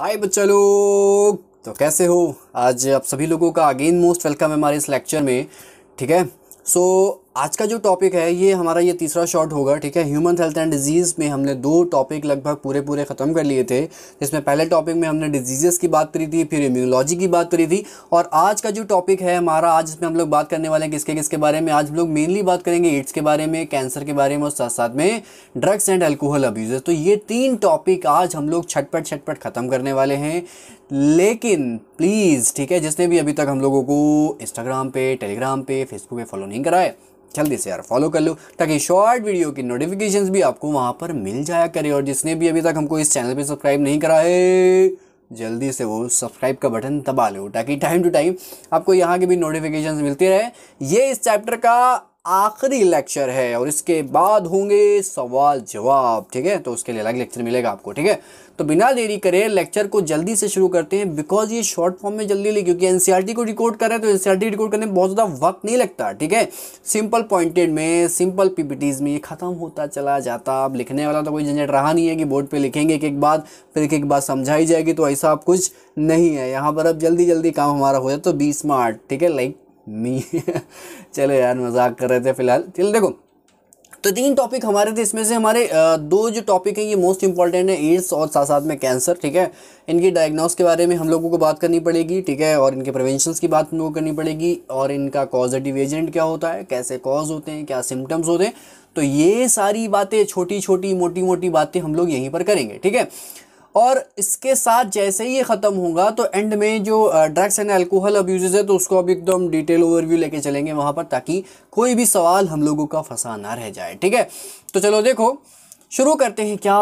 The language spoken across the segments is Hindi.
हाय बच्चा लोग तो कैसे हो आज आप सभी लोगों का अगेन मोस्ट वेलकम है हमारे इस लेक्चर में ठीक है सो so, आज का जो टॉपिक है ये हमारा ये तीसरा शॉट होगा ठीक है ह्यूमन हेल्थ एंड डिजीज़ में हमने दो टॉपिक लगभग पूरे पूरे ख़त्म कर लिए थे जिसमें पहले टॉपिक में हमने डिजीज़ेस की बात करी थी फिर इम्यूनोलॉजी की बात करी थी और आज का जो टॉपिक है हमारा आज इसमें हम लोग बात करने वाले हैं किसके किसके बारे में आज हम लोग मेनली बात करेंगे एड्स के बारे में कैंसर के बारे में और साथ साथ में ड्रग्स एंड एल्कोहल अब्यूज़ तो ये तीन टॉपिक आज हम लोग छटपट छटपट ख़त्म करने वाले हैं लेकिन प्लीज़ ठीक है जिसने भी अभी तक हम लोगों को इंस्टाग्राम पे टेलीग्राम पे फेसबुक पे फॉलो नहीं कराए जल्दी से यार फॉलो कर लो ताकि शॉर्ट वीडियो की नोटिफिकेशन भी आपको वहाँ पर मिल जाया करे और जिसने भी अभी तक हमको इस चैनल पर सब्सक्राइब नहीं करा है जल्दी से वो सब्सक्राइब का बटन दबा लो ताकि टाइम टू टाइम आपको यहाँ के भी नोटिफिकेशन मिलती रहे ये इस चैप्टर का आखिरी लेक्चर है और इसके बाद होंगे सवाल जवाब ठीक है तो उसके लिए अलग लेक्चर मिलेगा आपको ठीक है तो बिना देरी करे लेक्चर को जल्दी से शुरू करते हैं बिकॉज ये शॉर्ट फॉर्म में जल्दी ले क्योंकि एनसीईआरटी को रिकॉर्ड कर रहे हैं तो एनसीईआरटी रिकॉर्ड करने में बहुत ज़्यादा वक्त नहीं लगता ठीक है सिंपल पॉइंटेड में सिंपल पीपीटीज में ये ख़त्म होता चला जाता अब लिखने वाला तो कोई झंझट रहा नहीं है कि बोर्ड पर लिखेंगे एक एक बात फिर एक एक बात समझाई जाएगी तो ऐसा अब कुछ नहीं है यहाँ पर अब जल्दी जल्दी काम हमारा हो जाए तो बी स्मार्ट ठीक है लाइक मी चलो यार मजाक कर रहे थे फिलहाल चलो देखो तो तीन टॉपिक हमारे थे इसमें से हमारे दो जो टॉपिक हैं ये मोस्ट इंपॉर्टेंट है एड्स और साथ साथ में कैंसर ठीक है इनकी डायग्नोस के बारे में हम लोगों को बात करनी पड़ेगी ठीक है और इनके प्रिवेंशंस की बात हम लोगों को करनी पड़ेगी और इनका कॉजेटिव एजेंट क्या होता है कैसे कॉज होते हैं क्या सिम्टम्स होते हैं तो ये सारी बातें छोटी छोटी मोटी मोटी बातें हम लोग यहीं पर करेंगे ठीक है और इसके साथ जैसे ही ये ख़त्म होगा तो एंड में जो ड्रग्स एंड अल्कोहल अब्यूज़ है तो उसको अब एकदम डिटेल ओवरव्यू लेके चलेंगे वहाँ पर ताकि कोई भी सवाल हम लोगों का फंसा ना रह जाए ठीक है तो चलो देखो शुरू करते हैं क्या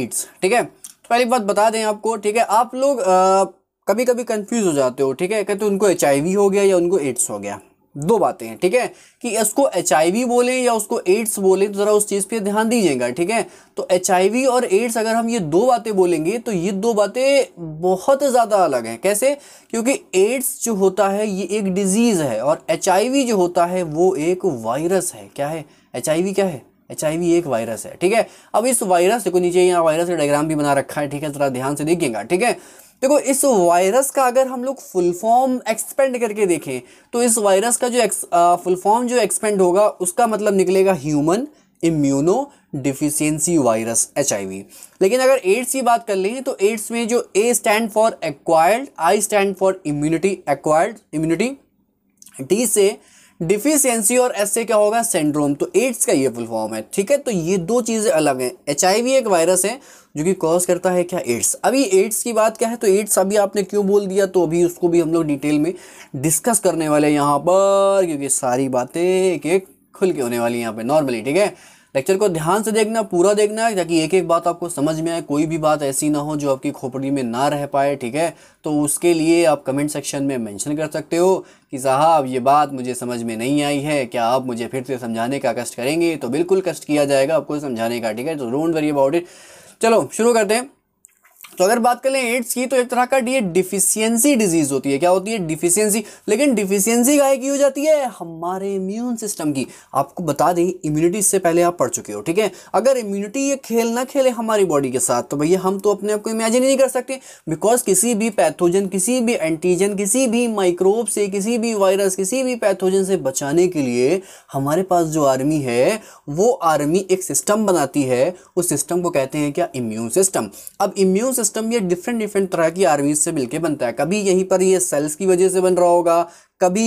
एड्स ठीक है तो पहली बात बता दें आपको ठीक है आप लोग आ, कभी कभी कन्फ्यूज़ हो जाते हो ठीक है कहते तो उनको एच हो गया या उनको एड्स हो गया दो बातें हैं ठीक है कि इसको एच बोलें या उसको एड्स बोलें तो ज़रा उस चीज़ पे ध्यान दीजिएगा ठीक है तो एच और एड्स अगर हम ये दो बातें बोलेंगे तो ये दो बातें बहुत ज़्यादा अलग हैं कैसे क्योंकि एड्स जो होता है ये एक डिजीज़ है और एच जो होता है वो एक वायरस है क्या है एच क्या है एच एक वायरस है ठीक है अब इस वायरस को नीचे यहाँ वायरस का डायग्राम भी बना रखा है ठीक है ज़रा ध्यान से देखिएगा ठीक है देखो इस वायरस का अगर हम लोग फुल फॉर्म एक्सपेंड करके देखें तो इस वायरस का जो एक्स फुल फॉर्म जो एक्सपेंड होगा उसका मतलब निकलेगा human immunodeficiency virus H लेकिन अगर एड्स की बात कर लें तो एड्स में जो A stand for acquired I stand for immunity acquired immunity D से डिफिशियंसी और ऐसे क्या होगा सिंड्रोम तो एड्स का ये फुल फॉर्म है ठीक है तो ये दो चीज़ें अलग हैं एच एक वायरस है जो कि कॉज करता है क्या एड्स अभी एड्स की बात क्या है तो एड्स अभी आपने क्यों बोल दिया तो अभी उसको भी हम लोग डिटेल में डिस्कस करने वाले हैं यहाँ पर क्योंकि सारी बातें एक एक खुल के होने वाली हैं यहाँ पर नॉर्मली ठीक है लेक्चर को ध्यान से देखना पूरा देखना है ताकि एक एक बात आपको समझ में आए कोई भी बात ऐसी ना हो जो आपकी खोपड़ी में ना रह पाए ठीक है तो उसके लिए आप कमेंट सेक्शन में मेंशन कर सकते हो कि साहब ये बात मुझे समझ में नहीं आई है क्या आप मुझे फिर से समझाने का कष्ट करेंगे तो बिल्कुल कष्ट किया जाएगा आपको समझाने का ठीक है तो डोंट वरी अबाउट इट चलो शुरू करते हैं तो अगर बात कर लें एड्स की तो एक तरह का ये डिफिशियंसी डिजीज होती है क्या होती है डिफिशियंसी लेकिन डिफिशियंसी गाय की हो जाती है हमारे इम्यून सिस्टम की आपको बता दें इम्यूनिटी इससे पहले आप पढ़ चुके हो ठीक है अगर इम्यूनिटी ये खेल ना खेले हमारी बॉडी के साथ तो भैया हम तो अपने आप को इमेजिन ही नहीं कर सकते बिकॉज किसी भी पैथोजन किसी भी एंटीजन किसी भी माइक्रोब से किसी भी वायरस किसी भी पैथोजन से बचाने के लिए हमारे पास जो आर्मी है वो आर्मी एक सिस्टम बनाती है उस सिस्टम को कहते हैं क्या इम्यून सिस्टम अब इम्यून सिस्टम सिस्टम ये डिफरेंट डिफरेंट तरह की आर्मीज से मिलकर बनता है कभी यहीं पर ये सेल्स की वजह से बन रहा होगा कभी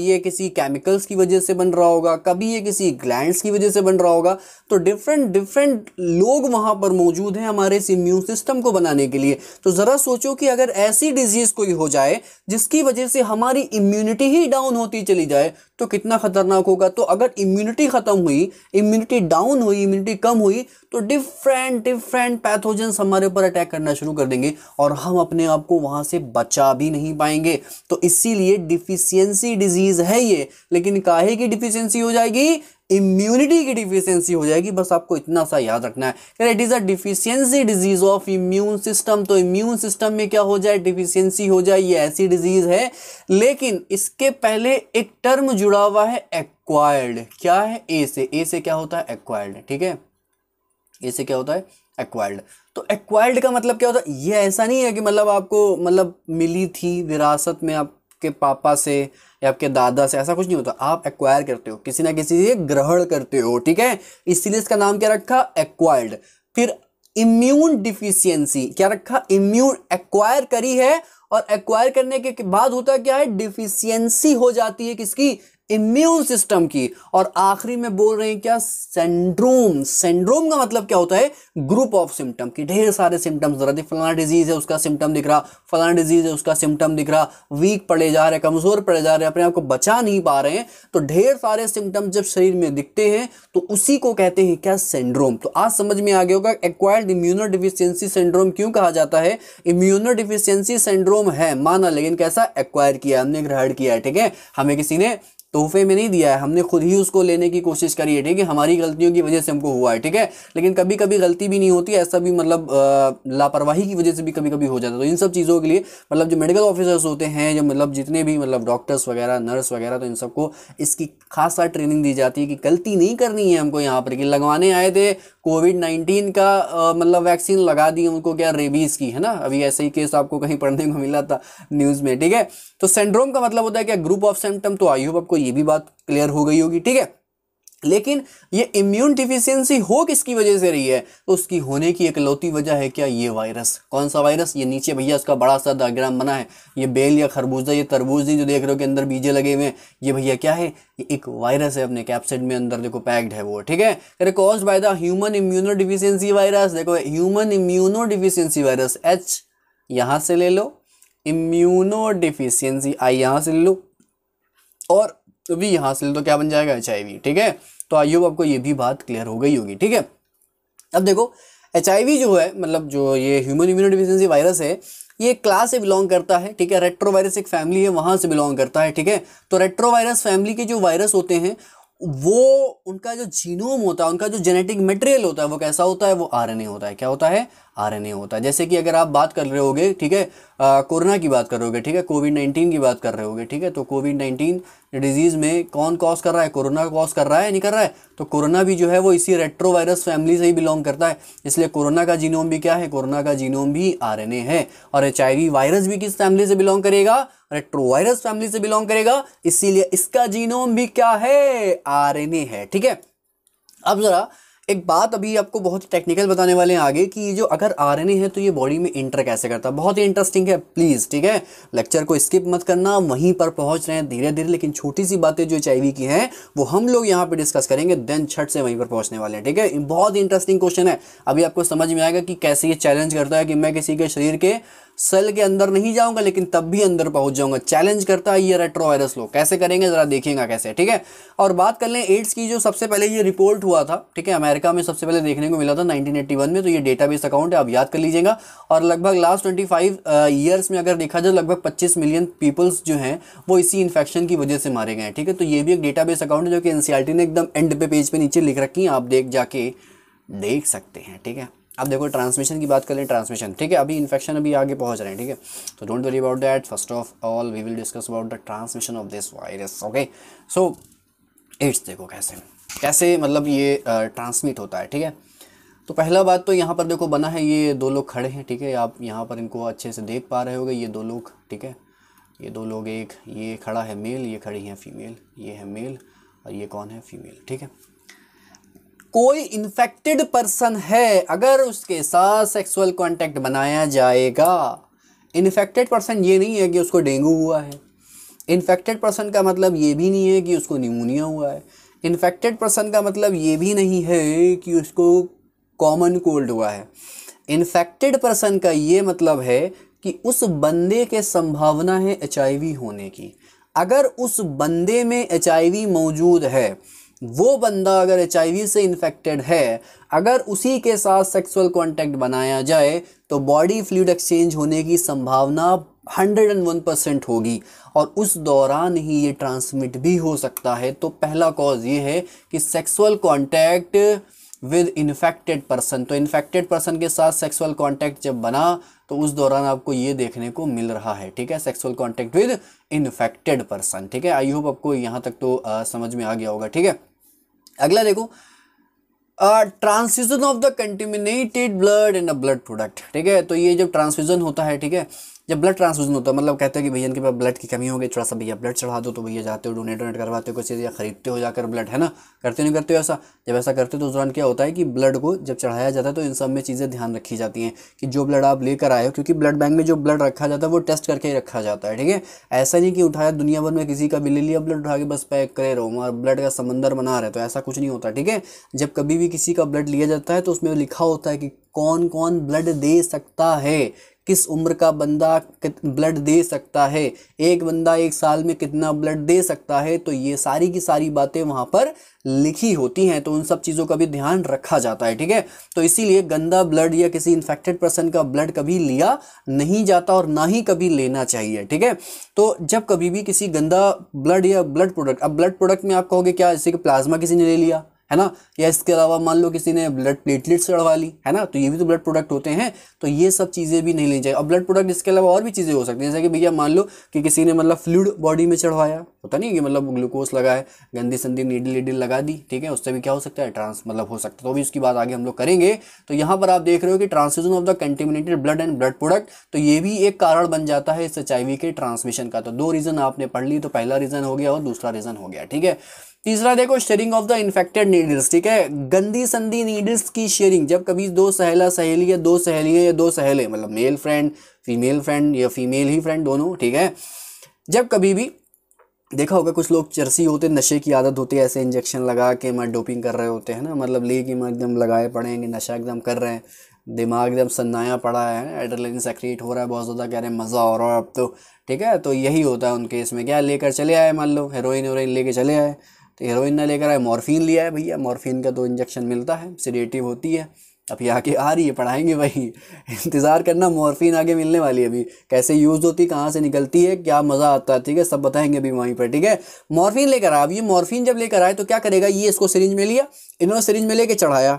ये किसी केमिकल्स की वजह से बन रहा होगा कभी ये किसी ग्लैंड्स की वजह से बन रहा होगा तो डिफरेंट डिफरेंट लोग वहाँ पर मौजूद हैं हमारे इस इम्यून सिस्टम को बनाने के लिए तो ज़रा सोचो कि अगर ऐसी डिजीज़ कोई हो जाए जिसकी वजह से हमारी इम्यूनिटी ही डाउन होती चली जाए तो कितना ख़तरनाक होगा तो अगर इम्यूनिटी ख़त्म हुई इम्यूनिटी डाउन हुई इम्यूनिटी कम हुई तो डिफरेंट डिफरेंट पैथोजेंस हमारे ऊपर अटैक करना शुरू कर देंगे और हम अपने आप को वहाँ से बचा भी नहीं पाएंगे तो इसीलिए डिफिस डिफिशियंसी डिजीज है ये लेकिन काहे की डिफिशियंसी हो जाएगी इम्यूनिटी की डिफिशियंसी हो जाएगी बस आपको इतना सा याद रखना है it is a deficiency disease of immune system तो इम्यून सिस्टम में क्या हो जाए डिफिशियंसी हो जाए ये ऐसी डिजीज है लेकिन इसके पहले एक टर्म जुड़ा हुआ है एक्वायर्ड क्या है ए से ए से क्या होता है एक्वायर्ड ठीक है ए से क्या होता है एक्वायर्ड तो एक्वायर्ड का मतलब क्या होता है ये ऐसा नहीं है कि मतलब आपको मतलब मिली थी विरासत में आप आपके पापा से या आपके दादा से ऐसा कुछ नहीं होता आप एक्वायर करते हो किसी ना किसी से ग्रहण करते हो ठीक है इसीलिए इसका नाम क्या रखा एक्वायर्ड फिर इम्यून डिफिशियंसी क्या रखा इम्यून एक्वायर करी है और एक्वायर करने के बाद होता क्या है डिफिशियंसी हो जाती है किसकी इम्यून सिस्टम की और आखिरी में बोल रहे हैं क्या सेंड्रोम सेंड्रोम का मतलब क्या होता है ग्रुप ऑफ सिम्टम की ढेर सारे सिम्टम्स जरा फलाना डिजीज है उसका सिम्टम दिख रहा फलाना डिजीज है उसका सिम्टम दिख रहा वीक पड़े जा रहे कमजोर पड़े जा रहे अपने आप को बचा नहीं पा रहे हैं तो ढेर सारे सिम्टम जब शरीर में दिखते हैं तो उसी को कहते हैं क्या सेंड्रोम तो आज समझ में आ गया होगा एक्वायर्ड इम्यूनो डिफिशियंसी सेंड्रोम क्यों कहा जाता है इम्यूनो डिफिशियंसी सेंड्रोम है माना लेकिन कैसा एक्वायर किया हमने ग्रहण किया है ठीक है हमें किसी ने तोहफे में नहीं दिया है हमने खुद ही उसको लेने की कोशिश करी है ठीक है हमारी गलतियों की वजह से हमको हुआ है ठीक है लेकिन कभी कभी गलती भी नहीं होती ऐसा भी मतलब लापरवाही की वजह से भी कभी कभी हो जाता है तो इन सब चीज़ों के लिए मतलब जो मेडिकल ऑफिसर्स होते हैं जो मतलब जितने भी मतलब डॉक्टर्स वगैरह नर्स वगैरह तो इन सबको इसकी खास ट्रेनिंग दी जाती है कि गलती नहीं करनी है हमको यहाँ पर कि लगवाने आए थे कोविड नाइन्टीन का मतलब वैक्सीन लगा दी उनको क्या रेबीज़ की है ना अभी ऐसे ही केस आपको कहीं पढ़ने को मिला था न्यूज़ में ठीक है तो सेंड्रोम का मतलब होता है क्या ग्रुप ऑफ सिम्टम तो आई होप आपको ये भी बात क्लियर हो गई होगी ठीक है लेकिन ये इम्यून डिफिशियंसी हो किसकी वजह से रही है तो उसकी होने की इकलौती वजह है क्या ये वायरस कौन सा वायरस ये नीचे भैया उसका बड़ा सा डायग्राम बना है ये बेल या खरबूजा ये तरबूज जो देख रहे हो कि अंदर बीजे लगे हुए हैं ये भैया क्या है ये एक वायरस है अपने कैप्सिड में अंदर देखो पैक्ड है वो ठीक है अरे cause by the human immunodeficiency virus देखो human immunodeficiency virus H यहाँ से ले लो इम्यूनो डिफिशियंसी आई यहाँ से ले लो और तो भी यहाँ से ले तो क्या बन जाएगा एच ठीक है तो आयुब आपको ये भी बात क्लियर हो गई होगी ठीक है अब देखो एच जो है मतलब जो ये ह्यूमन इम्यूनो डिफिशेंसी वायरस है ये क्लास से बिलोंग करता है ठीक है रेट्रोवायरस एक फैमिली है वहाँ से बिलोंग करता है ठीक है तो रेट्रोवायरस फैमिली के जो वायरस होते हैं वो उनका जो जीनोम होता है उनका जो जेनेटिक मटेरियल होता है वो कैसा होता है वो आरएनए होता है क्या होता है आरएनए होता है जैसे कि अगर आप बात कर रहे होगे ठीक है कोरोना की बात कर रहे होगे ठीक है कोविड नाइन्टीन की बात कर रहे होगे ठीक है तो कोविड नाइन्टीन डिजीज़ में कौन कॉज कर रहा है कोरोना कॉज कर रहा है नहीं कर रहा है तो कोरोना भी जो है वो इसी रेट्रोवायरस फैमिली से ही बिलोंग करता है इसलिए कोरोना का जीनोम भी क्या है कोरोना का जीनोम भी आर है और एच वायरस भी किस फैमिली से बिलोंग करेगा रेट्रोवायरस फैमिली से बिलोंग करेगा इसीलिए इसका जीनोम भी क्या है आर है ठीक है अब ज़रा एक बात अभी आपको बहुत टेक्निकल बताने वाले हैं आगे कि जो अगर आर है तो ये बॉडी में इंटर कैसे करता है बहुत ही इंटरेस्टिंग है प्लीज़ ठीक है लेक्चर को स्किप मत करना वहीं पर पहुंच रहे हैं धीरे धीरे लेकिन छोटी सी बातें जो एच की हैं वो हम लोग यहाँ पर डिस्कस करेंगे देन छठ से वहीं पर पहुँचने वाले हैं ठीक है बहुत इंटरेस्टिंग क्वेश्चन है अभी आपको समझ में आएगा कि कैसे ये चैलेंज करता है कि मैं किसी के शरीर के सेल के अंदर नहीं जाऊंगा लेकिन तब भी अंदर पहुंच जाऊंगा चैलेंज करता है ये रेट्रोवायरस लोग कैसे करेंगे ज़रा देखेगा कैसे ठीक है और बात कर लें एड्स की जो सबसे पहले ये रिपोर्ट हुआ था ठीक है अमेरिका में सबसे पहले देखने को मिला था 1981 में तो ये डेटाबेस अकाउंट है आप याद कर लीजिएगा और लगभग लास्ट ट्वेंटी ईयर्स में अगर देखा जाए लगभग पच्चीस मिलियन पीपल्स जो हैं वो इसी इन्फेक्शन की वजह से मारे गए हैं ठीक है तो ये भी एक डेटा अकाउंट है जो कि एन e ने एकदम एंड पे पेज पर नीचे लिख रखी है आप देख जाके देख सकते हैं ठीक है अब देखो ट्रांसमिशन की बात करें ट्रांसमिशन ठीक है अभी इन्फेक्शन अभी आगे पहुंच रहे हैं ठीक है तो don't worry about that first of all we will discuss about the transmission of this virus okay so AIDS देखो कैसे कैसे मतलब ये ट्रांसमिट uh, होता है ठीक है तो पहला बात तो यहाँ पर देखो बना है ये दो लोग खड़े हैं ठीक है आप यहाँ पर इनको अच्छे से देख पा रहे होगे ये दो लोग ठीक है ये दो लोग एक ये खड़ा है मेल ये खड़ी है फीमेल ये है मेल और ये कौन है फीमेल ठीक है कोई इन्फेक्टेड पर्सन है अगर उसके साथ सेक्सुअल कांटेक्ट बनाया जाएगा इन्फेक्टेड पर्सन ये नहीं है कि उसको डेंगू हुआ है इन्फेक्टेड पर्सन का मतलब ये भी नहीं है कि उसको निमोनिया हुआ है इन्फेक्टेड पर्सन का मतलब ये भी नहीं है कि उसको कॉमन कोल्ड हुआ है इन्फेक्टेड पर्सन का ये मतलब है कि उस बंदे के संभावना है एच होने की अगर उस बंदे में एच मौजूद है वो बंदा अगर एच से इन्फेक्टेड है अगर उसी के साथ सेक्सुअल कांटेक्ट बनाया जाए तो बॉडी फ्लूड एक्सचेंज होने की संभावना 101 परसेंट होगी और उस दौरान ही ये ट्रांसमिट भी हो सकता है तो पहला कॉज ये है कि sexual contact with infected person तो इन्फेक्टेड पर्सन के साथ सेक्सुअल कांटेक्ट जब बना तो उस दौरान आपको ये देखने को मिल रहा है ठीक है sexual contact with infected person ठीक है आई होप आपको यहाँ तक तो आ, समझ में आ गया होगा ठीक है अगला देखो transfusion of the contaminated blood in a blood product ठीक है तो ये जब ट्रांसफ्यूजन होता है ठीक है जब ब्लड ट्रांसफ्यूजन होता है मतलब कहते हैं कि भैया इनके पास ब्लड की कमी हो गई थोड़ा सा भैया ब्लड चढ़ा दो तो भैया जाते हो डोनेट डोनेट करवाते हो कुछ चीज़ या खरीदते हो जाकर ब्लड है ना करते नहीं करते हो ऐसा जब ऐसा करते हो तो उस दौरान क्या होता है कि ब्लड को जब चढ़ाया जाता है तो इन सब में चीज़ें ध्यान रखी जाती हैं कि जो ब्लड आप लेकर आए हो क्योंकि ब्लड बैंक में जो ब्लड रखा जाता है वो टेस्ट करके ही रखा जाता है ठीक है ऐसा नहीं कि उठाया दुनिया भर में किसी का भी ले लिया ब्लड उठा के बस पैक करे रहो और ब्लड का समंदर बना रहे तो ऐसा कुछ नहीं होता ठीक है जब कभी भी किसी का ब्लड लिया जाता है तो उसमें लिखा होता है कि कौन कौन ब्लड दे सकता है किस उम्र का बंदा ब्लड दे सकता है एक बंदा एक साल में कितना ब्लड दे सकता है तो ये सारी की सारी बातें वहाँ पर लिखी होती हैं तो उन सब चीज़ों का भी ध्यान रखा जाता है ठीक है तो इसीलिए गंदा ब्लड या किसी इन्फेक्टेड पर्सन का ब्लड कभी लिया नहीं जाता और ना ही कभी लेना चाहिए ठीक है तो जब कभी भी किसी गंदा ब्लड या ब्लड प्रोडक्ट अब ब्लड प्रोडक्ट में आप कहोगे क्या जैसे कि प्लाज्मा किसी ने ले लिया है ना या इसके अलावा मान लो किसी ने ब्लड प्लेटलेट्स चढ़वा ली है ना तो ये भी तो ब्लड प्रोडक्ट होते हैं तो ये सब चीज़ें भी नहीं लेनी चाहिए और ब्लड प्रोडक्ट इसके अलावा और भी चीज़ें हो सकती हैं जैसे कि भैया मान लो कि किसी ने मतलब फ्लूड बॉडी में चढ़वाया होता नहीं कि मतलब ग्लूकोज लगाए गंदी संदी नीडल नीडल लगा दी ठीक है उससे भी क्या हो सकता है ट्रांस मतलब हो सकता है तो भी उसकी बात आगे हम लोग करेंगे तो यहाँ पर आप देख रहे हो कि transfusion of the contaminated blood and blood product तो ये भी एक कारण बन जाता है इस एच के ट्रांसमिशन का तो दो रीज़न आपने पढ़ ली तो पहला रीज़न हो गया और दूसरा रीज़न हो गया ठीक है तीसरा देखो sharing of the infected needles ठीक है गंदी संदी नीडल्स की शेयरिंग जब कभी दो सहेला सहेली या दो सहेलियाँ या दो सहेले मतलब मेल फ्रेंड फीमेल फ्रेंड या फीमेल ही फ्रेंड दोनों ठीक है जब कभी भी देखा होगा कुछ लोग चरसी होते नशे की आदत होती है ऐसे इंजेक्शन लगा के मैं डोपिंग कर रहे होते हैं ना मतलब ले कि मैं एकदम लगाए पड़े हैं कि नशा एकदम कर रहे हैं दिमाग एकदम सन्नाया पड़ा है एड्रेलिन सेक्रेट हो रहा है बहुत ज़्यादा कह रहे हैं मज़ा हो रहा है अब तो ठीक है तो यही होता है उनके इसमें क्या लेकर चले आए मान लो हेरोइन वेरोइन ले चले आए तो हेरोइन ना लेकर आए मॉर्फिन लिया है भैया मॉर्फिन का तो इंजेक्शन मिलता है सीडेटिव होती है अभी आके आ रही है पढ़ाएंगे वही इंतज़ार करना मॉर्फिन आगे मिलने वाली है अभी कैसे यूज़ होती है कहाँ से निकलती है क्या मज़ा आता है ठीक है सब बताएंगे अभी वहीं पर ठीक है मॉर्फिन लेकर आए अब ये मॉर्फिन जब लेकर आए तो क्या करेगा ये इसको सिरिंज में लिया इन्होंने सिरिंज में लेके चढ़ाया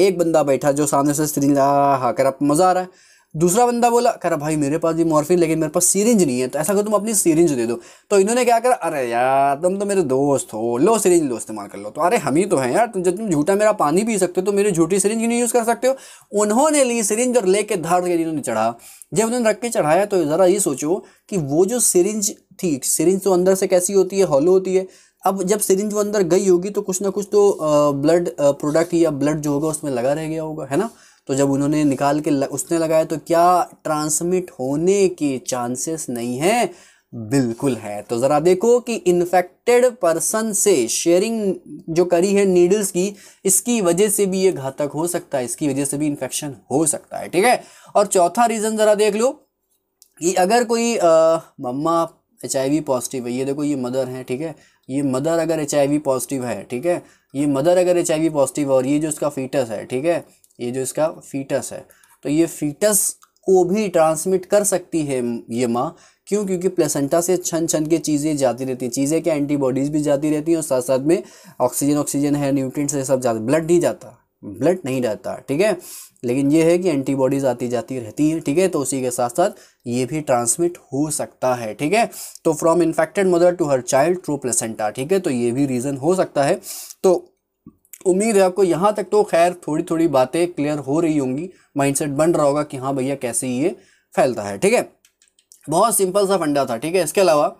एक बंदा बैठा जो सामने से सिरिंज हाँ कर अब मज़ा आ रहा है दूसरा बंदा बोला कह रहा भाई मेरे पास ये मॉर्फिन लेकिन मेरे पास सीरेंज नहीं है तो ऐसा करो तुम अपनी सीरेंज दे दो तो इन्होंने क्या करा अरे यार तुम तो मेरे दोस्त हो लो सीरेंज लो इस्तेमाल कर लो तो अरे हम ही तो हैं यार तुम जब तुम झूठा मेरा पानी पी सकते हो तो मेरी झूठी सीरिंज नहीं यूज़ कर सकते हो उन्होंने ली सीरेंज और लेके धार के जिन्होंने चढ़ा जब उन्होंने रख के चढ़ाया तो ज़रा ये सोचो कि वो जो सीरेंज थी सीरेंज तो अंदर से कैसी होती है हॉलो होती है अब जब सीरेंज वो अंदर गई होगी तो कुछ ना कुछ तो ब्लड प्रोडक्ट या ब्लड जो होगा उसमें लगा रह गया होगा है ना तो जब उन्होंने निकाल के उसने लगाया तो क्या ट्रांसमिट होने के चांसेस नहीं हैं बिल्कुल है तो ज़रा देखो कि इन्फेक्टेड पर्सन से शेयरिंग जो करी है नीडल्स की इसकी वजह से भी ये घातक हो सकता है इसकी वजह से भी इन्फेक्शन हो सकता है ठीक है और चौथा रीज़न ज़रा देख लो कि अगर कोई मम्मा एच पॉजिटिव है ये देखो ये मदर हैं ठीक है ये मदर अगर एच पॉजिटिव है ठीक है ये मदर अगर एच पॉजिटिव है और ये जो उसका फीटस है ठीक है ये जो इसका फीटस है तो ये फीटस को भी ट्रांसमिट कर सकती है ये माँ क्यों क्योंकि प्लेसेंटा से छन छन के चीज़ें जाती रहती हैं चीज़ें क्या एंटीबॉडीज़ भी जाती रहती हैं और साथ साथ में ऑक्सीजन ऑक्सीजन है न्यूट्रिएंट्स है सब जाते ब्लड नहीं जाता ब्लड नहीं जाता ठीक है लेकिन ये है कि एंटीबॉडीज़ आती जाती रहती हैं ठीक है तो उसी के साथ साथ ये भी ट्रांसमिट हो सकता है ठीक है तो from infected mother to her child through placenta ठीक है तो ये भी रीज़न हो सकता है तो उम्मीद है आपको यहाँ तक तो खैर थोड़ी थोड़ी बातें क्लियर हो रही होंगी माइंडसेट बन रहा होगा कि हाँ भैया कैसे ये फैलता है ठीक है बहुत सिंपल सा फंडा था ठीक है इसके अलावा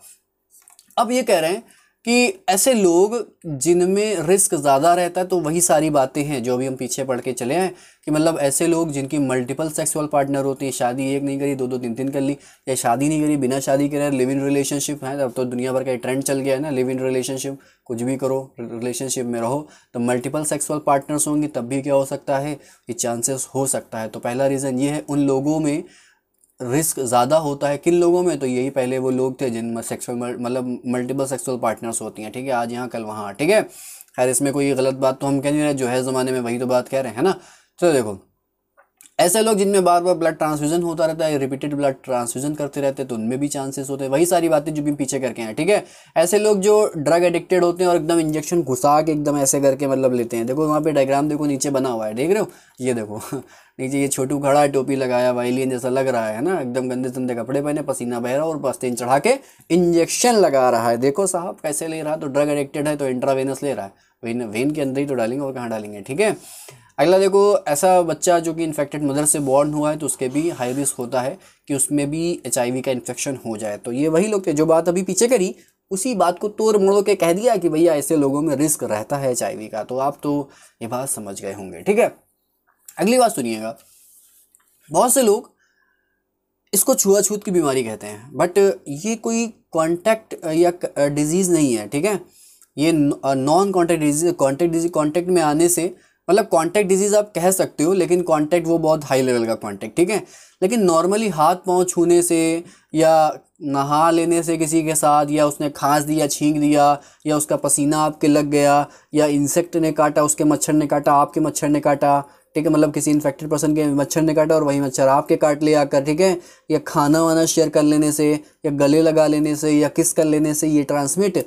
अब ये कह रहे हैं कि ऐसे लोग जिनमें रिस्क ज़्यादा रहता है तो वही सारी बातें हैं जो अभी हम पीछे पढ़ के चले हैं कि मतलब ऐसे लोग जिनकी मल्टीपल सेक्सुअल पार्टनर होती है शादी एक नहीं करी दो दो तीन तीन कर ली या शादी नहीं करी बिना शादी के रहे लिव इन रिलेशनशिप है अब तो दुनिया भर का ट्रेंड चल गया है ना लिव इन रिलेशनशिप कुछ भी करो रिलेशनशिप में रहो तो मल्टीपल सेक्सुअल पार्टनर्स होंगी तब भी क्या हो सकता है ये चांसेस हो सकता है तो पहला रीज़न ये है उन लोगों में रिस्क ज़्यादा होता है किन लोगों में तो यही पहले वो लोग थे जिनमें सेक्सुअल मतलब मल्टीपल सेक्सुअल पार्टनर्स होती हैं ठीक है आज यहाँ कल वहाँ ठीक है खैर इसमें कोई गलत बात तो हम कह नहीं रहे जो है ज़माने में वही तो बात कह रहे हैं ना चलो देखो ऐसे लोग जिनमें बार बार ब्लड ट्रांसफ्यूजन होता रहता है रिपीटेड ब्लड ट्रांसफ्यूजन करते रहते हैं तो उनमें भी चांसेस होते हैं वही सारी बातें जो भी पीछे करके हैं ठीक है ऐसे लोग जो ड्रग एडिक्टेड होते हैं और एकदम इंजेक्शन घुसा के एकदम ऐसे करके मतलब लेते हैं देखो वहाँ पे डायग्राम देखो नीचे बना हुआ है देख रहे हो ये देखो नीचे ये छोटू खड़ा है टोपी लगाया वाइलियन जैसा लग रहा है ना एकदम गंदे तंदे कपड़े पहने पसीना बह रहा और पस्तीन चढ़ा के इंजेक्शन लगा रहा है देखो साहब कैसे ले रहा है तो ड्रग एडिक्टेड है तो इंट्रावेनस ले रहा है वेन वेन के अंदर ही तो डालेंगे और कहाँ डालेंगे ठीक है अगला देखो ऐसा बच्चा जो कि इन्फेक्टेड मदर से बॉर्न हुआ है तो उसके भी हाई रिस्क होता है कि उसमें भी एच का इन्फेक्शन हो जाए तो ये वही लोग थे जो बात अभी पीछे करी उसी बात को तोड़ मोड़ के कह दिया कि भैया ऐसे लोगों में रिस्क रहता है एच का तो आप तो ये बात समझ गए होंगे ठीक है अगली बात सुनिएगा बहुत से लोग इसको छुआछूत की बीमारी कहते हैं बट ये कोई कॉन्टैक्ट या डिजीज़ नहीं है ठीक है ये non contact disease contact disease contact में आने से मतलब कॉन्टैक्ट डिजीज़ आप कह सकते हो लेकिन कॉन्टैक्ट वो बहुत हाई लेवल का कॉन्टैक्ट ठीक है लेकिन नॉर्मली हाथ पाँव छूने से या नहा लेने से किसी के साथ या उसने खांस दिया छींक दिया या उसका पसीना आपके लग गया या इंसेक्ट ने काटा उसके मच्छर ने काटा आपके मच्छर ने काटा ठीक है मतलब किसी इन्फेक्टेड पर्सन के मच्छर ने काटा और वही मच्छर आपके काट लिया आकर ठीक है या खाना वाना शेयर कर लेने से या गले लगा लेने से या किस कर लेने से ये ट्रांसमिट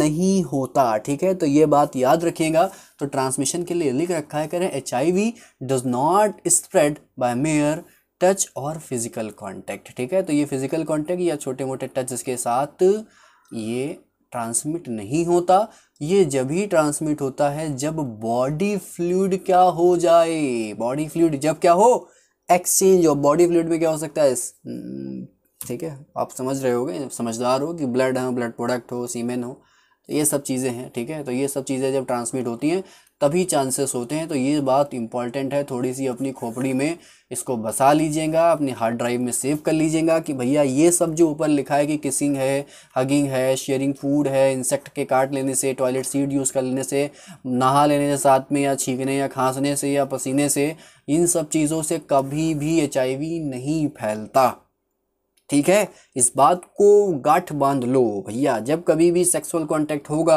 नहीं होता ठीक है तो ये बात याद रखिएगा तो ट्रांसमिशन के लिए लिख रखा है करें H I V does not spread by mere touch और फिजिकल कांटेक्ट ठीक है तो ये फिजिकल कांटेक्ट या छोटे मोटे टच के साथ ये ट्रांसमिट नहीं होता ये जब ही ट्रांसमिट होता है जब बॉडी फ्लूड क्या हो जाए बॉडी फ्लूड जब क्या हो एक्सचेंज हो बॉडी फ्लूड में क्या हो सकता है हम्म, ठीक है आप समझ रहे हो गए समझदार हो कि ब्लड हो ब्लड प्रोडक्ट हो सीमेन हो तो ये सब चीज़ें हैं ठीक है तो ये सब चीज़ें जब ट्रांसमिट होती हैं तभी चांसेस होते हैं तो ये बात इंपॉर्टेंट है थोड़ी सी अपनी खोपड़ी में इसको बसा लीजिएगा अपने हार्ड ड्राइव में सेव कर लीजिएगा कि भैया ये सब जो ऊपर लिखा है कि किसिंग है हगिंग है शेयरिंग फूड है इंसेक्ट के काट लेने से टॉयलेट सीट यूज़ कर लेने से नहा लेने से साथ में या छींकने या खांसने से या पसीने से इन सब चीज़ों से कभी भी एच नहीं फैलता ठीक है इस बात को गांठ बांध लो भैया जब कभी भी सेक्सुअल कांटेक्ट होगा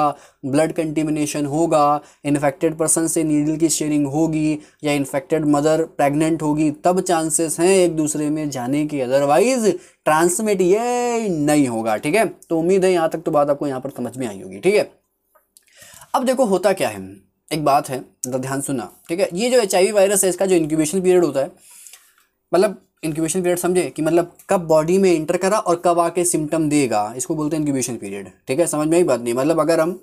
ब्लड कंटेमिनेशन होगा इन्फेक्टेड पर्सन से नीडल की शेयरिंग होगी या इन्फेक्टेड मदर प्रेग्नेंट होगी तब चांसेस हैं एक दूसरे में जाने के अदरवाइज ट्रांसमिट ये नहीं होगा ठीक है तो उम्मीद है यहाँ तक तो बात आपको यहाँ पर समझ में आई होगी ठीक है अब देखो होता क्या है एक बात है ध्यान सुना ठीक है ये जो एच वायरस है इसका जो इंक्यूबेशन पीरियड होता है मतलब इंक्यूबेशन पीरियड समझे कि मतलब कब बॉडी में इंटर करा और कब आके सिम्टम देगा इसको बोलते हैं इंक्यूबेशन पीरियड ठीक है समझ में ही बात नहीं मतलब अगर हम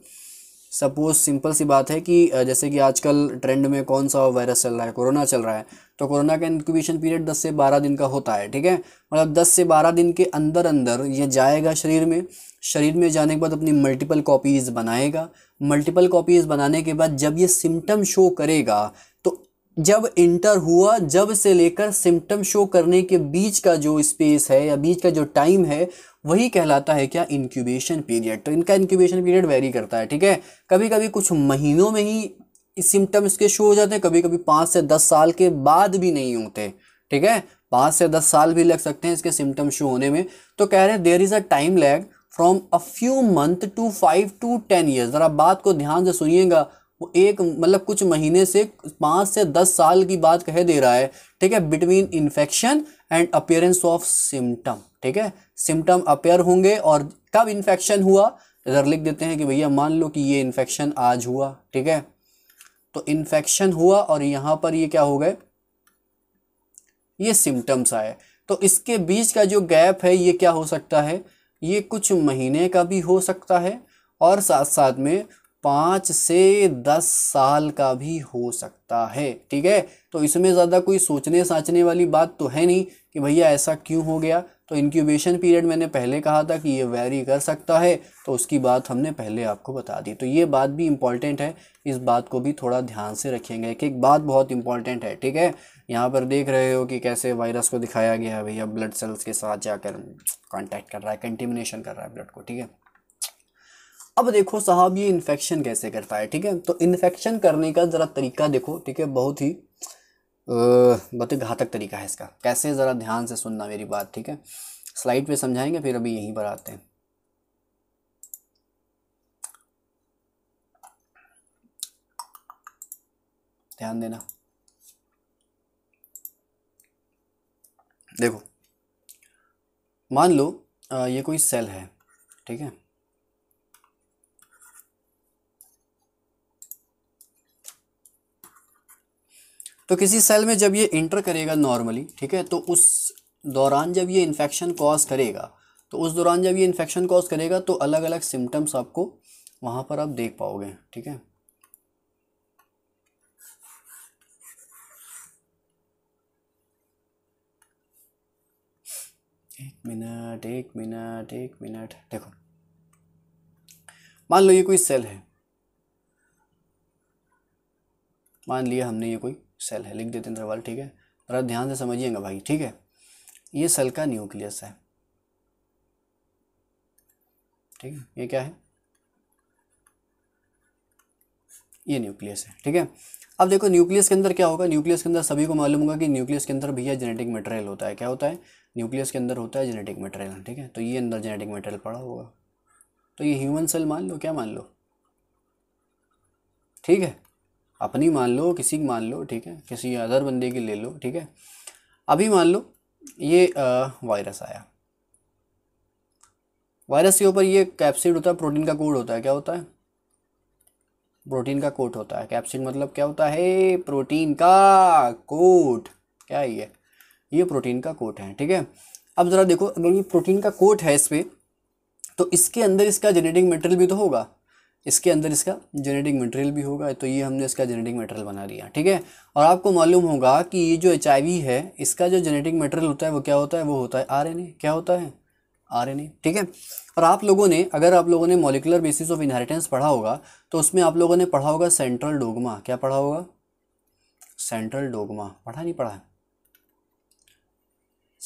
सपोज सिंपल सी बात है कि जैसे कि आजकल ट्रेंड में कौन सा वायरस चल रहा है कोरोना चल रहा है तो कोरोना का इंक्यूबेशन पीरियड 10 से 12 दिन का होता है ठीक है मतलब 10 से 12 दिन के अंदर अंदर ये जाएगा शरीर में शरीर में जाने के बाद अपनी मल्टीपल कॉपीज़ बनाएगा मल्टीपल कॉपीज़ बनाने के बाद जब ये सिम्टम शो करेगा जब इंटर हुआ जब से लेकर सिम्टम शो करने के बीच का जो स्पेस है या बीच का जो टाइम है वही कहलाता है क्या इंक्यूबेशन पीरियड तो इनका इंक्यूबेशन पीरियड वेरी करता है ठीक है कभी कभी कुछ महीनों में ही सिम्टम्स इसके शो हो जाते हैं कभी कभी पाँच से दस साल के बाद भी नहीं होते ठीक है पाँच से दस साल भी लग सकते हैं इसके सिम्टम शो होने में तो कह रहे हैं there is a time lag from a few month to five to ten years ज़रा बात को ध्यान से सुनिएगा वो एक मतलब कुछ महीने से पाँच से दस साल की बात कह दे रहा है ठीक है between infection and appearance of symptom ठीक है सिम्टम अपेयर होंगे और कब इन्फेक्शन हुआ इधर लिख देते हैं कि भैया मान लो कि ये इन्फेक्शन आज हुआ ठीक है तो इन्फेक्शन हुआ और यहाँ पर ये क्या हो गए ये सिम्टम्स आए तो इसके बीच का जो गैप है ये क्या हो सकता है ये कुछ महीने का भी हो सकता है और साथ साथ में पाँच से दस साल का भी हो सकता है ठीक है तो इसमें ज़्यादा कोई सोचने साचने वाली बात तो है नहीं कि भैया ऐसा क्यों हो गया तो इनक्यूबेशन पीरियड मैंने पहले कहा था कि ये वैरी कर सकता है तो उसकी बात हमने पहले आपको बता दी तो ये बात भी इम्पॉर्टेंट है इस बात को भी थोड़ा ध्यान से रखेंगे कि एक बात बहुत इंपॉर्टेंट है ठीक है यहाँ पर देख रहे हो कि कैसे वायरस को दिखाया गया है भैया ब्लड सेल्स के साथ जाकर कॉन्टैक्ट कर रहा है कंटेमिनेशन कर रहा है ब्लड को ठीक है अब देखो साहब ये इन्फेक्शन कैसे करता है ठीक है तो इन्फेक्शन करने का ज़रा तरीका देखो ठीक है बहुत ही बहुत घातक तरीका है इसका कैसे ज़रा ध्यान से सुनना मेरी बात ठीक है स्लाइड पे समझाएंगे फिर अभी यहीं पर आते हैं ध्यान देना देखो मान लो ये कोई सेल है ठीक है तो किसी सेल में जब ये इंटर करेगा नॉर्मली ठीक है तो उस दौरान जब ये इन्फेक्शन कॉज करेगा तो उस दौरान जब ये इन्फेक्शन कॉज करेगा तो अलग अलग सिम्टम्स आपको वहाँ पर आप देख पाओगे ठीक है एक मिनट एक मिनट एक मिनट देखो मान लो ये कोई सेल है मान लिया हमने ये कोई सेल है लिख देते हैं इंटरवल ठीक है बड़ा ध्यान से समझिएगा भाई ठीक है ये सेल का न्यूक्लियस है ठीक है ये क्या है ये न्यूक्लियस है ठीक है अब देखो न्यूक्लियस के अंदर क्या होगा न्यूक्लियस के अंदर सभी को मालूम होगा कि न्यूक्लियस के अंदर भैया जेनेटिक मटेरियल होता है क्या होता है न्यूक्लियस के अंदर होता है जेनेटिक मटेरियल ठीक है तो ये अंदर जेनेटिक मटेरियल पड़ा होगा तो ये ह्यूमन सेल मान लो क्या मान लो ठीक है अपनी मान लो किसी की मान लो ठीक है किसी अदर बंदे की ले लो ठीक है अभी मान लो ये वायरस आया वायरस के ऊपर ये कैप्सिड होता है प्रोटीन का कोड होता है क्या होता है प्रोटीन का कोट होता है कैप्सिड मतलब क्या होता है प्रोटीन का कोट क्या है ये ये प्रोटीन का कोट है ठीक है अब ज़रा देखो अगर ये प्रोटीन का कोट है इस पर तो इसके अंदर इसका जेनेटिक मटेरियल भी तो होगा इसके अंदर इसका जेनेटिक मटेरियल भी होगा तो ये हमने इसका जेनेटिक मटेरियल बना लिया ठीक है और आपको मालूम होगा कि ये जो एच है इसका जो जेनेटिक मटेरियल होता है वो क्या होता है वो होता है आर क्या होता है आर ठीक है और आप लोगों ने अगर आप लोगों ने मोलिकुलर बेसिस ऑफ इनहेरिटेंस पढ़ा होगा तो उसमें आप लोगों ने पढ़ा होगा सेंट्रल डोगमा क्या पढ़ा होगा सेंट्रल डोगमा पढ़ा नहीं पढ़ा है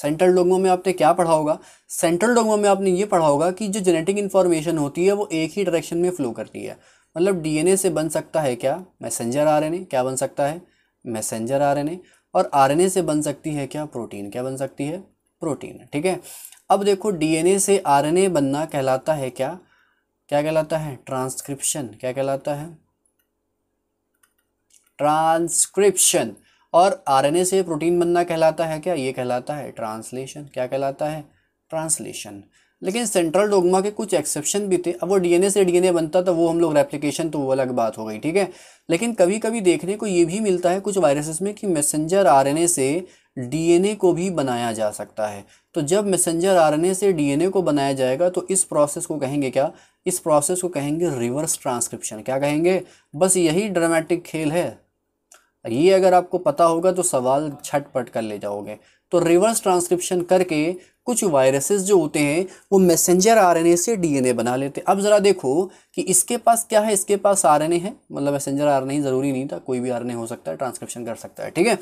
सेंट्रल डोगमा में आपने क्या पढ़ा होगा सेंट्रल डोगमा में आपने ये पढ़ा होगा कि जो जेनेटिक इन्फॉर्मेशन होती है वो एक ही डायरेक्शन में फ्लो करती है मतलब डीएनए से बन सकता है क्या मैसेंजर आरएनए क्या बन सकता है मैसेंजर आरएनए और आरएनए से बन सकती है क्या प्रोटीन क्या बन सकती है प्रोटीन ठीक है अब देखो डीएनए से आरएनए बनना कहलाता है क्या क्या कहलाता है ट्रांसक्रिप्शन क्या कहलाता है ट्रांसक्रिप्शन और आरएनए से प्रोटीन बनना कहलाता है क्या ये कहलाता है ट्रांसलेशन क्या कहलाता है ट्रांसलेशन लेकिन सेंट्रल डोगमा के कुछ एक्सेप्शन भी थे अब वो डीएनए से डीएनए बनता था तो वो हम लोग रेप्लिकेशन तो वो अलग बात हो गई ठीक है लेकिन कभी कभी देखने को ये भी मिलता है कुछ वायरसेस में कि मैसेंजर आरएनए से डीएनए को भी बनाया जा सकता है तो जब मैसेंजर आरएनए से डीएनए को बनाया जाएगा तो इस प्रोसेस को कहेंगे क्या इस प्रोसेस को कहेंगे रिवर्स ट्रांसक्रिप्शन क्या कहेंगे बस यही ड्रामेटिक खेल है ये अगर आपको पता होगा तो सवाल छटपट कर ले जाओगे तो रिवर्स ट्रांसक्रिप्शन करके कुछ वायरसेस जो होते हैं वो मैसेंजर आरएनए से डीएनए बना लेते हैं अब ज़रा देखो कि इसके पास क्या है इसके पास आरएनए है मतलब मैसेंजर आरएनए ज़रूरी नहीं था कोई भी आरएनए हो सकता है ट्रांसक्रिप्शन कर सकता है ठीक है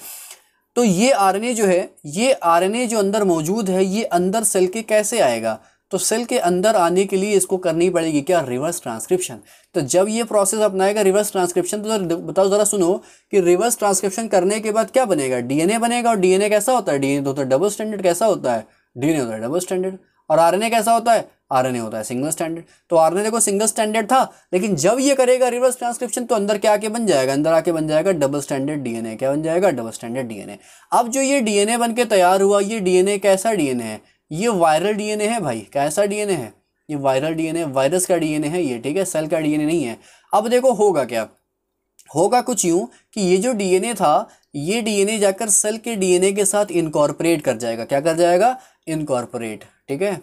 तो ये आरएनए जो है ये आरएनए जो अंदर मौजूद है ये अंदर सेल के कैसे आएगा तो सेल के अंदर आने के लिए इसको करनी पड़ेगी क्या रिवर्स ट्रांसक्रिप्शन तो जब ये प्रोसेस अपनाएगा रिवर्स ट्रांसक्रिप्शन तो बताओ ज़रा सुनो कि रिवर्स ट्रांसक्रिप्शन करने के बाद क्या बनेगा डीएनए बनेगा और डीएनए कैसा होता है डीएनए तो होता है डबल स्टैंडर्ड कैसा होता है डीएनए होता है डबल स्टैंडर्ड और आर कैसा होता है आर होता है सिंगल स्टैंडर्ड तो आरएनए देखो सिंगल स्टैंडर्ड था लेकिन जब ये करेगा रिवर्स ट्रांसक्रिप्शन तो अंदर क्या आके बन जाएगा अंदर आके बन जाएगा डबल स्टैंडर्ड डीएनए क्या बन जाएगा डबल स्टैंडर्ड डीएनए अब जो ये डीएनए बन तैयार हुआ ये डीएनए कैसा डीएनए है ये वायरल डीएनए है भाई कैसा डीएनए है ये वायरल डीएनए वायरस का डीएनए है ये ठीक है सेल का डीएनए नहीं है अब देखो होगा क्या होगा कुछ यूं कि ये जो डीएनए था ये डीएनए जाकर सेल के डीएनए के साथ इनकॉर्पोरेट कर जाएगा क्या कर जाएगा इनकॉर्पोरेट ठीक है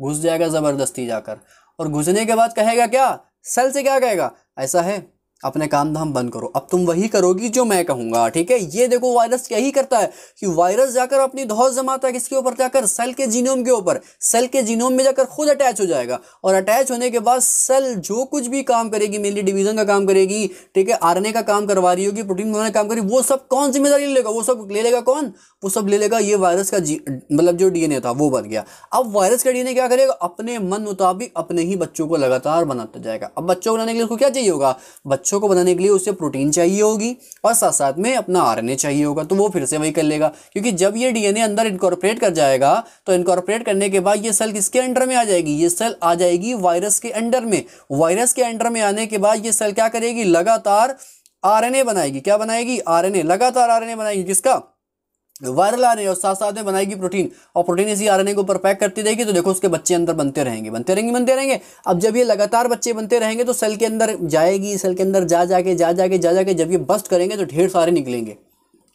घुस जाएगा ज़बरदस्ती जाकर और घुसने के बाद कहेगा क्या सेल से क्या कहेगा ऐसा है अपने काम धाम बंद करो अब तुम वही करोगी जो मैं कहूँगा ठीक है ये देखो वायरस यही करता है कि वायरस जाकर अपनी धौस जमाता है किसके ऊपर जाकर सेल के जीनोम के ऊपर सेल के जीनोम में जाकर खुद अटैच हो जाएगा और अटैच होने के बाद सेल जो कुछ भी काम करेगी मेनली डिवीजन का काम करेगी ठीक है आर का काम करवा रही होगी प्रोटीन का काम करेगी वो सब कौन जिम्मेदारी लेगा वो सब ले लेगा कौन वो सब ले लेगा ये वायरस का मतलब जो डीएनए था वो बन गया अब वायरस का डीएनए क्या करेगा अपने मन मुताबिक अपने ही बच्चों को लगातार बनाता जाएगा अब बच्चों को बनाने के लिए उसको क्या चाहिए होगा बच्चों बच्चों को बनाने के लिए उसे प्रोटीन चाहिए होगी और साथ साथ में अपना आर चाहिए होगा तो वो फिर से वही कर लेगा क्योंकि जब ये डीएनए अंदर इनकॉर्पोरेट कर जाएगा तो इनकॉर्पोरेट करने के बाद ये सेल किसके अंडर में आ जाएगी ये सेल आ जाएगी वायरस के अंडर में वायरस के अंडर में आने के बाद ये सेल क्या करेगी लगातार आर बनाएगी क्या बनाएगी आर लगातार आर बनाएगी किसका वायरल हैं और साथ साथ में बनाएगी प्रोटीन और प्रोटीन इसी आरएनए के ऊपर पैक करती रहेगी तो देखो उसके बच्चे अंदर बनते रहेंगे बनते रहेंगे बनते रहेंगे अब जब ये लगातार बच्चे बनते रहेंगे तो सेल के अंदर जाएगी सेल के अंदर जा जाके जा जाके जा जाके जब ये बस्ट करेंगे तो ढेर सारे निकलेंगे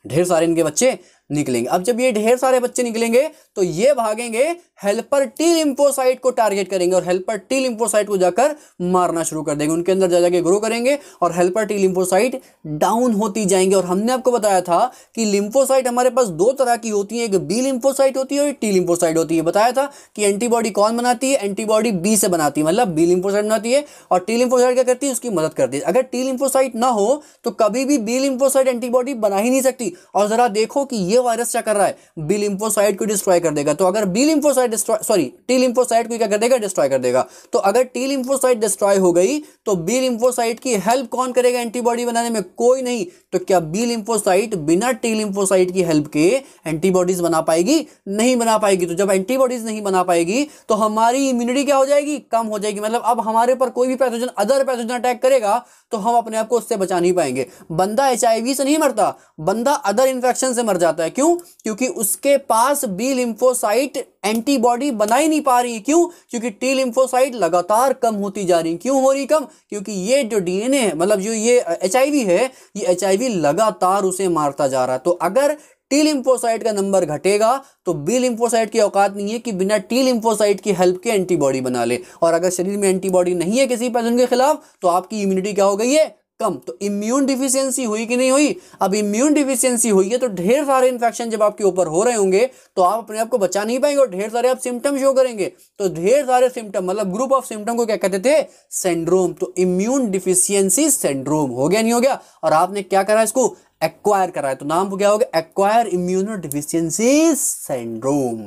ढेर सारे इनके बच्चे निकलेंगे अब जब ये ढेर सारे बच्चे निकलेंगे तो ये भागेंगे हेल्पर टी लिम्फोसाइट को टारगेट करेंगे और हेल्पर टी लिम्फोसाइट को जाकर मारना शुरू कर देंगे उनके अंदर जा जाके ग्रो करेंगे और हेल्पर टी लिम्फोसाइट डाउन होती जाएंगे और हमने आपको बताया था कि लिम्फोसाइट हमारे पास दो तरह की होती है एक बी लिम्फोसाइट होती है और टी लिम्फोसाइट होती है बताया था कि एंटीबॉडी कौन बनाती है एंटीबॉडी बी से बनाती है मतलब बी लिम्फोसाइट बनाती है और टी लिम्फोसाइट क्या करती है उसकी मदद करती है अगर टी लिम्फोसाइट ना हो तो कभी भी बी लिम्फोसाइट एंटीबॉडी बना ही नहीं सकती और ज़रा देखो कि ये वायरस क्या कर रहा है बी लिम्फोसाइट को डिस्ट्रॉय कर देगा तो अगर B lymphocyte sorry T lymphocyte को क्या कर देगा डिस्ट्रॉय कर देगा तो अगर टी लिम्फोसाइट डिस्ट्रॉय हो गई तो बी लिम्फोसाइट की हेल्प कौन करेगा एंटीबॉडी बनाने में कोई नहीं तो क्या बी लिम्फोसाइट बिना टी लिम्फोसाइट की हेल्प के एंटीबॉडीज बना पाएगी नहीं बना पाएगी तो जब एंटीबॉडीज नहीं बना पाएगी तो हमारी इम्यूनिटी क्या हो जाएगी कम हो जाएगी मतलब अब हमारे पर कोई भी पैथोजन अदर पैथोजन अटैक करेगा तो हम अपने आप को उससे बचा नहीं पाएंगे बंदा एच से नहीं मरता बंदा अदर इंफेक्शन से मर जाता है है क्यों क्योंकि उसके पास बी लिम्फोसाइट एंटीबॉडी बना ही नहीं पा रही है क्यों क्योंकि टी लिम्फोसाइट लगातार कम होती जा रही है क्यों हो रही कम क्योंकि ये जो डीएनए है मतलब जो ये एच है ये एच लगातार उसे मारता जा रहा है तो अगर टी लिम्फोसाइट का नंबर घटेगा तो बी लिम्फोसाइट की औकात नहीं है कि बिना टी लिम्फोसाइट की हेल्प के एंटीबॉडी बना ले और अगर शरीर में एंटीबॉडी नहीं है किसी पैथन के खिलाफ तो आपकी इम्यूनिटी क्या हो गई है कम तो इम्यून डिफिशियंसी हुई कि नहीं हुई अब इम्यून डिफिशियंसी हुई है तो ढेर सारे इन्फेक्शन जब आपके ऊपर हो रहे होंगे तो आप अपने आप को बचा नहीं पाएंगे और ढेर सारे आप सिम्टम शो करेंगे तो ढेर सारे सिम्टम मतलब ग्रुप ऑफ सिम्टम को क्या कहते थे सेंड्रोम तो इम्यून डिफिशियंसी सेंड्रोम हो गया नहीं हो गया और आपने क्या करा इसको एक्वायर करा है तो नाम क्या हो गया acquire immunodeficiency syndrome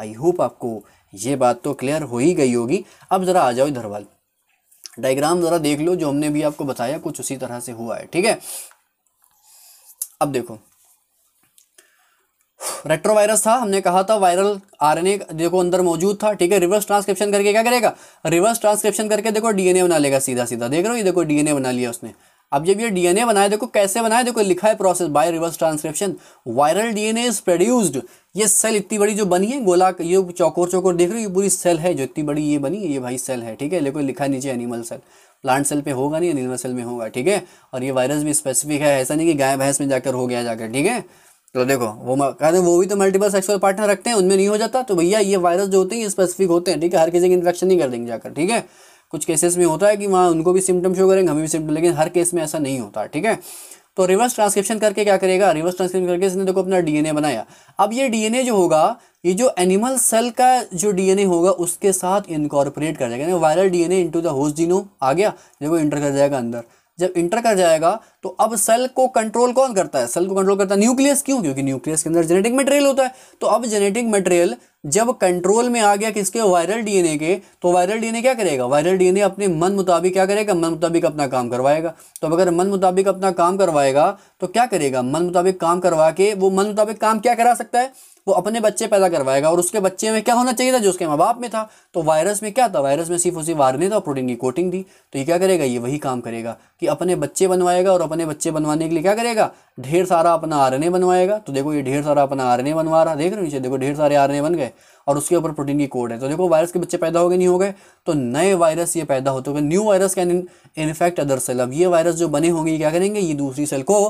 I hope आपको ये बात तो क्लियर हो ही गई होगी अब जरा आ जाओ इधर वाली डायग्राम ज़रा देख लो जो हमने भी आपको बताया कुछ उसी तरह से हुआ है ठीक है अब देखो रेट्रोवायरस था हमने कहा था वायरल आरएनए देखो अंदर मौजूद था ठीक है रिवर्स ट्रांसक्रिप्शन करके क्या करेगा रिवर्स ट्रांसक्रिप्शन करके देखो डीएनए बना लेगा सीधा सीधा देख रहे हो ये देखो डीएनए बना लिया उसने अब जब ये डीएनए बनाया देखो कैसे बनाया देखो लिखा है process by reverse transcription viral DNA is produced ये सेल इतनी बड़ी जो बनी है गोला ये चौकोर चौकोर देख रहे हो ये पूरी सेल है जो इतनी बड़ी ये बनी है ये भाई सेल है ठीक है लेकिन लिखा नीचे एनिमल सेल प्लांट सेल पे होगा नहीं एनिमल सेल में होगा ठीक है और ये वायरस भी स्पेसिफिक है ऐसा नहीं कि गाय भैंस में जाकर हो गया जाकर ठीक है तो देखो वो कहते हैं वो भी तो मल्टीपल सेक्सुअल पार्टनर रखते हैं उनमें नहीं हो जाता तो भैया ये वायरस जो होते हैं ये स्पेसिफिक होते हैं ठीक है हर किसी की इन्फेक्शन नहीं कर देंगे जाकर ठीक है कुछ केसेस में होता है कि वहाँ उनको भी सिम्टम शो करेंगे हमें भी सिम्टम लेकिन हर केस में ऐसा नहीं होता ठीक है तो रिवर्स ट्रांसक्रिप्शन करके क्या करेगा रिवर्स ट्रांसक्रिप्शन करके इसने देखो अपना डीएनए बनाया अब ये डीएनए जो होगा ये जो एनिमल सेल का जो डीएनए होगा उसके साथ इनकॉर्पोरेट कर जाएगा viral DNA into the host genome आ गया देखो इंटर कर जाएगा अंदर जब इंटर कर जाएगा तो अब सेल को कंट्रोल कौन करता है सेल को कंट्रोल करता है न्यूक्लियस क्यों क्योंकि न्यूक्लियस के अंदर जेनेटिक मटेरियल होता है तो अब जेनेटिक मटेरियल जब कंट्रोल में आ गया किसके वायरल डीएनए के तो वायरल डीएनए क्या करेगा वायरल डीएनए अपने मन मुताबिक क्या करेगा मन मुताबिक अपना काम करवाएगा तो अगर मन मुताबिक अपना काम करवाएगा तो क्या करेगा मन मुताबिक काम करवा के वो मन मुताबिक काम क्या करा सकता है वो अपने बच्चे पैदा करवाएगा और उसके बच्चे में क्या होना चाहिए था जो उसके माँ बाप में था तो वायरस में क्या था वायरस में सिर्फ उसी वारने था प्रोटीन की कोटिंग दी तो ये क्या करेगा ये वही काम करेगा कि अपने बच्चे बनवाएगा और अपने बच्चे बनवाने के लिए क्या करेगा ढेर सारा अपना आर बनवाएगा तो देखो ये ढेर सारा अपना आर बनवा रहा देख रहे नीचे देखो ढेर सारे आर बन गए और उसके ऊपर प्रोटीन की कोड है तो देखो वायरस के बच्चे पैदा हो गए नहीं हो गए तो नए वायरस ये पैदा होते हो new virus can infect other cell अब ये वायरस जो बने होंगे क्या करेंगे ये दूसरी सेल को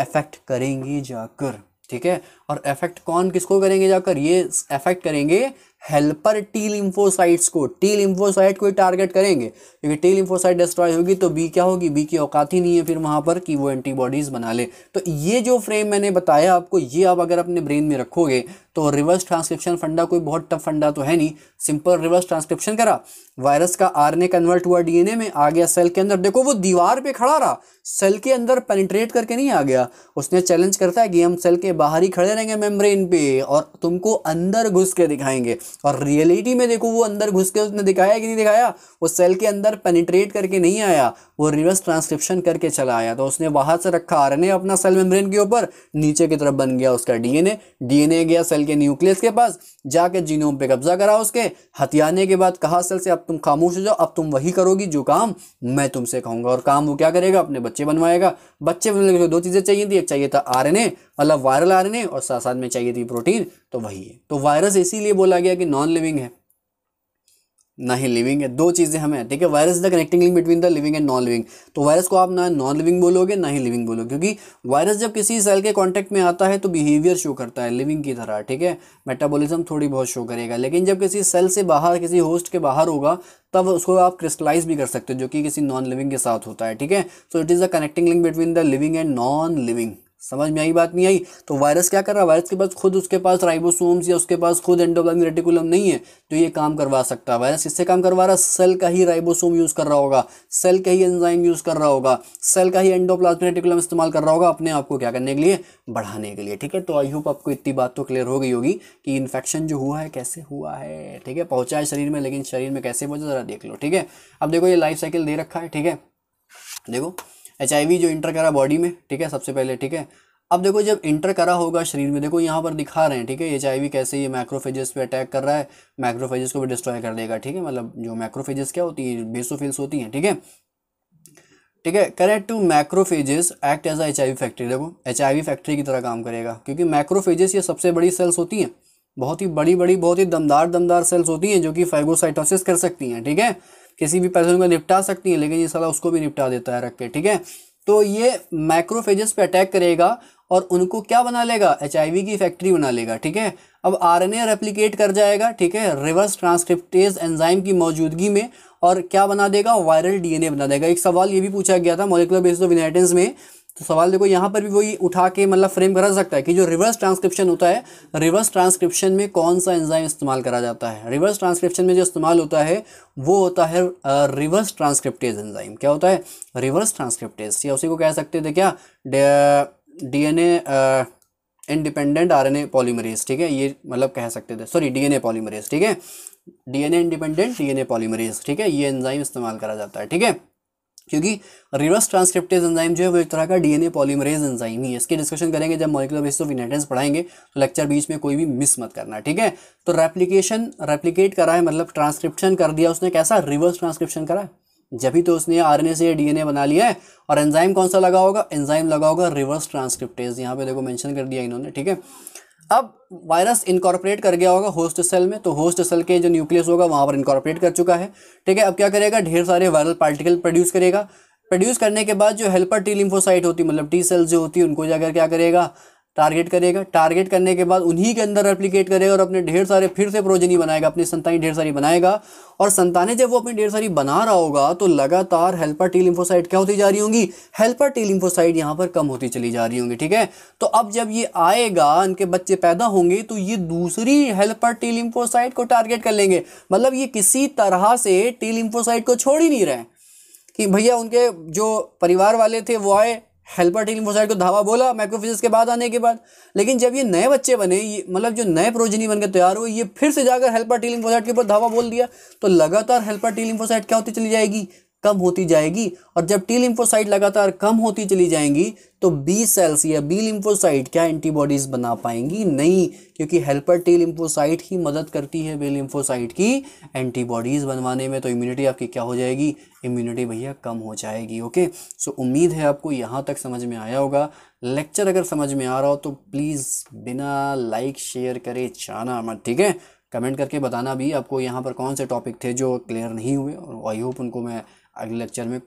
अफेक्ट करेंगे जाकर ठीक है और अफेक्ट कौन किसको करेंगे जाकर ये अफेक्ट करेंगे हेल्पर टी लिम्फोसाइट्स को टी लिम्फोसाइट को टारगेट करेंगे क्योंकि टी लिम्फोसाइट डिस्ट्रॉय होगी तो बी क्या होगी बी की औकात ही नहीं है फिर वहाँ पर कि वो एंटीबॉडीज़ बना ले तो ये जो फ्रेम मैंने बताया आपको ये आप अगर अपने ब्रेन में रखोगे तो रिवर्स ट्रांसक्रिप्शन फंडा कोई बहुत टफ फंडा तो है नहीं सिंपल रिवर्स ट्रांसक्रिप्शन करा वायरस का आरएनए कन्वर्ट हुआ डीएनए में आ गया सेल के अंदर देखो वो दीवार पे खड़ा रहा सेल के अंदर पेनिट्रेट करके नहीं आ गया उसने चैलेंज करता है कि हम सेल के बाहर ही खड़े लगे रहेंगे मेम्ब्रेन पे और तुमको अंदर घुस के दिखाएंगे और रियलिटी में देखो वो अंदर घुस के उसने दिखाया कि नहीं दिखाया वो सेल के अंदर पेनिट्रेट करके नहीं आया वो रिवर्स ट्रांसक्रिप्शन करके चला आया तो उसने बाहर से रखा आर अपना सेल मेम्ब्रेन के ऊपर नीचे की तरफ बन गया उसका डीएनए डीएनए गया सेल के न्यूक्लियस के पास जाके जीनों पे कब्जा करा उसके हथियाने के बाद कहा असल से अब तुम खामोश हो जाओ अब तुम वही करोगी जो काम मैं तुमसे कहूँगा और काम वो क्या करेगा अपने बच्चे बनवाएगा बच्चे बनने के दो चीज़ें चाहिए थी एक चाहिए था आर मतलब वायरल आर और साथ साथ में चाहिए थी प्रोटीन तो वही है तो वायरस इसीलिए बोला गया कि नॉन लिविंग है ना ही लिविंग है दो चीज़ें हमें ठीक है virus the connecting link between the living and non living तो वायरस को आप ना नॉन लिविंग बोलोगे ना ही लिविंग बोलोगे क्योंकि वायरस जब किसी सेल के कांटेक्ट में आता है तो बिहेवियर शो करता है लिविंग की तरह ठीक है मेटाबॉलिज्म थोड़ी बहुत शो करेगा लेकिन जब किसी सेल से बाहर किसी होस्ट के बाहर होगा तब उसको आप क्रिस्टलाइज भी कर सकते हो जो कि किसी नॉन लिविंग के साथ होता है ठीक है so it is the connecting link between the living and non living समझ में आई बात नहीं आई तो वायरस क्या कर रहा है वायरस के पास खुद उसके पास राइबोसोम्स या उसके पास खुद एंडोप्लाज्मिक रेटिकुलम नहीं है जो तो ये काम करवा सकता है वायरस इससे काम करवा रहा सेल का ही राइबोसोम यूज़ कर रहा होगा सेल का ही एंजाइम यूज़ कर रहा होगा सेल का ही एंडोप्लाज्म रेटिकुलम इस्तेमाल कर रहा होगा अपने आप को क्या करने के लिए बढ़ाने के लिए ठीक है तो आई होप आपको इतनी बात तो क्लियर हो गई होगी कि इन्फेक्शन जो हुआ है कैसे हुआ है ठीक है पहुँचा है शरीर में लेकिन शरीर में कैसे पहुँचा ज़रा देख लो ठीक है अब देखो ये लाइफ साइकिल दे रखा है ठीक है देखो एच जो इंटर करा बॉडी में ठीक है सबसे पहले ठीक है अब देखो जब इंटर करा होगा शरीर में देखो यहाँ पर दिखा रहे हैं ठीक है एच कैसे ये मैक्रोफेजेस पे अटैक कर रहा है मैक्रोफेजेस को भी डिस्ट्रॉय कर देगा ठीक है मतलब जो मैक्रोफेजेस क्या होती है बेसोफिल्स होती हैं ठीक है ठीक है correct to macrophages act as H I factory देखो एच आई फैक्ट्री की तरह काम करेगा क्योंकि मैक्रोफेजेस ये सबसे बड़ी सेल्स होती हैं बहुत ही बड़ी बड़ी बहुत ही दमदार दमदार सेल्स होती हैं जो कि फाइगोसाइटोसिस कर सकती हैं ठीक है थीके? किसी भी पर्सन को निपटा सकती है लेकिन ये साला उसको भी निपटा देता है रख के ठीक है तो ये माइक्रोफेजेस पे अटैक करेगा और उनको क्या बना लेगा एच की फैक्ट्री बना लेगा ठीक है अब आर एन रेप्लीकेट कर जाएगा ठीक है रिवर्स ट्रांसक्रिप्टेज एंजाइम की मौजूदगी में और क्या बना देगा वायरल डीएनए बना देगा एक सवाल ये भी पूछा गया था मोलिकुलर बेस्ड ऑफ इनहेटेंस में तो सवाल देखो यहाँ पर भी वही उठा के मतलब फ्रेम कर सकता है कि जो रिवर्स ट्रांसक्रिप्शन होता है रिवर्स ट्रांसक्रिप्शन में कौन सा एंजाइम इस्तेमाल करा जाता है रिवर्स ट्रांसक्रिप्शन में जो इस्तेमाल होता है वो होता है रिवर्स ट्रांसक्रिप्टेज एंजाइम क्या होता है रिवर्स ट्रांसक्रिप्टेज या उसी को कह सकते थे क्या D N independent R N ठीक है ये मतलब कह सकते थे सॉरी डी एन ठीक है D N independent D N ठीक है ये एंजाइम इस्तेमाल करा जाता है ठीक है क्योंकि रिवर्स ट्रांसक्रिप्टेज एंजाइम जो है वो एक तरह का डीएनए पॉलीमरेज एंजाइम ही है इसके डिस्कशन करेंगे जब मॉलिकुलर बेसिस ऑफ इनहेरिटेंस पढ़ाएंगे तो लेक्चर बीच में कोई भी मिस मत करना ठीक है तो रेप्लीकेशन रेप्लीकेट करा है मतलब ट्रांसक्रिप्शन कर दिया उसने कैसा रिवर्स ट्रांसक्रिप्शन करा जब ही तो उसने आरएनए से डीएनए बना लिया है और एंजाइम कौन सा लगा होगा एंजाइम लगा होगा रिवर्स ट्रांसक्रिप्टेज यहाँ पे देखो मेंशन कर दिया इन्होंने ठीक है अब वायरस इनकॉर्पोरेट कर गया होगा होस्ट सेल में तो होस्ट सेल के जो न्यूक्लियस होगा वहाँ पर इनकॉर्पोरेट कर चुका है ठीक है अब क्या करेगा ढेर सारे वायरल पार्टिकल प्रोड्यूस करेगा प्रोड्यूस करने के बाद जो हेल्पर टी लिम्फोसाइट होती मतलब टी सेल्स जो होती है उनको जाकर क्या करेगा टारगेट करेगा टारगेट करने के बाद उन्हीं के अंदर रेप्लीकेट करेगा और अपने ढेर सारे फिर से प्रोजनी बनाएगा अपनी संतानी ढेर सारी बनाएगा और संतानें जब वो अपनी ढेर सारी बना रहा होगा तो लगातार हेल्पर टी लिम्फोसाइट क्या होती जा रही होंगी हेल्पर टी लिम्फोसाइट यहाँ पर कम होती चली जा रही होंगी ठीक है तो अब जब ये आएगा इनके बच्चे पैदा होंगे तो ये दूसरी हेल्पर टी लिम्फोसाइट को टारगेट कर लेंगे मतलब ये किसी तरह से टी लिम्फोसाइट को छोड़ ही नहीं रहे कि भैया उनके जो परिवार वाले थे वो आए हेल्पर टेलिफोसाइड को धावा बोला माइक्रोफिजिस के बाद आने के बाद लेकिन जब ये नए बच्चे बने ये मतलब जो नए प्रोजनी बनकर तैयार हुए ये फिर से जाकर हेल्पर टेलिफोसाइड के ऊपर धावा बोल दिया तो लगातार हेल्पर टेलिफोसाइड क्या होती चली जाएगी कम होती जाएगी और जब टी लिम्फोसाइट लगातार कम होती चली जाएंगी तो बी सेल्स या बी लिम्फोसाइट क्या एंटीबॉडीज़ बना पाएंगी नहीं क्योंकि हेल्पर टी लिम्फोसाइट ही मदद करती है बी लिम्फोसाइट की एंटीबॉडीज़ बनवाने में तो इम्यूनिटी आपकी क्या हो जाएगी इम्यूनिटी भैया कम हो जाएगी ओके सो उम्मीद है आपको यहाँ तक समझ में आया होगा लेक्चर अगर समझ में आ रहा हो तो प्लीज़ बिना लाइक शेयर करे जाना मत ठीक है कमेंट करके बताना भी आपको यहाँ पर कौन से टॉपिक थे जो क्लियर नहीं हुए और आई होप उनको मैं अगले लेक्चर में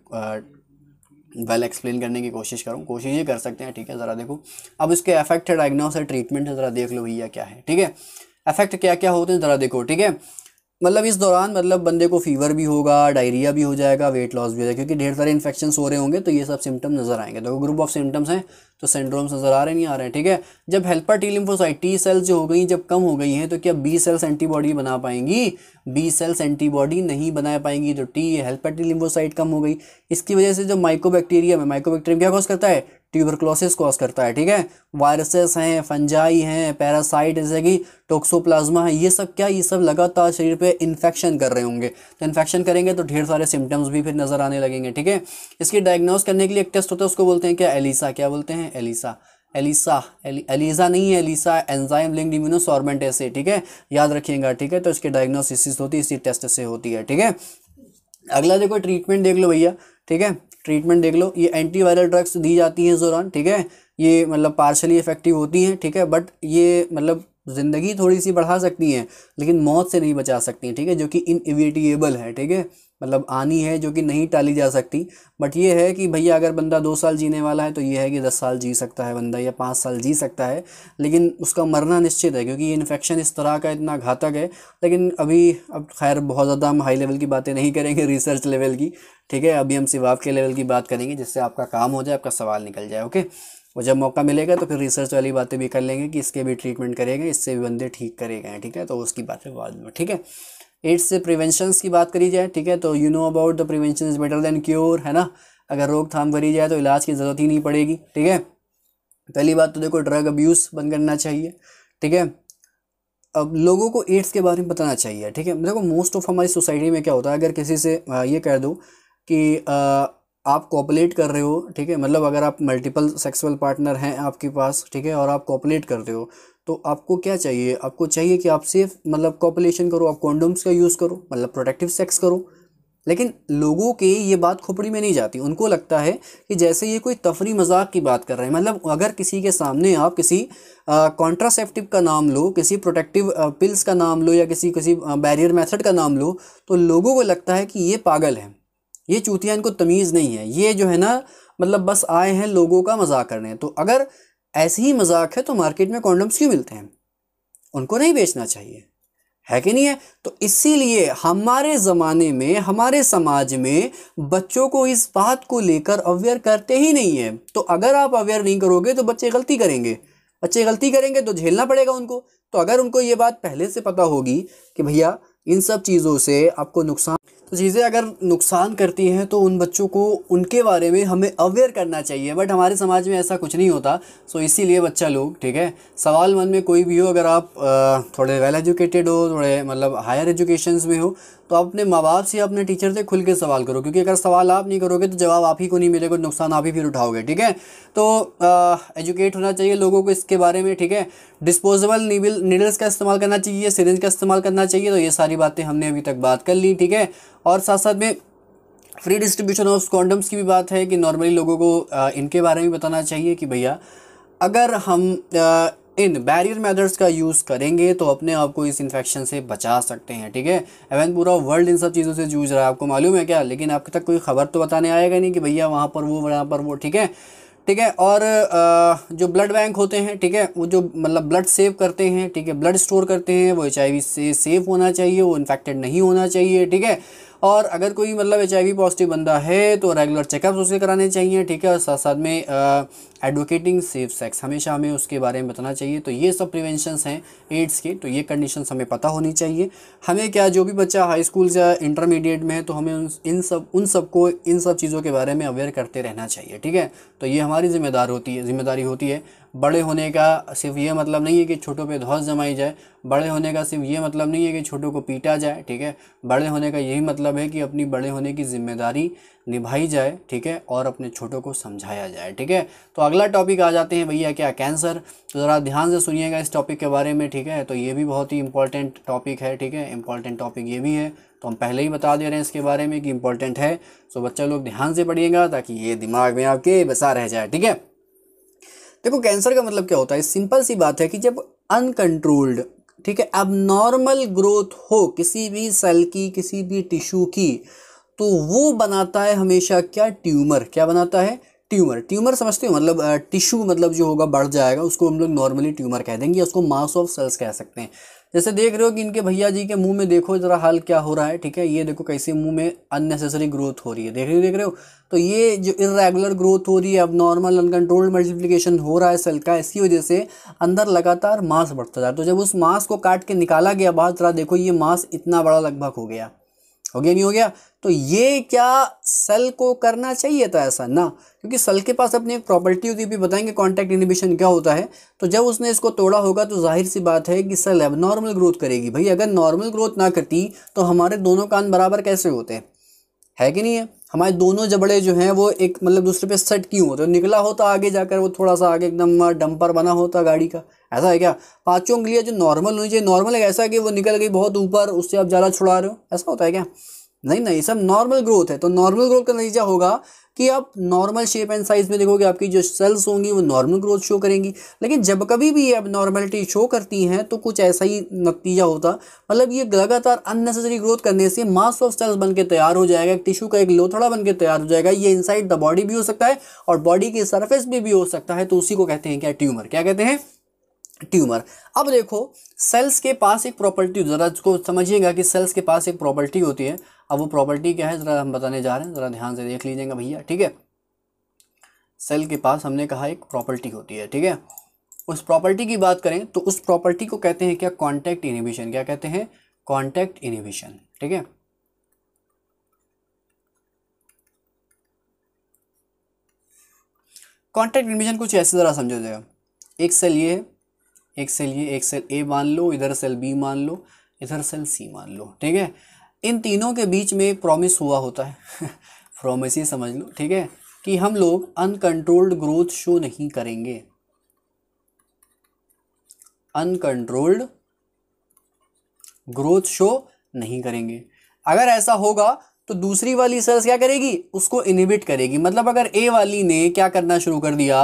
वेल एक्सप्लेन करने की कोशिश करूँ कोशिश ये कर सकते हैं ठीक है ज़रा देखो अब इसके इफेक्ट है डायग्नोस है ट्रीटमेंट है ज़रा देख लो भैया क्या है ठीक है इफेक्ट क्या क्या होते हैं ज़रा देखो ठीक है मतलब इस दौरान मतलब बंदे को फीवर भी होगा डायरिया भी हो जाएगा वेट लॉस भी हो जाएगा क्योंकि ढेर सारे इन्फेक्शन हो रहे होंगे तो ये सब सिम्टम नज़र आएंगे तो ग्रुप ऑफ सिम्टम्स हैं तो सिंड्रोम्स नज़र आ रहे नहीं आ रहे हैं ठीक है जब helper T lymphocyte T cells जो हो गई जब कम हो गई हैं तो क्या बी सेल्स एंटीबॉडी बना पाएंगी बी सेल्स एंटीबॉडी नहीं बना पाएंगी तो टी हेल्पर टी लिम्फोसाइट कम हो गई इसकी वजह से जो माइकोबैक्टीरियम है माइकोबैक्टीरियम क्या कॉज करता है ट्यूबरक्लोसिस कॉज करता है ठीक है वायरसेस हैं फंजाई हैं पैरासाइट जैसे कि टोक्सोप्लाज्मा है ये सब क्या ये सब लगातार शरीर पे इन्फेक्शन कर रहे होंगे तो इन्फेक्शन करेंगे तो ढेर सारे सिम्टम्स भी फिर नज़र आने लगेंगे ठीक है इसकी डायग्नोस करने के लिए एक टेस्ट होता है उसको बोलते हैं क्या एलिसा क्या बोलते हैं एलिसा एलिसा एलिजा नहीं है एलिसा एंजाइम लिंक्ड इम्यूनोसॉर्मेंट ऐसे ठीक है याद रखिएगा ठीक है तो इसकी डायग्नोसिस होती है इसी टेस्ट से होती है ठीक है अगला देखो ट्रीटमेंट देख लो भैया ठीक है ट्रीटमेंट देख लो ये एंटीवायरल ड्रग्स दी जाती हैं इस दौरान ठीक है ये मतलब पार्शली इफेक्टिव होती हैं ठीक है बट ये मतलब ज़िंदगी थोड़ी सी बढ़ा सकती हैं लेकिन मौत से नहीं बचा सकती ठीक है जो कि इन है ठीक है मतलब आनी है जो कि नहीं टाली जा सकती बट ये है कि भैया अगर बंदा दो साल जीने वाला है तो ये है कि दस साल जी सकता है बंदा या पाँच साल जी सकता है लेकिन उसका मरना निश्चित है क्योंकि ये इन्फेक्शन इस तरह का इतना घातक है लेकिन अभी अब खैर बहुत ज़्यादा हम हाई लेवल की बातें नहीं करेंगे रिसर्च लेवल की ठीक है अभी हम सिवाब के लेवल की बात करेंगे जिससे आपका काम हो जाए आपका सवाल निकल जाए ओके और जब मौका मिलेगा तो फिर रिसर्च वाली बातें भी कर लेंगे कि इसके भी ट्रीटमेंट करेंगे इससे भी बंदे ठीक करेंगे ठीक है तो उसकी बातें बाद में ठीक है एड्स से प्रिवेंशंस की बात करी जाए ठीक है तो you know about the prevention is better than cure है ना अगर रोकथाम करी जाए तो इलाज की ज़रूरत ही नहीं पड़ेगी ठीक है पहली बात तो देखो ड्रग अब्यूज़ बंद करना चाहिए ठीक है अब लोगों को एड्स के बारे में बताना चाहिए ठीक है देखो मोस्ट ऑफ हमारी सोसाइटी में क्या होता है अगर किसी से ये कह दो कि आप कॉपलेट कर रहे हो ठीक है मतलब अगर आप मल्टीपल सेक्सुअल पार्टनर हैं आपके पास ठीक है और आप कॉपलेट करते हो तो आपको क्या चाहिए आपको चाहिए कि आप सिर्फ मतलब कॉपुलेशन करो आप कॉन्डोम्स का यूज़ करो मतलब प्रोटेक्टिव सेक्स करो लेकिन लोगों के ये बात खोपड़ी में नहीं जाती उनको लगता है कि जैसे ये कोई तफरी मजाक की बात कर रहे हैं मतलब अगर किसी के सामने आप किसी कॉन्ट्रासेप्टिव का नाम लो किसी प्रोटेक्टिव पिल्स का नाम लो या किसी किसी बैरियर मेथड का नाम लो तो लोगों को लगता है कि ये पागल है ये चूतियाँ इनको तमीज़ नहीं है ये जो है ना मतलब बस आए हैं लोगों का मजाक करने तो अगर ऐसे ही मजाक है तो मार्केट में कॉन्डम्स क्यों मिलते हैं उनको नहीं बेचना चाहिए है कि नहीं है तो इसीलिए हमारे ज़माने में हमारे समाज में बच्चों को इस बात को लेकर अवेयर करते ही नहीं है तो अगर आप अवेयर नहीं करोगे तो बच्चे गलती करेंगे बच्चे गलती करेंगे तो झेलना पड़ेगा उनको तो अगर उनको ये बात पहले से पता होगी कि भैया इन सब चीज़ों से आपको नुकसान चीज़ें अगर नुकसान करती हैं तो उन बच्चों को उनके बारे में हमें अवेयर करना चाहिए बट हमारे समाज में ऐसा कुछ नहीं होता सो इसीलिए बच्चा लोग ठीक है सवाल मन में कोई भी हो अगर आप थोड़े वेल एजुकेटेड हो थोड़े मतलब हायर एजुकेशन में हो तो आप अपने माँ बाप से अपने टीचर से खुल के सवाल करो क्योंकि अगर सवाल आप नहीं करोगे तो जवाब आप ही को नहीं मिलेगा नुकसान आप ही फिर उठाओगे ठीक है तो एजुकेट होना चाहिए लोगों को इसके बारे में ठीक है डिस्पोजेबल नीबिल नीडल्स का इस्तेमाल करना चाहिए सीरेंज का इस्तेमाल करना चाहिए तो ये सारी बातें हमने अभी तक बात कर ली ठीक है और साथ साथ में फ्री डिस्ट्रीब्यूशन ऑफ कॉन्डम्स की भी बात है कि नॉर्मली लोगों को इनके बारे में बताना चाहिए कि भैया अगर हम इन बैरियर मेथड्स का यूज़ करेंगे तो अपने आप को इस इन्फेक्शन से बचा सकते हैं ठीक है एवन पूरा वर्ल्ड इन सब चीज़ों से जूझ रहा है आपको मालूम है क्या लेकिन आपके तक कोई खबर तो बताने आएगा नहीं कि भैया वहाँ पर वो वहाँ पर वो ठीक है ठीक है और जो ब्लड बैंक होते हैं ठीक है वो जो मतलब ब्लड सेव करते हैं ठीक है ब्लड स्टोर करते हैं वो एच से सेफ होना चाहिए वो इन्फेक्टेड नहीं होना चाहिए ठीक है और अगर कोई मतलब एच पॉजिटिव बंदा है तो रेगुलर चेकअप उसे कराने चाहिए ठीक है और साथ साथ में एडवोकेटिंग सेफ सेक्स हमेशा हमें उसके बारे में बताना चाहिए तो ये सब प्रिवेंशनस हैं एड्स के तो ये कंडीशन हमें पता होनी चाहिए हमें क्या जो भी बच्चा हाई स्कूल या इंटरमीडिएट में है तो हमें इन सब उन सबको इन सब चीज़ों के बारे में अवेयर करते रहना चाहिए ठीक है तो ये हमारी जिम्मेदार होती है जिम्मेदारी होती है बड़े होने का सिर्फ ये मतलब नहीं है कि छोटों पे धौस जमाई जाए बड़े होने का सिर्फ ये मतलब नहीं है कि छोटों को पीटा जाए ठीक है बड़े होने का यही मतलब है कि अपनी बड़े होने की जिम्मेदारी निभाई जाए ठीक है और अपने छोटों को समझाया जाए ठीक है तो अगला टॉपिक आ जाते हैं भैया क्या कैंसर तो ज़रा ध्यान से सुनिएगा इस टॉपिक के बारे में ठीक है तो ये भी बहुत ही इंपॉर्टेंट टॉपिक है ठीक है इंपॉर्टेंट टॉपिक ये भी है तो हम पहले ही बता दे रहे हैं इसके बारे में कि इंपॉर्टेंट है सो तो बच्चा लोग ध्यान से पढ़िएगा ताकि ये दिमाग में आपके बसा रह जाए ठीक है देखो कैंसर का मतलब क्या होता है सिंपल सी बात है कि जब अनकंट्रोल्ड ठीक है अब नॉर्मल ग्रोथ हो किसी भी सेल की किसी भी टिश्यू की तो वो बनाता है हमेशा क्या ट्यूमर क्या बनाता है ट्यूमर ट्यूमर समझते हो मतलब टिश्यू मतलब जो होगा बढ़ जाएगा उसको हम लोग नॉर्मली ट्यूमर कह देंगे उसको मास ऑफ सेल्स कह सकते हैं जैसे देख रहे हो कि इनके भैया जी के मुंह में देखो ज़रा हाल क्या हो रहा है ठीक है ये देखो कैसे मुंह में अननेसेसरी ग्रोथ हो रही है देख रहे हो देख रहे हो तो ये जो इरेगुलर ग्रोथ हो रही है अब नॉर्मल अनकंट्रोल्ड मल्टीप्लिकेशन हो रहा है सेल का इसकी वजह से अंदर लगातार मांस बढ़ता जा रहा है तो जब उस मांस को काट के निकाला गया बाहर जरा देखो ये मांस इतना बड़ा लगभग हो गया हो गया नहीं हो गया तो ये क्या सेल को करना चाहिए था ऐसा ना क्योंकि सेल के पास अपनी एक प्रॉपर्टी होती भी बताएंगे कॉन्टैक्ट इनिबिशन क्या होता है तो जब उसने इसको तोड़ा होगा तो जाहिर सी बात है कि सेल अब नॉर्मल ग्रोथ करेगी भाई अगर नॉर्मल ग्रोथ ना करती तो हमारे दोनों कान बराबर कैसे होते हैं है कि नहीं है हमारे दोनों जबड़े जो हैं वो एक मतलब दूसरे पे सेट क्यों होते निकला होता आगे जाकर वो थोड़ा सा आगे एकदम डंपर बना होता गाड़ी का ऐसा है क्या पाँचों उंगलियाँ जो नॉर्मल होनी चाहिए नॉर्मल है ऐसा कि वो निकल गई बहुत ऊपर उससे आप ज़्यादा छुड़ा रहे हो ऐसा होता है क्या नहीं नहीं सब नॉर्मल ग्रोथ है तो नॉर्मल ग्रोथ का नतीजा होगा कि आप नॉर्मल शेप एंड साइज़ में देखोगे आपकी जो सेल्स होंगी वो नॉर्मल ग्रोथ शो करेंगी लेकिन जब कभी भी ये अब नॉर्मलिटी शो करती हैं तो कुछ ऐसा ही नतीजा होता मतलब ये लगातार अननेसेसरी ग्रोथ करने से मास ऑफ सेल्स बन के तैयार हो जाएगा एक टिश्यू का एक लोथड़ा बन के तैयार हो जाएगा ये इनसाइड द बॉडी भी हो सकता है और बॉडी के सर्फेस में भी हो सकता है तो उसी को कहते हैं क्या ट्यूमर क्या कहते हैं ट्यूमर अब देखो सेल्स के पास एक प्रॉपर्टी ज़रा इसको समझिएगा कि सेल्स के पास एक प्रॉपर्टी होती है अब वो प्रॉपर्टी क्या है ज़रा हम बताने जा रहे हैं ज़रा ध्यान से देख लीजिएगा भैया ठीक है सेल के पास हमने कहा एक प्रॉपर्टी होती है ठीक है उस प्रॉपर्टी की बात करें तो उस प्रॉपर्टी को कहते हैं क्या कॉन्टैक्ट इनिबिशन क्या कहते हैं कॉन्टैक्ट इनिबिशन ठीक है कॉन्टैक्ट इनिबिशन कुछ ऐसे ज़रा समझो जाएगा एक सेल ये है एक सेल ये एक सेल ए मान लो इधर सेल बी मान लो इधर सेल सी मान लो ठीक है इन तीनों के बीच में एक प्रॉमिस हुआ होता है प्रॉमिस ही समझ लो ठीक है कि हम लोग अनकंट्रोल्ड ग्रोथ शो नहीं करेंगे अनकंट्रोल्ड ग्रोथ शो नहीं करेंगे अगर ऐसा होगा तो दूसरी वाली सेल्स क्या करेगी उसको इनहिबिट करेगी मतलब अगर ए वाली ने क्या करना शुरू कर दिया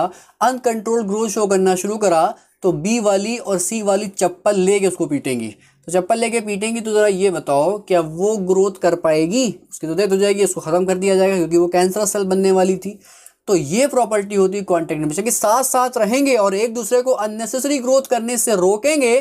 अनकंट्रोल्ड ग्रोथ शो करना शुरू करा तो बी वाली और सी वाली चप्पल लेके उसको पीटेंगी तो चप्पल लेके पीटेंगी तो ज़रा ये बताओ क्या वो ग्रोथ कर पाएगी उसकी तो डेथ हो जाएगी उसको ख़त्म कर दिया जाएगा क्योंकि वो कैंसर सेल बनने वाली थी तो ये प्रॉपर्टी होती है कॉन्टेक्ट इनिबिशन के साथ साथ रहेंगे और एक दूसरे को अननेसेसरी ग्रोथ करने से रोकेंगे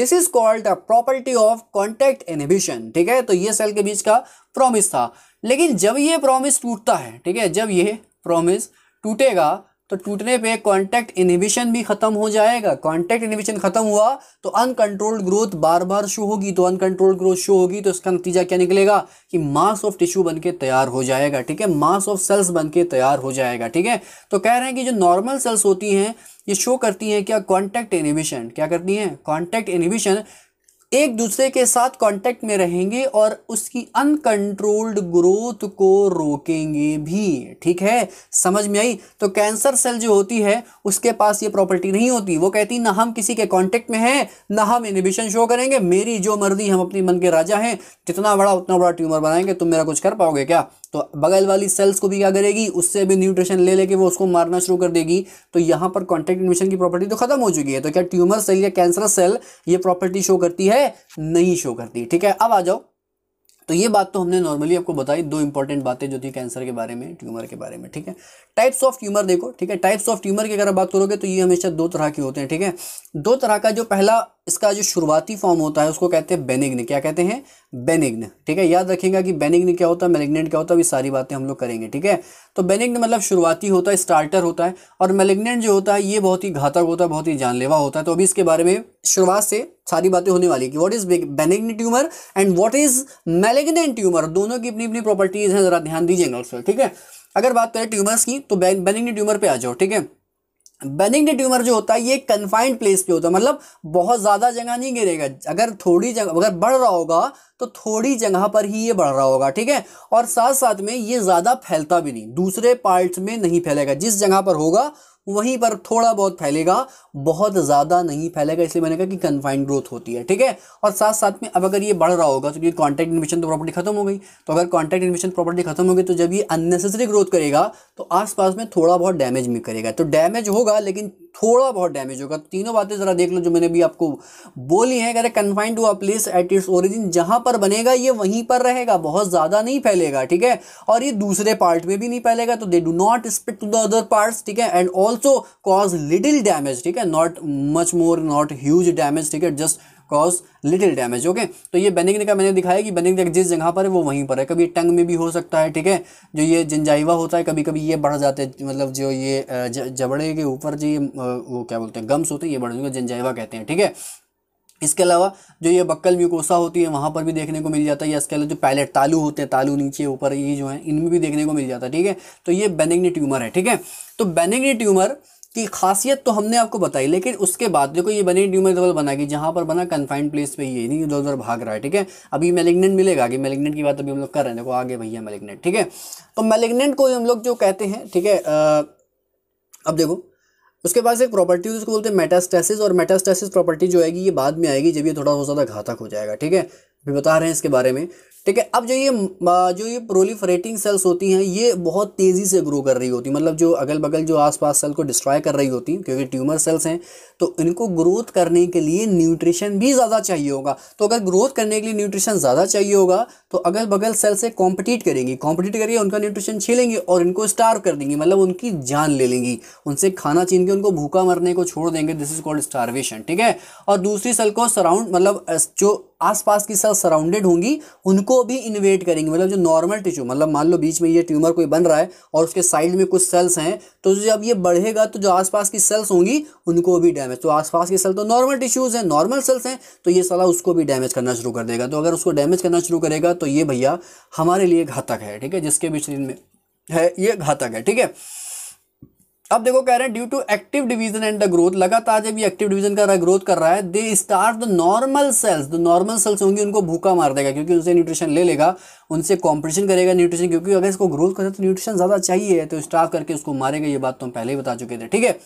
this is called a property of contact inhibition ठीक है तो ये सेल के बीच का प्रॉमिस था लेकिन जब ये प्रॉमिस टूटता है ठीक है जब ये प्रॉमिस टूटेगा तो टूटने पे कांटेक्ट इनिबिशन भी खत्म हो जाएगा कांटेक्ट इनिबिशन खत्म हुआ तो अनकंट्रोल्ड ग्रोथ बार बार शो होगी तो अनकंट्रोल्ड ग्रोथ शो होगी तो इसका नतीजा क्या निकलेगा कि मास ऑफ टिश्यू बनके तैयार हो जाएगा ठीक है मास ऑफ सेल्स बनके तैयार हो जाएगा ठीक है तो कह रहे हैं कि जो नॉर्मल सेल्स होती हैं ये शो करती हैं क्या कॉन्टैक्ट इनिबिशन क्या करती हैं कॉन्टैक्ट इनिबिशन एक दूसरे के साथ कांटेक्ट में रहेंगे और उसकी अनकंट्रोल्ड ग्रोथ को रोकेंगे भी ठीक है समझ में आई तो कैंसर सेल जो होती है उसके पास ये प्रॉपर्टी नहीं होती वो कहती ना हम किसी के कांटेक्ट में हैं ना हम इनिबिशन शो करेंगे मेरी जो मर्जी हम अपने मन के राजा हैं जितना बड़ा उतना बड़ा ट्यूमर बनाएंगे तुम मेरा कुछ कर पाओगे क्या तो बगल वाली सेल्स को भी क्या करेगी उससे भी न्यूट्रिशन ले लेके वो उसको मारना शुरू कर देगी तो यहाँ पर कॉन्टैक्ट एडमिशन की प्रॉपर्टी तो खत्म हो चुकी है तो क्या ट्यूमर सेल या कैंसर सेल ये प्रॉपर्टी शो करती है नहीं शो करती ठीक है अब आ जाओ तो ये बात तो हमने नॉर्मली आपको बताई दो इंपॉर्टेंट बातें जो थी कैंसर के बारे में ट्यूमर के बारे में ठीक है टाइप्स ऑफ ट्यूमर देखो ठीक है टाइप्स ऑफ ट्यूमर की अगर बात करोगे तो ये हमेशा दो तरह के होते हैं ठीक है दो तरह का जो पहला इसका जो शुरुआती फॉर्म होता है उसको कहते हैं बेनिग्न क्या कहते हैं बेनिग्न ठीक है याद रखेगा कि बेनिग्न क्या होता है मेलेग्नेंट क्या होता है ये सारी बातें हम लोग करेंगे ठीक है तो बेनिग्न मतलब शुरुआती होता है स्टार्टर होता है और मेलेग्नेंट जो होता है ये बहुत ही घातक होता है बहुत ही जानलेवा होता है तो अभी इसके बारे में शुरुआत से सारी बातें होने वाली कि what is benign tumour and what is malignant tumour दोनों की अपनी अपनी प्रॉपर्टीज हैं जरा ध्यान दीजिएगा उस पर ठीक है अगर बात करें ट्यूमर्स की तो बेनिग्न ट्यूमर पे आ जाओ ठीक है बेनिग्न ट्यूमर जो होता है ये कन्फाइंड प्लेस पे होता है मतलब बहुत ज़्यादा जगह नहीं गिरेगा अगर थोड़ी जगह अगर बढ़ रहा होगा तो थोड़ी जगह पर ही ये बढ़ रहा होगा ठीक है और साथ साथ में ये ज़्यादा फैलता भी नहीं दूसरे पार्ट्स में नहीं फैलेगा जिस जगह पर होगा वहीं पर थोड़ा बहुत फैलेगा बहुत ज़्यादा नहीं फैलेगा इसलिए मैंने कहा कि कन्फाइंड ग्रोथ होती है ठीक है और साथ साथ में अब अगर ये बढ़ रहा होगा तो ये कॉन्टैक्ट इन्वेशन तो प्रॉपर्टी खत्म हो गई तो अगर कॉन्टैक्ट इन्वेशन प्रॉपर्टी खत्म हो गई तो जब ये अननेसेसरी ग्रोथ करेगा तो आसपास में थोड़ा बहुत डैमेज भी करेगा तो डैमेज होगा लेकिन थोड़ा बहुत डैमेज होगा तो तीनों बातें ज़रा देख लो जो मैंने भी आपको बोली हैं कह रहे confined to a place at its origin जहां पर बनेगा ये वहीं पर रहेगा बहुत ज़्यादा नहीं फैलेगा ठीक है और ये दूसरे पार्ट में भी नहीं फैलेगा तो they do not spread to the other parts ठीक है and also cause little damage ठीक है not much more not huge damage ठीक है just cause little damage okay तो ये बेनिग्न का मैंने दिखाया कि बेनिग्न जिस जगह पर है वो वहीं पर है कभी टंग में भी हो सकता है ठीक है जो ये जिंजाइवा होता है कभी कभी ये बढ़ जाते हैं मतलब जो ये जबड़े के ऊपर जो ये वो क्या बोलते हैं गम्स होते हैं ये बढ़ जाएंगे जिंजाइवा कहते हैं ठीक है इसके अलावा जो ये बक्कल म्यूकोसा होती है वहाँ पर भी देखने को मिल जाता है या इसके अलावा जो पैलेट तालू होते हैं तालू नीचे ऊपर ये जो है इनमें भी देखने को मिल जाता है ठीक है तो ये बेनिग्न ट्यूमर है ठीक है तो बेनिग्न ट्यूमर की खासियत तो हमने आपको बताई लेकिन उसके बाद देखो ये बनी बना कि जहाँ पर बना कन्फाइंड प्लेस पे ये नहीं उधर उधर भाग रहा है ठीक है अभी मेलेग्नेंट मिलेगा आगे मेलेग्नेंट की बात अभी हम लोग कर रहे हैं देखो आगे भैया मेलेग्नेंट ठीक है तो मेलेग्नेंट को हम लोग जो कहते हैं ठीक है अब देखो उसके पास एक प्रॉपर्टी उसको बोलते हैं मेटास्टेसिस और मेटास्टेसिस प्रॉपर्टी जो आएगी ये बाद में आएगी जब ये थोड़ा बहुत ज़्यादा घातक हो जाएगा ठीक है भी बता रहे हैं इसके बारे में ठीक है अब जो ये जो ये प्रोलीफरेटिंग सेल्स होती हैं ये बहुत तेज़ी से ग्रो कर रही होती मतलब जो अगल बगल जो आसपास सेल को डिस्ट्रॉय कर रही होती क्योंकि ट्यूमर सेल्स हैं तो इनको ग्रोथ करने के लिए न्यूट्रिशन भी ज़्यादा चाहिए होगा तो अगर ग्रोथ करने के लिए न्यूट्रिशन ज़्यादा चाहिए होगा तो अगल बगल सेल से कॉम्पिटिट करेंगी कॉम्पिटिट करके उनका न्यूट्रिशन छीलेंगी और इनको स्टार्व कर देंगी मतलब उनकी जान ले लेंगी उनसे खाना छीन के उनको भूखा मरने को छोड़ देंगे दिस इज कॉल्ड स्टारवेशन ठीक है और दूसरी सेल को सराउंड मतलब जो आसपास की सेल सराउंडेड होंगी उनको भी इन्वेट करेंगी मतलब जो नॉर्मल टिश्यू मतलब मान लो बीच में ये ट्यूमर कोई बन रहा है और उसके साइड में कुछ सेल्स हैं तो जब ये बढ़ेगा तो जो आसपास की सेल्स होंगी उनको भी डैमेज तो आसपास की सेल तो नॉर्मल टिश्यूज़ हैं नॉर्मल सेल्स हैं तो ये सला उसको भी डैमेज करना शुरू कर देगा तो अगर उसको डैमेज करना शुरू करेगा तो ये भैया हमारे लिए घातक है ठीक है जिसके भी शरीर में है ये घातक है ठीक है अब देखो कह रहे हैं due to active division and the growth लगातार जब ये एक्टिव डिवीजन कर रहा ग्रोथ कर रहा है they start the normal cells the normal cells होंगी उनको भूखा मार देगा क्योंकि उनसे न्यूट्रिशन ले लेगा उनसे कॉम्पिटिशन करेगा न्यूट्रिशन क्योंकि अगर इसको ग्रोथ करे तो न्यूट्रिशन ज़्यादा चाहिए तो स्टार्ट करके उसको मारेगा ये बात तो हम पहले ही बता चुके थे ठीक है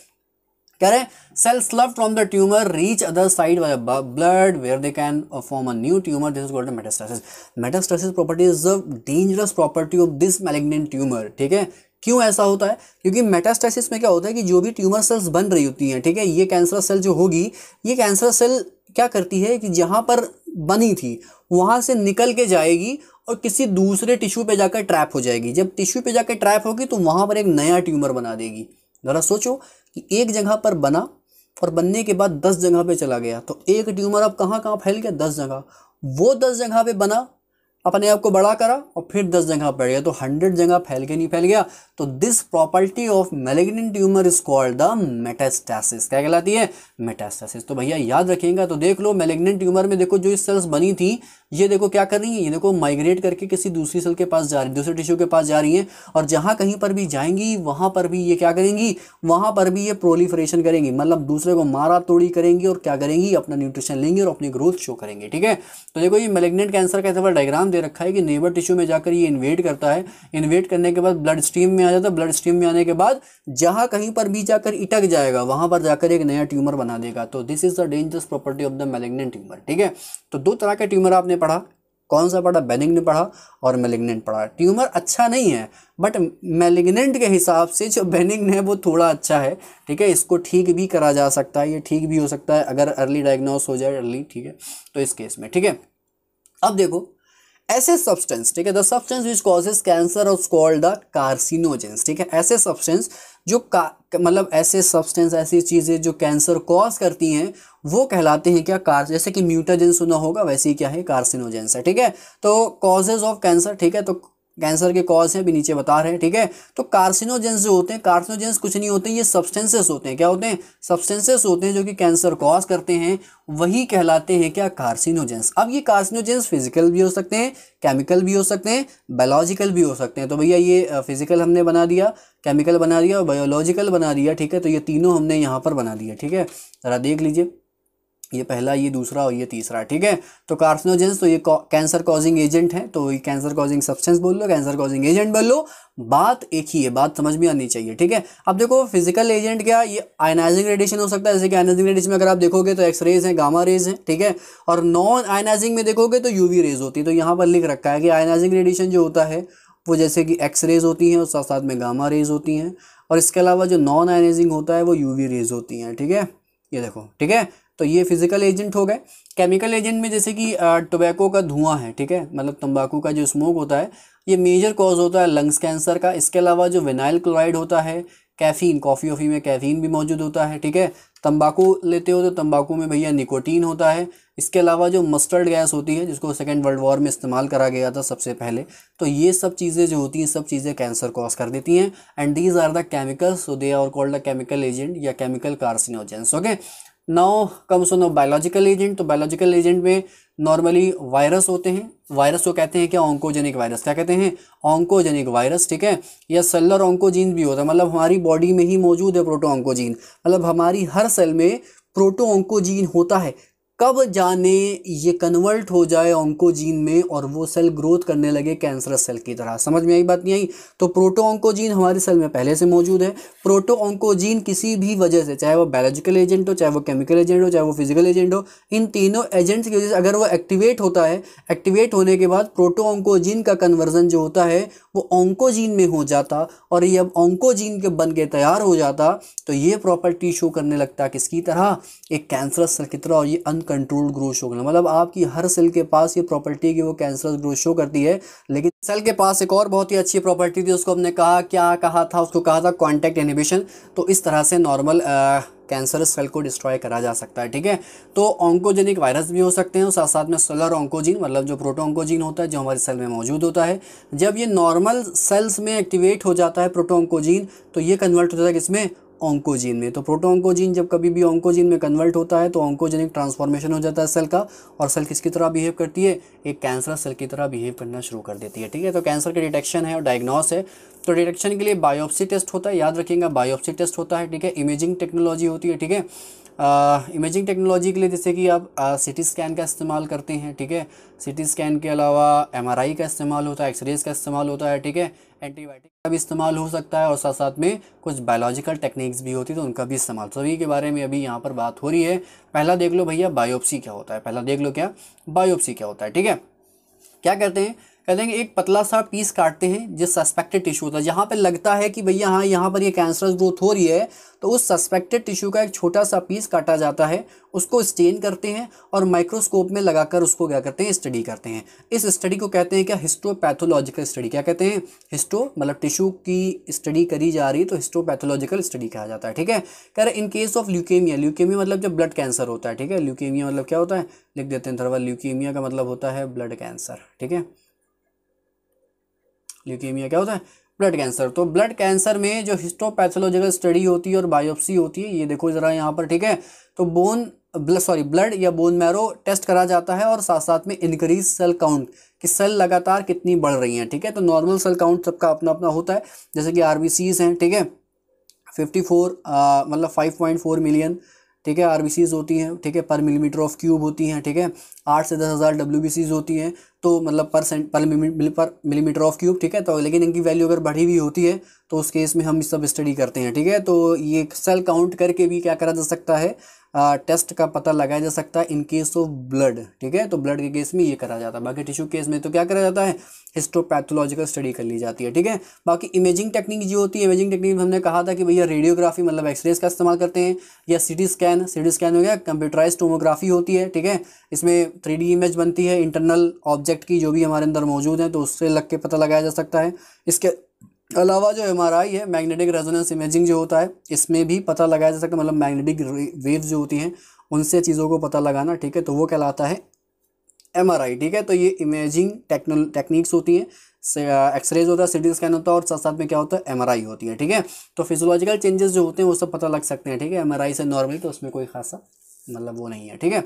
कह रहे cells love from the tumour reach other side blood where they can form a new tumour this is called metastasis metastasis property is a dangerous property of this malignant tumour ठीक है क्यों ऐसा होता है क्योंकि मेटास्टासिस में क्या होता है कि जो भी ट्यूमर सेल्स बन रही होती हैं ठीक है ये कैंसर सेल जो होगी ये कैंसर सेल क्या करती है कि जहाँ पर बनी थी वहाँ से निकल के जाएगी और किसी दूसरे टिश्यू पे जाकर ट्रैप हो जाएगी जब टिश्यू पे जाकर ट्रैप होगी तो वहाँ पर एक नया ट्यूमर बना देगी ज़रा सोचो कि एक जगह पर बना और बनने के बाद दस जगह पे चला गया तो एक ट्यूमर अब कहाँ कहाँ फैल गया दस जगह वो दस जगह पे बना अपने आप को बड़ा करा और फिर दस जगह पर गया तो हंड्रेड जगह फैल के नहीं फैल गया तो this property of malignant tumour is called the metastasis क्या कहलाती है मेटास्टैसिस तो भैया याद रखेंगे तो देख लो मेलेग्नेंट ट्यूमर में देखो जो इस सेल्स बनी थी ये देखो क्या कर रही है ये देखो माइग्रेट करके किसी दूसरी सेल के पास जा रही है दूसरे टिश्यू के पास जा रही है और जहाँ कहीं पर भी जाएंगी वहाँ पर भी ये क्या करेंगी वहाँ पर भी ये प्रोलीफरेशन करेंगी मतलब दूसरे को मारा तोड़ी करेंगी और क्या करेंगी अपना न्यूट्रिशन लेंगी और अपनी ग्रोथ शो करेंगी ठीक है तो देखो ये मेलेग्नेंट कैंसर का ऐसा डायग्राम दे रखा है कि नेबर टिश्यू में जाकर ये इन्वेट करता है इन्वेट करने के बाद ब्लड स्ट्रीम में आ जाता है ब्लड स्ट्रीम में आने के बाद जहाँ कहीं पर भी जाकर इटक जाएगा वहाँ पर जाकर एक नया ट्यूमर बना देगा तो this is the dangerous property of the malignant tumour ठीक है तो दो तरह के ट्यूमर आपने पढ़ा कौन सा पढ़ा बेनिग्न पढ़ा और मेलिग्नेंट पढ़ा ट्यूमर अच्छा नहीं है बट मेलिग्नेंट के हिसाब से जो बेनिग्न है वो थोड़ा अच्छा है ठीक है इसको ठीक भी करा जा सकता है ये ठीक भी हो सकता है अगर अर्ली डायग्नोस हो जाए अर्ली ठीक है तो इस केस में ठीक है अब देखो ऐसे सब्सटेंस ठीक है the substance which causes cancer are called the carcinogens ठीक है ऐसे सब्सटेंस जो का मतलब ऐसे सब्सटेंस ऐसी चीज़ें जो कैंसर कॉज करती हैं वो कहलाते हैं क्या कार जैसे कि म्यूटाजेंस सुना होगा वैसे ही क्या है कार्सिनोजेंस है ठीक है तो कॉजेज ऑफ कैंसर ठीक है तो कैंसर के कॉज हैं भी नीचे बता रहे हैं ठीक है तो कार्सिनोजेंस जो होते हैं कार्सिनोजेंस कुछ नहीं होते ये सब्सटेंसेस होते हैं क्या होते हैं सब्सटेंसेस होते हैं जो कि कैंसर कॉज करते हैं वही कहलाते हैं क्या कार्सिनोजेंस अब ये कार्सिनोजेंस फिजिकल भी हो सकते हैं केमिकल भी हो सकते हैं बायोलॉजिकल भी हो सकते हैं तो भैया ये फिजिकल हमने बना दिया केमिकल बना दिया और बायोलॉजिकल बना दिया ठीक है तो ये तीनों हमने यहाँ पर बना दिया ठीक है ज़रा देख लीजिए ये पहला ये दूसरा और ये तीसरा ठीक है तो कार्सिनोजेंस तो ये कैंसर कॉजिंग एजेंट है तो ये कैंसर कॉजिंग सब्सटेंस बोल लो कैंसर कॉजिंग एजेंट बोल लो बात एक ही है बात समझ में आनी चाहिए ठीक है अब देखो फिजिकल एजेंट क्या ये आयनाइजिंग रेडिएशन हो सकता है जैसे कि आयनाइजिंग रेडिएशन में अगर आप देखोगे तो एक्स रेज हैं गामा रेज हैं ठीक है और नॉन आयनाइजिंग में देखोगे तो यूवी रेज होती है तो यहाँ पर लिख रखा है कि आयनाइजिंग रेडिएशन जो होता है वो जैसे कि एक्स रेज होती हैं और साथ साथ में गामा रेज होती हैं और इसके अलावा जो नॉन आयनाइजिंग होता है वो यूवी रेज होती हैं ठीक है ये देखो ठीक है तो ये फिजिकल एजेंट हो गए केमिकल एजेंट में जैसे कि टोबैको का धुआं है ठीक है मतलब तंबाकू का जो स्मोक होता है ये मेजर कॉज होता है लंग्स कैंसर का इसके अलावा जो विनाइल क्लोराइड होता है कैफ़ीन कॉफ़ी ऑफ़ी में कैफ़ीन भी मौजूद होता है ठीक है तंबाकू लेते हो तो तंबाकू में भैया निकोटीन होता है इसके अलावा जो मस्टर्ड गैस होती है जिसको सेकेंड वर्ल्ड वॉर में इस्तेमाल करा गया था सबसे पहले तो ये सब चीज़ें जो होती हैं सब चीज़ें कैंसर कॉज कर देती हैं and these are the chemicals so they are called the chemical agent या chemical carcinogens okay now comes on biological agent तो बायोलॉजिकल एजेंट में नॉर्मली वायरस होते हैं वायरस को कहते हैं क्या ऑन्कोजेनिक वायरस क्या कहते हैं ऑन्कोजेनिक वायरस ठीक है या सेलर ऑन्कोजीन भी होता है मतलब हमारी बॉडी में ही मौजूद है प्रोटो ऑन्कोजीन मतलब हमारी हर सेल में प्रोटो ऑन्कोजीन होता है कब जाने ये कन्वर्ट हो जाए ऑन्कोजीन में और वो सेल ग्रोथ करने लगे कैंसरस सेल की तरह समझ में आई बात नहीं आई तो प्रोटो ऑन्कोजीन हमारे सेल में पहले से मौजूद है प्रोटो ऑन्कोजीन किसी भी वजह से चाहे वो बायोलॉजिकल एजेंट हो चाहे वो केमिकल एजेंट हो चाहे वो फिजिकल एजेंट हो इन तीनों एजेंट्स की वजह से अगर वो एक्टिवेट होता है एक्टिवेट होने के बाद प्रोटो ऑन्कोजीन का कन्वर्जन जो होता है वो ऑन्कोजीन में हो जाता और ये अब ऑन्कोजीन के बन के तैयार हो जाता तो ये प्रॉपर्टी शो करने लगता किसकी तरह एक कैंसरस सेल की तरह और ये अनक कंट्रोल ग्रोथ शो करना मतलब आपकी हर सेल के पास ये प्रॉपर्टी की वो कैंसर ग्रोथ शो करती है लेकिन सेल के पास एक और बहुत ही अच्छी प्रॉपर्टी थी उसको हमने कहा क्या कहा था उसको कहा था कॉन्टैक्ट इनिबिशन तो इस तरह से नॉर्मल कैंसर सेल को डिस्ट्रॉय करा जा सकता है ठीक है तो ऑन्कोजेनिक वायरस भी हो सकते हैं साथ साथ में सोलर ऑन्कोजीन मतलब जो प्रोटोऑन्कोजीन होता है जो हमारे सेल में मौजूद होता है जब ये नॉर्मल सेल्स में एक्टिवेट हो जाता है प्रोटो ऑंकोजीन तो ये कन्वर्ट हो जाता है किसमें ऑंकोजीन में तो प्रोटो ऑंकोजीन जब कभी भी ऑंकोजीन में कन्वर्ट होता है तो ऑंकोजेनिक ट्रांसफॉर्मेशन हो जाता है सेल का और सेल किसकी तरह बिहेव करती है एक कैंसर सेल की तरह बिहेव करना शुरू कर देती है ठीक है तो कैंसर के डिटेक्शन है और डायग्नोस है तो डिटेक्शन के लिए बायोप्सी टेस्ट होता है याद रखिएगा बायोप्सी टेस्ट होता है ठीक है इमेजिंग टेक्नोलॉजी होती है ठीक है इमेजिंग टेक्नोलॉजी के लिए जैसे कि आप सिटी स्कैन का इस्तेमाल करते हैं ठीक है सिटी स्कैन के अलावा एमआरआई का इस्तेमाल होता है एक्सरेज का इस्तेमाल होता है ठीक है एंटीबायोटिक का भी इस्तेमाल हो सकता है और साथ साथ में कुछ बायोलॉजिकल टेक्निक्स भी होती है तो उनका भी इस्तेमाल सभी के बारे में अभी यहाँ पर बात हो रही है पहला देख लो भैया बायोप्सी क्या होता है पहला देख लो क्या बायोप्सी क्या होता है ठीक है क्या करते हैं कह देंगे एक पतला सा पीस काटते हैं जिस सस्पेक्टेड टिश्यू होता है जहाँ पर लगता है कि भैया हाँ यहाँ पर ये कैंसरस ग्रोथ हो रही है तो उस सस्पेक्टेड टिश्यू का एक छोटा सा पीस काटा जाता है उसको स्टेन करते हैं और माइक्रोस्कोप में लगाकर उसको क्या करते हैं स्टडी करते हैं इस स्टडी को कहते हैं क्या हिस्टोपैथोलॉजिकल स्टडी क्या कहते हैं हिस्टो मतलब टिश्यू की स्टडी करी जा रही है तो हिस्टोपैथोलॉजिकल स्टडी कहा जाता है ठीक है कह रहे in case of leukaemia leukaemia मतलब जब ब्लड कैंसर होता है ठीक है ल्यूकेमिया मतलब क्या होता है लिख देते हैं थर्वा ल्यूकेमिया का मतलब होता है ब्लड कैंसर ठीक है ल्यूकेमिया क्या होता है ब्लड कैंसर तो ब्लड कैंसर में जो हिस्टोपैथोलॉजिकल स्टडी होती है और बायोप्सी होती है ये देखो ज़रा यहाँ पर ठीक है तो बोन सॉरी ब्लड या बोन मैरो टेस्ट करा जाता है और साथ साथ में इंक्रीज सेल काउंट कि सेल लगातार कितनी बढ़ रही हैं ठीक है तो नॉर्मल सेल काउंट सबका अपना अपना होता है जैसे कि आर हैं ठीक है फिफ्टी फोर मतलब फाइव पॉइंट फोर मिलियन ठीक है आर होती हैं ठीक है पर मिलीमीटर ऑफ क्यूब होती हैं ठीक है आठ से दस हज़ार डब्ल्यू होती हैं तो मतलब पर सेंट पर पर मिलीमीटर ऑफ क्यूब ठीक है तो लेकिन इनकी वैल्यू अगर बढ़ी हुई होती है तो उस केस में हम सब स्टडी करते हैं ठीक है तो ये सेल काउंट करके भी क्या करा जा सकता है आ, टेस्ट का पता लगाया जा सकता है इन केस ऑफ ब्लड ठीक है तो ब्लड के केस में ये करा जाता है बाकी टिश्यू केस में तो क्या करा जाता है हिस्टोपैथोलॉजिकल स्टडी कर ली जाती है ठीक है बाकी इमेजिंग टेक्निक जो होती है इमेजिंग टेक्निक हमने कहा था कि भैया रेडियोग्राफी मतलब एक्सरेज का इस्तेमाल करते हैं या सी स्कैन सी स्कैन हो गया कंप्यूटराइज टोमोग्राफी होती है ठीक है इसमें थ्री इमेज बनती है इंटरनल ऑब्जेक्ट की जो भी हमारे अंदर मौजूद है तो उससे लग के पता लगाया जा सकता है इसके अलावा जो एम है मैग्नेटिक रेजोनेंस इमेजिंग जो होता है इसमें भी पता लगाया जा सकता है मतलब मैग्नेटिक वेव जो होती हैं उनसे चीज़ों को पता लगाना ठीक है तो वो कहलाता है एम ठीक है तो ये इमेजिंग टेक्नो टेक्निक्स होती हैं एक्सरेज होता है सिटी स्कैन होता है और साथ साथ में क्या होता है एमआरआई होती है ठीक है तो फिजोलॉजिकल चेंजेस जो होते हैं वो सब पता लग सकते हैं ठीक है एमआरआई से नॉर्मली तो उसमें कोई खासा मतलब वो नहीं है ठीक है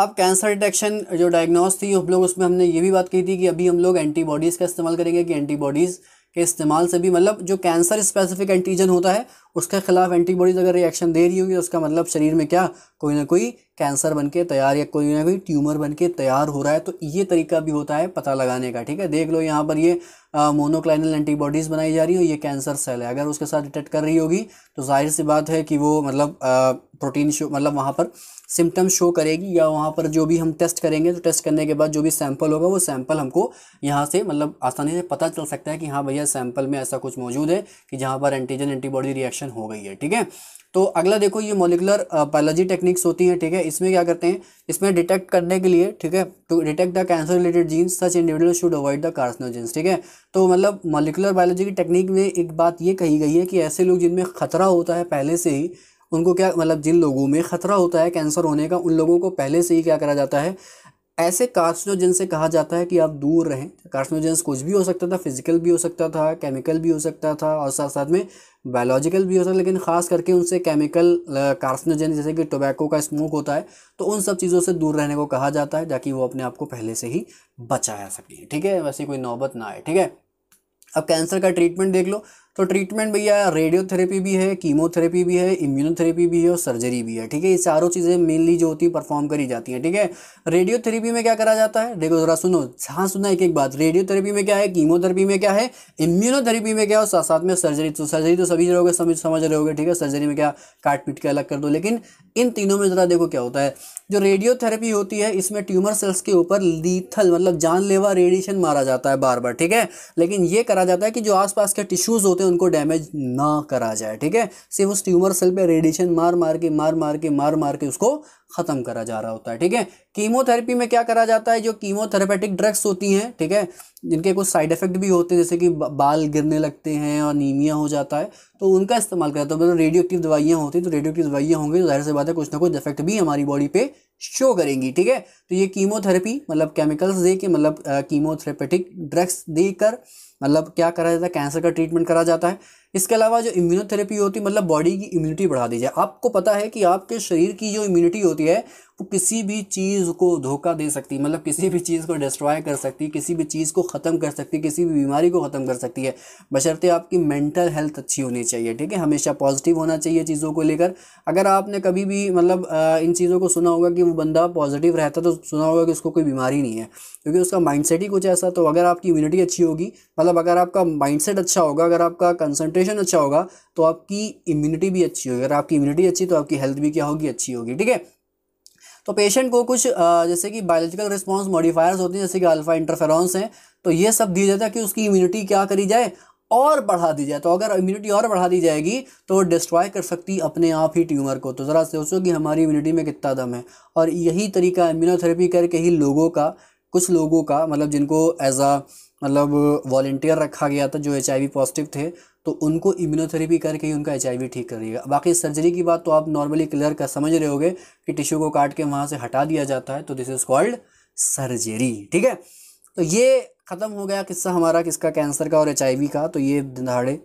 अब कैंसर डिटेक्शन जो डायग्नोस थी हम लोग उसमें हमने ये भी बात की थी कि अभी हम लोग एंटीबॉडीज़ का इस्तेमाल करेंगे कि एंटीबॉडीज़ के इस्तेमाल से भी मतलब जो कैंसर स्पेसिफिक एंटीजन होता है उसके खिलाफ एंटीबॉडीज़ अगर रिएक्शन दे रही होंगी तो उसका मतलब शरीर में क्या कोई ना कोई कैंसर बन के तैयार या कोई ना कोई ट्यूमर बन के तैयार हो रहा है तो ये तरीका भी होता है पता लगाने का ठीक है देख लो यहाँ पर ये मोनोक्लाइनल एंटीबॉडीज़ बनाई जा रही है ये कैंसर सेल है अगर उसके साथ डिटेक्ट कर रही होगी तो जाहिर सी बात है कि वो मतलब प्रोटीन प्रोटीन मतलब वहाँ पर सिम्टम्स शो करेगी या वहाँ पर जो भी हम टेस्ट करेंगे तो टेस्ट करने के बाद जो भी सैंपल होगा वो सैंपल हमको यहाँ से मतलब आसानी से पता चल सकता है कि हाँ भैया सैंपल में ऐसा कुछ मौजूद है कि जहाँ पर एंटीजन एंटीबॉडी रिएक्शन हो गई है ठीक है तो अगला देखो ये मोलिकुलर बायोलॉजी टेक्निक्स होती हैं ठीक है इसमें क्या करते हैं इसमें डिटेक्ट करने के लिए ठीक है to detect the cancer related genes such individual should avoid the carcinogens ठीक है तो मतलब मोलिकुलर बायोलॉजी की टेक्निक में एक बात ये कही गई है कि ऐसे लोग जिनमें खतरा होता है पहले से ही उनको क्या मतलब जिन लोगों में ख़तरा होता है कैंसर होने का उन लोगों को पहले से ही क्या करा जाता है ऐसे कार्सनोजेंस से कहा जाता है कि आप दूर रहें कार्सनोजेंस कुछ भी हो सकता था फिजिकल भी हो सकता था केमिकल भी हो सकता था और साथ साथ में बायोलॉजिकल भी हो सकता लेकिन ख़ास करके उनसे केमिकल कार्सनोजेंस जैसे कि टोबैको का स्मोक होता है तो उन सब चीज़ों से दूर रहने को कहा जाता है ताकि वो अपने आप को पहले से ही बचाया सके ठीक है वैसे कोई नौबत ना आए ठीक है अब कैंसर का ट्रीटमेंट देख लो तो ट्रीटमेंट भैया रेडियोथेरेपी भी है कीमोथेरेपी भी है इम्यूनोथेरेपी भी है और सर्जरी भी है ठीक है ये चारों चीज़ें मेनली जो होती है परफॉर्म करी जाती हैं ठीक है रेडियोथेरेपी में क्या करा जाता है देखो ज़रा सुनो हाँ सुना एक एक बात रेडियोथेरेपी में क्या है कीमोथेरेपी में क्या है इम्यूनोथेरेपी में क्या है और साथ साथ में सर्जरी तो सर्जरी तो सभी लोग समझ समझ रहे हो ठीक है सर्जरी में क्या काट पीट के अलग कर दो लेकिन इन तीनों में ज़रा देखो क्या होता है जो रेडियोथेरेपी होती है इसमें ट्यूमर सेल्स के ऊपर लीथल मतलब जानलेवा रेडिएशन मारा जाता है बार बार ठीक है लेकिन ये करा जाता है कि जो आसपास के टिश्यूज़ होते हैं उनको डैमेज ना करा जाए ठीक है सिर्फ उस ट्यूमर सेल पर रेडिएशन मार मार के मार मार के मार मार के उसको ख़त्म करा जा रहा होता है ठीक है कीमोथेरेपी में क्या करा जाता है जो कीमोथेरेपेटिक ड्रग्स होती हैं ठीक है जिनके कुछ साइड इफेक्ट भी होते हैं जैसे कि बाल गिरने लगते हैं और नीमिया हो जाता है तो उनका इस्तेमाल करा जाता है मतलब तो रेडियो एक्टिव दवाइयाँ होती हैं तो रेडियो एक्टिव दवाइयाँ होंगी तो जाहिर से बात है कुछ ना कुछ इफेक्ट भी हमारी बॉडी पर शो करेंगी ठीक है तो ये कीमोथेरेपी मतलब केमिकल्स दे के मतलब कीमोथेरेपेटिक ड्रग्स देकर मतलब क्या करा जाता है कैंसर का ट्रीटमेंट करा जाता है इसके अलावा जो इम्यूनोथेरेपी होती है मतलब बॉडी की इम्यूनिटी बढ़ा दी जाए आपको पता है कि आपके शरीर की जो इम्यूनिटी होती है वो किसी भी चीज़ को धोखा दे सकती मतलब किसी भी चीज़ को डिस्ट्रॉय कर सकती किसी भी चीज़ को ख़त्म कर सकती किसी भी बीमारी को ख़त्म कर सकती है बशर्ते आपकी मेंटल हेल्थ अच्छी होनी चाहिए ठीक है हमेशा पॉजिटिव होना चाहिए चीज़ों को लेकर अगर आपने कभी भी मतलब इन चीज़ों को सुना होगा कि वो बंदा पॉजिटिव रहता तो सुना होगा कि उसको कोई बीमारी नहीं है क्योंकि उसका माइंड ही कुछ ऐसा तो अगर आपकी इम्यूनिटी अच्छी होगी मतलब अगर आपका माइंड अच्छा होगा अगर आपका कंसनट्रेशन अच्छा होगा तो आपकी इम्यूनिटी भी अच्छी होगी अगर आपकी इम्यूनिटी अच्छी तो आपकी हेल्थ भी क्या होगी अच्छी होगी ठीक है तो पेशेंट को कुछ जैसे कि बायोलॉजिकल रिस्पॉन्स मॉडिफायर्स होते हैं जैसे कि अल्फ़ा इंटरफेरॉन्स हैं तो ये सब दिया जाता है कि उसकी इम्यूनिटी क्या करी जाए और बढ़ा दी जाए तो अगर इम्यूनिटी और बढ़ा दी जाएगी तो डिस्ट्रॉय कर सकती अपने आप ही ट्यूमर को तो ज़रा सोचो कि हमारी इम्यूनिटी में कितना दम है और यही तरीका इम्यूनोथेरेपी करके ही लोगों का कुछ लोगों का मतलब जिनको एज आ मतलब वॉल्टियर रखा गया था जो एच पॉजिटिव थे तो उनको इम्यूनोथेरेपी करके ही उनका एच ठीक करिएगा बाकी सर्जरी की बात तो आप नॉर्मली क्लियर कर समझ रहे होगे कि टिश्यू को काट के वहाँ से हटा दिया जाता है तो दिस इज़ कॉल्ड सर्जरी ठीक है तो ये ख़त्म हो गया किस्सा हमारा किसका कैंसर का और एच का तो ये दिनहाड़े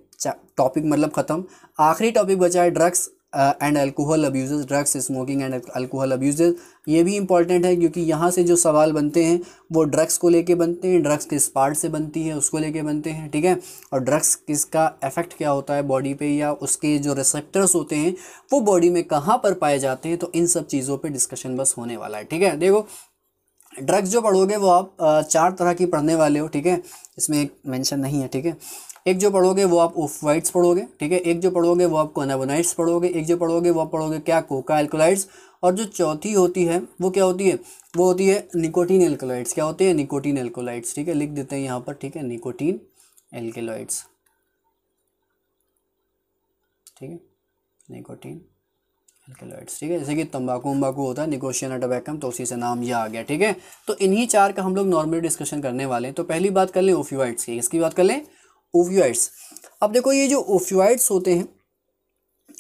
टॉपिक मतलब ख़त्म आखिरी टॉपिक बचा है drugs and alcohol abuse drugs smoking and alcohol abuse ये भी इंपॉर्टेंट है क्योंकि यहाँ से जो सवाल बनते हैं वो ड्रग्स को लेके बनते हैं ड्रग्स किस पार्ट से बनती है उसको लेके बनते हैं ठीक है और ड्रग्स किसका इफेक्ट क्या होता है बॉडी पे या उसके जो रिसेप्टर्स होते हैं वो बॉडी में कहाँ पर पाए जाते हैं तो इन सब चीज़ों पर डिस्कशन बस होने वाला है ठीक है देखो ड्रग्स जो पढ़ोगे वो आप uh, चार तरह की पढ़ने वाले हो ठीक है इसमें एक मेंशन नहीं है ठीक है एक जो पढ़ोगे वो आप ऑफ वाइट्स पढ़ोगे ठीक है एक जो पढ़ोगे वो आप कोनाबोनाइट्स पढ़ोगे एक जो पढ़ोगे वो आप पढ़ोगे क्या कोका एल्कोलाइड्स और जो चौथी होती है वो क्या होती है वो होती है निकोटीन एल्कोलाइड्स क्या होते हैं निकोटीन एल्कोलाइड्स ठीक है लिख देते हैं यहाँ पर ठीक है निकोटीन एल्केलॉइड्स ठीक है निकोटीन एल्केलॉइड्स ठीक है जैसे कि तंबाकू उम्बाकू होता है निकोशियन टबैकम तो उसी से नाम यह आ गया ठीक है तो इन्हीं चार का हम लोग नॉर्मली डिस्कशन करने वाले हैं तो पहली बात कर लें ओफ्यूवाइट्स की इसकी बात कर लें ओव्यूआइड्स अब देखो ये जो ओफ्यूआइड्स होते हैं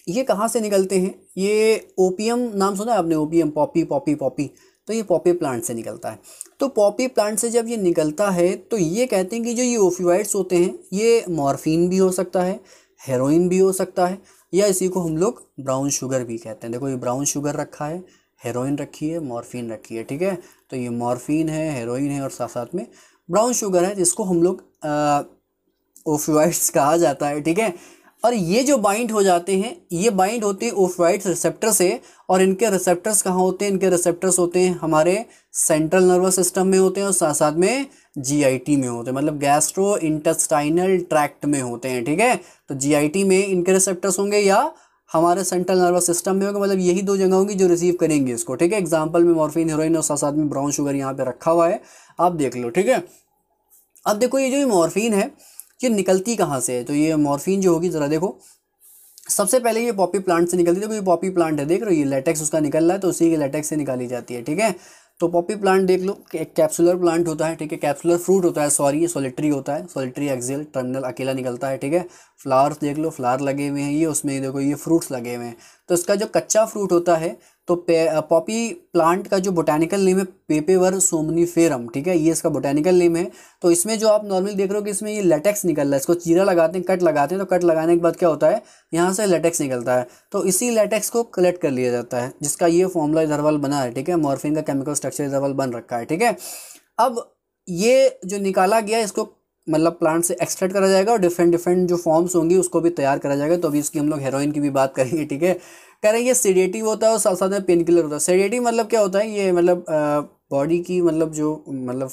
ये कहाँ से निकलते हैं ये ओपियम नाम सुना है आपने ओपियम पॉपी पॉपी पॉपी तो ये पॉपी प्लांट से निकलता है तो पॉपी प्लांट से जब ये निकलता है तो ये कहते हैं कि जो ये ओफ्यूआइड्स होते हैं ये मॉर्फिन भी हो सकता है हेरोइन भी हो सकता है या इसी को हम लोग ब्राउन शुगर भी कहते हैं देखो ये ब्राउन शुगर रखा है हेरोइन रखी है मॉर्फिन रखी है ठीक है तो ये मॉर्फिन है हेरोइन है और साथ साथ में ब्राउन शुगर है जिसको हम लोग ओफ्राइट्स कहा जाता है ठीक है और ये जो बाइंड हो जाते हैं ये बाइंड होते हैं ओफ्राइट्स रिसेप्टर से और इनके रिसेप्टर्स कहाँ होते हैं इनके रिसेप्टर्स होते हैं हमारे सेंट्रल नर्वस सिस्टम में होते हैं और साथ साथ में जीआईटी में होते हैं मतलब गैस्ट्रो इंटेस्टाइनल ट्रैक्ट में होते हैं ठीक है तो जी में इनके रिसेप्टर्स होंगे या हमारे सेंट्रल नर्वस सिस्टम में होगा मतलब यही दो जगह होंगी जो रिसीव करेंगे इसको ठीक है एग्जाम्पल में मॉर्फिन हेरोइन और साथ साथ में ब्राउन शुगर यहाँ पर रखा हुआ है आप देख लो ठीक है अब देखो ये जो मॉर्फिन है कि निकलती कहाँ से है तो ये मॉर्फिन जो होगी ज़रा देखो सबसे पहले ये पॉपी प्लांट से निकलती है तो ये पॉपी प्लांट है देख रहे हो ये लेटेक्स उसका निकल रहा है तो उसी के लेटेक्स से निकाली जाती है ठीक है तो पॉपी प्लांट देख लो एक कैप्सुलर प्लांट होता है ठीक है कैप्सुलर फ्रूट होता है सॉरी ये सोलिट्री होता है सोलिट्री एक्सिल टर्नल अकेला निकलता है ठीक है फ्लावर्स देख लो फ्लावर लगे हुए हैं ये उसमें देखो ये फ्रूट्स लगे हुए हैं तो इसका जो कच्चा फ्रूट होता है तो पॉपी प्लांट का जो बोटैनिकल नेम है पेपेवर फेरम ठीक है ये इसका बोटैनिकल नेम है तो इसमें जो आप नॉर्मली देख रहे हो कि इसमें ये लेटेक्स निकल रहा है इसको चीरा लगाते हैं कट लगाते हैं तो कट लगाने के बाद क्या होता है यहाँ से लेटेक्स निकलता है तो इसी लेटेक्स को कलेक्ट कर लिया जाता है जिसका ये फॉर्मूला इधरवाल बना है ठीक है मॉर्फिन का केमिकल स्ट्रक्चर वाल बन रखा है ठीक है अब ये जो निकाला गया इसको मतलब प्लांट से एक्सट्रैक्ट करा जाएगा और डिफरेंट डिफरेंट जो फॉर्म्स होंगी उसको भी तैयार करा जाएगा तो अभी इसकी हम लोग हेरोइन की भी बात करेंगे ठीक है कह रहे हैं ये सीडेटिव होता है और साथ साथ में पेन किलर होता है सीडेटिव मतलब क्या होता है ये मतलब बॉडी की मतलब जो मतलब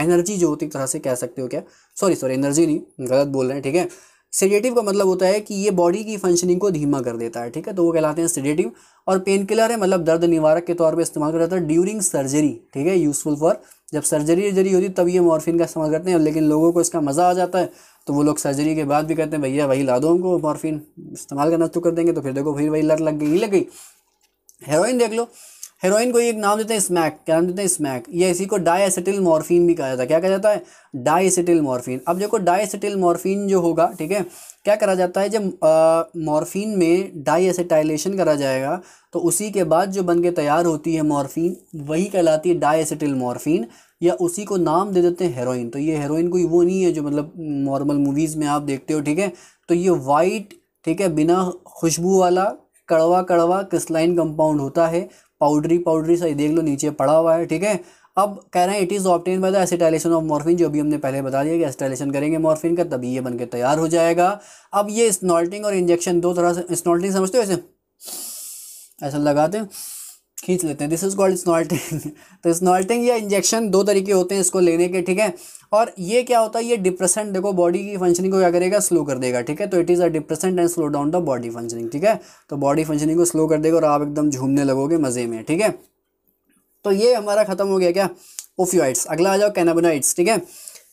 एनर्जी जो होती है तरह से कह सकते हो क्या सॉरी सॉरी एनर्जी नहीं गलत बोल रहे हैं ठीक है सीडेटिव का मतलब होता है कि ये बॉडी की फंक्शनिंग को धीमा कर देता है ठीक है तो वो कहलाते हैं सीडेटिव और पेन किलर है मतलब दर्द निवारक के तौर पर इस्तेमाल कर जाता है ड्यूरिंग सर्जरी ठीक है यूजफुल फॉर जब सर्जरी वर्जरी होती तब ये मॉर्फिन का इस्तेमाल करते हैं लेकिन लोगों को इसका मज़ा आ जाता है तो वो लोग सर्जरी के बाद भी कहते हैं भैया वही ला दो हमको मॉर्फिन इस्तेमाल करना शुरू तो कर देंगे तो फिर देखो फिर वही लत लग गई ही लग गई हेरोइन देख लो हेरोइन को एक नाम देते हैं स्मैक क्या नाम देते हैं स्मैक या इसी को डाईसिटिल मॉर्फिन भी कहा जाता है क्या कहा जाता है डाईसिटिल मॉर्फिन अब देखो डाईसिटिल मॉर्फिन जो होगा ठीक है क्या करा जाता है जब मॉर्फिन में डाई एसिटाइलेशन करा जाएगा तो उसी के बाद जो बन के तैयार होती है मॉर्फिन वही कहलाती है डाई एसिटिल मॉर्फिन या उसी को नाम दे देते हैं हेरोइन तो ये हेरोइन कोई वो नहीं है जो मतलब नॉर्मल मूवीज़ में आप देखते हो ठीक है तो ये वाइट ठीक है बिना खुशबू वाला कड़वा कड़वा क्रिस्लाइन कंपाउंड होता है पाउडरी पाउडरी सा देख लो नीचे पड़ा हुआ है ठीक है अब कह रहे हैं it is obtain by the acetylation of morphine जो भी हमने पहले बता दिया कि एसिटाइलेशन करेंगे मॉर्फिन का तभी ये बनकर तैयार हो जाएगा अब ये स्नॉल्टिंग और इंजेक्शन दो तरह से स्नॉल्टिंग समझते हो ऐसे ऐसा लगाते हैं खींच लेते हैं दिस इज़ कॉल्ड स्नॉल्टिंग तो स्नॉल्टिंग या इंजेक्शन दो तरीके होते हैं इसको लेने के ठीक है और ये क्या होता है ये डिप्रेसेंट देखो बॉडी की फंक्शनिंग को क्या करेगा स्लो कर देगा ठीक है तो it is a depressant and slow down the body functioning ठीक है तो बॉडी फंक्शनिंग को स्लो कर देगा और आप एकदम झूमने लगोगे मज़े में ठीक है तो ये हमारा ख़त्म हो गया क्या ओफियोइड्स अगला आ जाओ कैनाबोनाइड्स ठीक है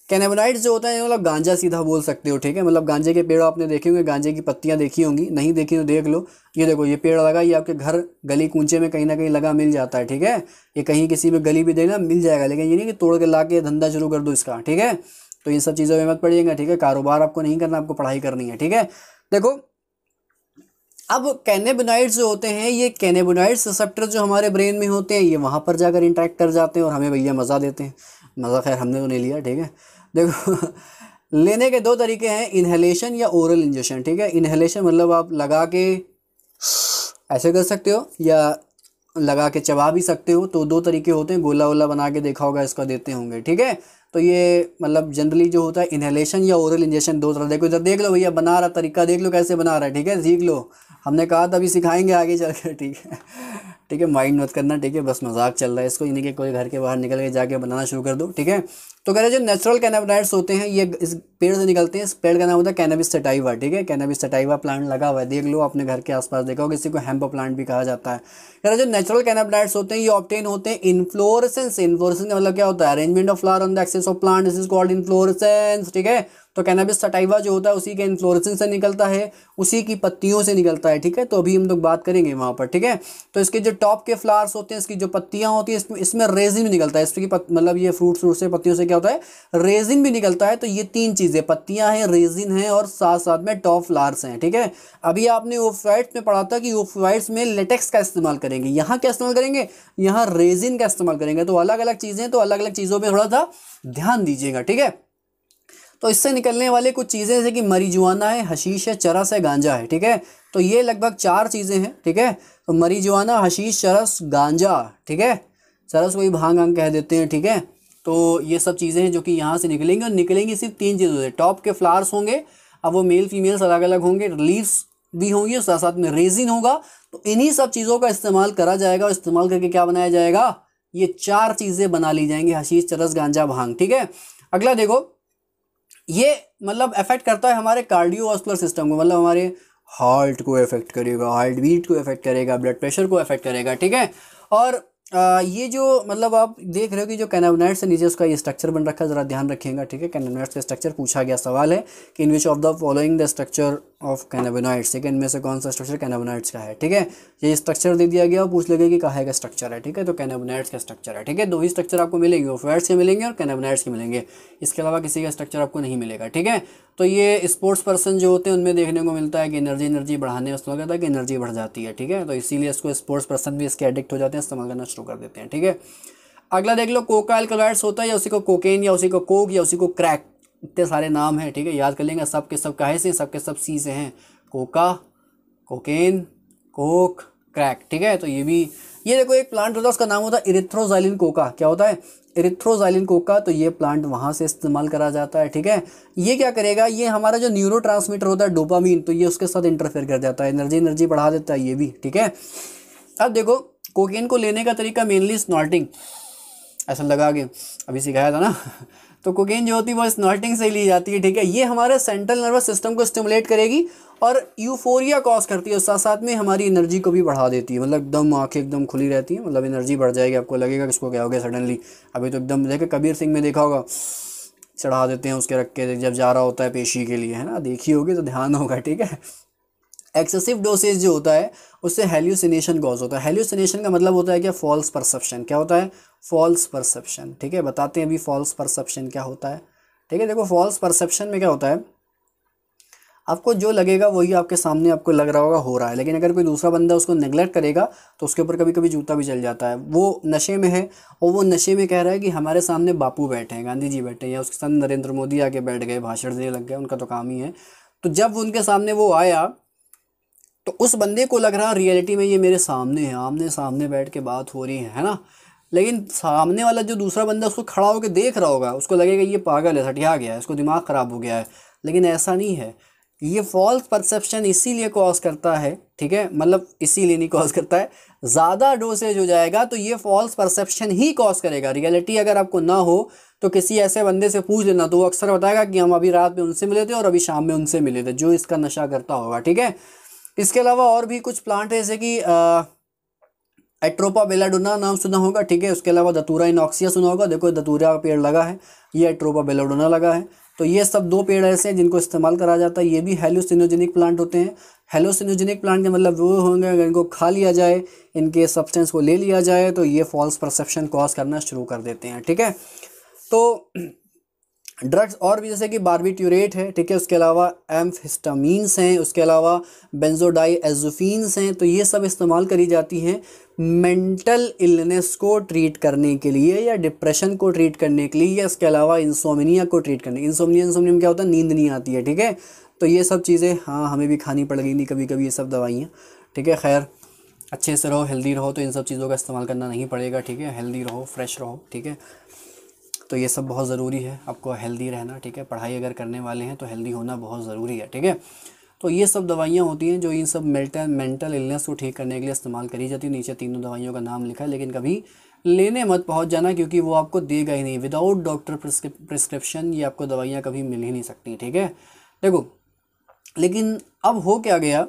कैनाबोनाइड्स जो होता है मतलब गांजा सीधा बोल सकते हो ठीक है मतलब गांजे के पेड़ आपने देखे होंगे गांजे की पत्तियाँ देखी होंगी नहीं देखी तो देख लो ये देखो ये पेड़ लगा ये आपके घर गली कूचे में कहीं ना कहीं लगा मिल जाता है ठीक है ये कहीं किसी में गली भी देना मिल जाएगा लेकिन ये नहीं कि तोड़ के ला के धंधा शुरू कर दो इसका ठीक है तो इन सब चीज़ों में मत पड़िएगा ठीक है कारोबार आपको नहीं करना आपको पढ़ाई करनी है ठीक है देखो अब कैनेबनाइड जो होते हैं ये कैनेबनाइड रिसेप्टर जो हमारे ब्रेन में होते हैं ये वहाँ पर जाकर इंटरेक्ट कर जाते हैं और हमें भैया मज़ा देते हैं मज़ा खैर हमने तो नहीं लिया ठीक है देखो लेने के दो तरीके हैं इन्हेलेशन या ओरल इंजेक्शन ठीक है इन्हेलेशन मतलब आप लगा के ऐसे कर सकते हो या लगा के चबा भी सकते हो तो दो तरीके होते हैं गोला वोला बना के देखा होगा इसका देते होंगे ठीक है तो ये मतलब जनरली जो होता है इन्हेलेशन या ओरल इंजेक्शन दो तरह देखो इधर देख लो भैया बना रहा तरीका देख लो कैसे बना रहा है ठीक है सीख लो हमने कहा था अभी सिखाएंगे आगे चल के ठीक है ठीक है माइंड मत करना ठीक है बस मजाक चल रहा है इसको यानी कि कोई घर के बाहर निकल के जाके बनाना शुरू कर दो ठीक है तो कह रहे हैं जो नेचुरल कैनाबिनाइड्स होते हैं ये इस पेड़ से निकलते हैं इस पेड़ का नाम होता है कैनाबिस सटाइवा ठीक है कैनाबिस सटाइवा प्लांट लगा हुआ है देख लो अपने घर के आसपास देखो किसी को हेम्पो प्लांट भी कहा जाता है कह रहे हैं जो नेचुरल कैनाबिनाइड्स होते हैं ये ऑप्टेन होते हैं इन्फ्लोरसेंस इन्फ्लोरसेंस का मतलब क्या होता है arrangement of flower on the axis of plant is called inflorescence ठीक है तो कैनाबिस सटाइवा जो होता है उसी के इन्फ्लोरसेंस से निकलता है उसी की पत्तियों से निकलता है ठीक है तो अभी हम लोग बात करेंगे वहाँ पर ठीक है तो इसके जो टॉप के फ्लावर्स होते हैं इसकी जो पत्तियाँ होती हैं इसमें रेजिन भी निकलता है इसकी मतलब ये फ्रूट फ्रूट से पत्तियों से क्या होता है रेजिन भी निकलता है तो ये तीन चीज़ें पत्तियां हैं रेजिन हैं और साथ साथ में टॉप फ्लार्स हैं ठीक है अभी आपने ओफवाइट्स में पढ़ा था कि ओफवाइट्स में लेटेक्स का इस्तेमाल करेंगे यहाँ क्या इस्तेमाल करेंगे यहाँ रेजिन का इस्तेमाल करेंगे तो अलग अलग चीज़ें तो अलग अलग चीज़ों पर थोड़ा सा ध्यान दीजिएगा ठीक है तो इससे निकलने वाले कुछ चीज़ें जैसे कि मरीजुआना है हशीश है चरस है गांजा है ठीक है तो ये लगभग चार चीज़ें हैं ठीक है तो मरीजुआना हशीश चरस गांजा ठीक है चरस कोई भांग अंग कह देते हैं ठीक है तो ये सब चीज़ें हैं जो कि यहाँ से निकलेंगी और निकलेंगी सिर्फ तीन चीज़ों से टॉप के फ्लावर्स होंगे अब वो मेल फीमेल्स अलग अलग होंगे लीव्स भी होंगी और साथ साथ में रेजिन होगा तो इन्हीं सब चीज़ों का इस्तेमाल करा जाएगा और इस्तेमाल करके क्या बनाया जाएगा ये चार चीज़ें बना ली जाएंगी हशीश चरस गांजा भांग ठीक है अगला देखो ये मतलब अफेक्ट करता है हमारे कार्डियोवास्कुलर सिस्टम को मतलब हमारे हार्ट को अफेक्ट करेगा हार्ट बीट को अफेक्ट करेगा ब्लड प्रेशर को अफेक्ट करेगा ठीक है और आ, ये जो मतलब आप देख रहे हो कि जो कैनोनाइट से नीचे उसका ये स्ट्रक्चर बन रखा है ज़रा ध्यान रखिएगा ठीक है कैनोनाइट का स्ट्रक्चर पूछा गया सवाल है कि in which of the following the structure of ठीक सेकेंड में से कौन सा स्ट्रक्चर कैनाबिनॉइड्स का है ठीक है ये स्ट्रक्चर दे दिया गया और पूछ लेगा कि कहा है का स्ट्रक्चर है ठीक है तो कैनाबिनॉइड्स का स्ट्रक्चर है ठीक है दो ही स्ट्रक्चर आपको मिलेंगे ओफेट्स के मिलेंगे और कैनाबिनॉइड्स के मिलेंगे इसके अलावा किसी का स्ट्रक्चर आपको नहीं मिलेगा ठीक है तो ये स्पोर्ट्स पर्सन जो होते हैं उनमें देखने को मिलता है कि एनर्जी एनर्जी बढ़ाने उसमें कहता है कि एनर्जी बढ़ जाती है ठीक है तो इसीलिए इसको स्पोर्ट्स पर्सन भी इसके एडिक्ट हो जाते हैं इस्तेमाल करना शुरू कर देते हैं ठीक है अगला देख लो कोका एल्कोलाइड्स होता है या उसी को कोकेन या उसी को कोक या उसी को क्रैक इतने सारे नाम हैं ठीक है याद कर लेंगे सब के सब कहे से सब के सब सी से हैं कोका कोकेन कोक क्रैक ठीक है तो ये भी ये देखो एक प्लांट होता है उसका नाम होता है इरिथ्रोजाइलिन कोका क्या होता है इरिथ्रोजाइलिन कोका तो ये प्लांट वहाँ से इस्तेमाल करा जाता है ठीक है ये क्या करेगा ये हमारा जो न्यूरो होता है डोपामीन तो ये उसके साथ इंटरफेयर कर जाता है एनर्जी एनर्जी बढ़ा देता है ये भी ठीक है अब देखो कोकेन को लेने का तरीका मेनली स्नॉल्टिंग ऐसा लगा के अभी सिखाया था ना तो कोकेन जो होती है वो स्नॉटिंग से ली जाती है ठीक है ये हमारे सेंट्रल नर्वस सिस्टम को स्टिमुलेट करेगी और यूफोरिया कॉज करती है साथ साथ में हमारी एनर्जी को भी बढ़ा देती है मतलब एकदम आँखें एकदम खुली रहती है मतलब एनर्जी बढ़ जाएगी आपको लगेगा किसको क्या हो गया सडनली अभी तो एकदम देखे कबीर सिंह में देखा होगा चढ़ा देते हैं उसके रख के जब जा रहा होता है पेशी के लिए है ना देखी होगी तो ध्यान होगा ठीक है एक्सेसिव डोसेज जो होता है उससे हेल्यूसिनेशन कॉज होता है हेल्यूसिनेशन का मतलब होता है क्या फॉल्स परसेप्शन क्या होता है फॉल्स परसेप्शन ठीक है बताते हैं अभी फॉल्स परसेप्शन क्या होता है ठीक है देखो फॉल्स परसेप्शन में क्या होता है आपको जो लगेगा वही आपके सामने आपको लग रहा होगा हो रहा है लेकिन अगर कोई दूसरा बंदा उसको नेग्लेक्ट करेगा तो उसके ऊपर कभी कभी जूता भी चल जाता है वो नशे में है और वो नशे में कह रहा है कि हमारे सामने बापू बैठे हैं गांधी जी बैठे हैं या उसके सामने नरेंद्र मोदी आके बैठ गए भाषण देने लग गए उनका तो काम ही है तो जब उनके सामने वो आया तो उस बंदे को लग रहा रियलिटी में ये मेरे सामने है आमने सामने बैठ के बात हो रही है, है ना लेकिन सामने वाला जो दूसरा बंदा उसको खड़ा होकर देख रहा होगा उसको लगेगा ये पागल है सटिया गया है इसको दिमाग ख़राब हो गया है लेकिन ऐसा नहीं है ये फॉल्स परसेप्शन इसीलिए कॉज करता है ठीक है मतलब इसीलिए नहीं कॉज करता है ज़्यादा डोसेज हो जाएगा तो ये फॉल्स परसेप्शन ही कॉज करेगा रियलिटी अगर आपको ना हो तो किसी ऐसे बंदे से पूछ लेना तो वो अक्सर बताएगा कि हम अभी रात में उनसे मिले थे और अभी शाम में उनसे मिले थे जो इसका नशा करता होगा ठीक है इसके अलावा और भी कुछ प्लांट है जैसे कि आ, एट्रोपा बेलाडोना नाम सुना होगा ठीक है उसके अलावा दतूरा इनॉक्सिया सुना होगा देखो दतूरा का पेड़ लगा है ये एट्रोपा बेलाडोना लगा है तो ये सब दो पेड़ ऐसे हैं जिनको इस्तेमाल करा जाता है ये भी हेलोसिनोजेनिक प्लांट होते हैं हेलोसिनोजेनिक प्लांट के मतलब वो होंगे अगर इनको खा लिया जाए इनके सब्सटेंस को ले लिया जाए तो ये फॉल्स परसेप्शन कॉज करना शुरू कर देते हैं ठीक है तो ड्रग्स और भी जैसे कि बारबिट्यूरेट है ठीक है उसके अलावा एम्फिस्टामीन्स हैं उसके अलावा बेंजोडाई एजुफीन्स हैं तो ये सब इस्तेमाल करी जाती हैं मेंटल इलनेस को ट्रीट करने के लिए या डिप्रेशन को ट्रीट करने के लिए या इसके अलावा इंसोमिनिया को ट्रीट करने इंसोमिनिया इंसोमिनिया में क्या होता है नींद नहीं आती है ठीक है तो ये सब चीज़ें हाँ हमें भी खानी पड़ गई थी कभी कभी ये सब दवाइयाँ ठीक है खैर अच्छे से रहो हेल्दी रहो तो इन सब चीज़ों का इस्तेमाल करना नहीं पड़ेगा ठीक है हेल्दी रहो फ्रेश रहो ठीक है तो ये सब बहुत ज़रूरी है आपको हेल्दी रहना ठीक है पढ़ाई अगर करने वाले हैं तो हेल्दी होना बहुत ज़रूरी है ठीक है तो ये सब दवाइयाँ होती हैं जो इन सब मेंटल मेंटल इलनेस को ठीक करने के लिए इस्तेमाल करी जाती है नीचे तीनों दवाइयों का नाम लिखा है लेकिन कभी लेने मत पहुंच जाना क्योंकि वो आपको देगा ही नहीं विदाउट डॉक्टर प्रिस्क्रिप्शन ये आपको दवाइयाँ कभी मिल ही नहीं सकती ठीक है देखो लेकिन अब हो क्या गया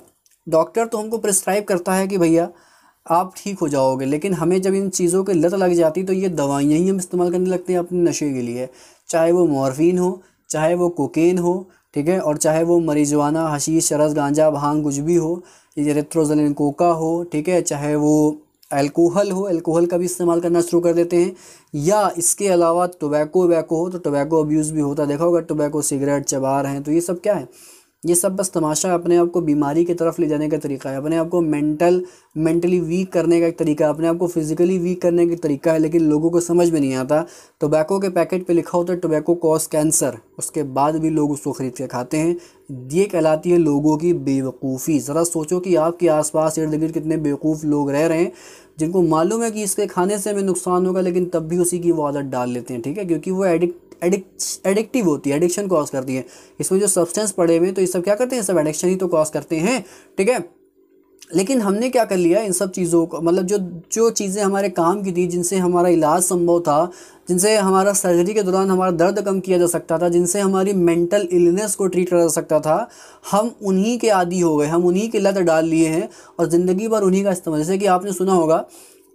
डॉक्टर तो हमको प्रिस्क्राइब करता है कि भैया आप ठीक हो जाओगे लेकिन हमें जब इन चीज़ों की लत लग जाती तो ये दवाइयाँ ही हम इस्तेमाल करने लगते हैं अपने नशे के लिए चाहे वो मॉर्फिन हो चाहे वो कोकेन हो ठीक है और चाहे वो मरीजवाना हशीश शरस गांजा भांग कुछ भी हो रेथ्रोजलिन कोका हो ठीक है चाहे वो अल्कोहल हो अल्कोहल का भी इस्तेमाल करना शुरू कर देते हैं या इसके अलावा टोबैको वैको हो तो टोबैको अब्यूज़ भी होता देखा होगा टोबैको सिगरेट चबार हैं तो ये सब क्या है ये सब बस तमाशा अपने आप को बीमारी की तरफ ले जाने का तरीका है अपने आप को मेंटल मेंटली वीक करने का एक तरीका है अपने आप को फिज़िकली वीक करने का तरीका है लेकिन लोगों को समझ में नहीं आता टोबैको के पैकेट पे लिखा होता है टोबैको कॉज कैंसर उसके बाद भी लोग उसको ख़रीद के खाते हैं ये कहलाती है लोगों की बेवकूफ़ी ज़रा सोचो कि आपके आस पास इर्द गिर्द कितने बेवकूफ़ लोग रह रहे हैं जिनको मालूम है कि इसके खाने से हमें नुकसान होगा लेकिन तब भी उसी की वो आदत डाल लेते हैं ठीक है क्योंकि वो एडिक्ट एडिक्स एडिक्टिव होती है एडिक्शन कॉज करती है इसमें जो सब्सटेंस पड़े हुए तो ये सब क्या करते हैं सब एडिक्शन ही तो कॉज करते हैं ठीक है लेकिन हमने क्या कर लिया इन सब चीज़ों को मतलब जो जो चीज़ें हमारे काम की थी जिनसे हमारा इलाज संभव था जिनसे हमारा सर्जरी के दौरान हमारा दर्द कम किया जा सकता था जिनसे हमारी मेंटल इलनेस को ट्रीट करा जा सकता था हम उन्हीं के आदि हो गए हम उन्हीं के लत डाल लिए हैं और ज़िंदगी भर उन्हीं का इस्तेमाल जैसे कि आपने सुना होगा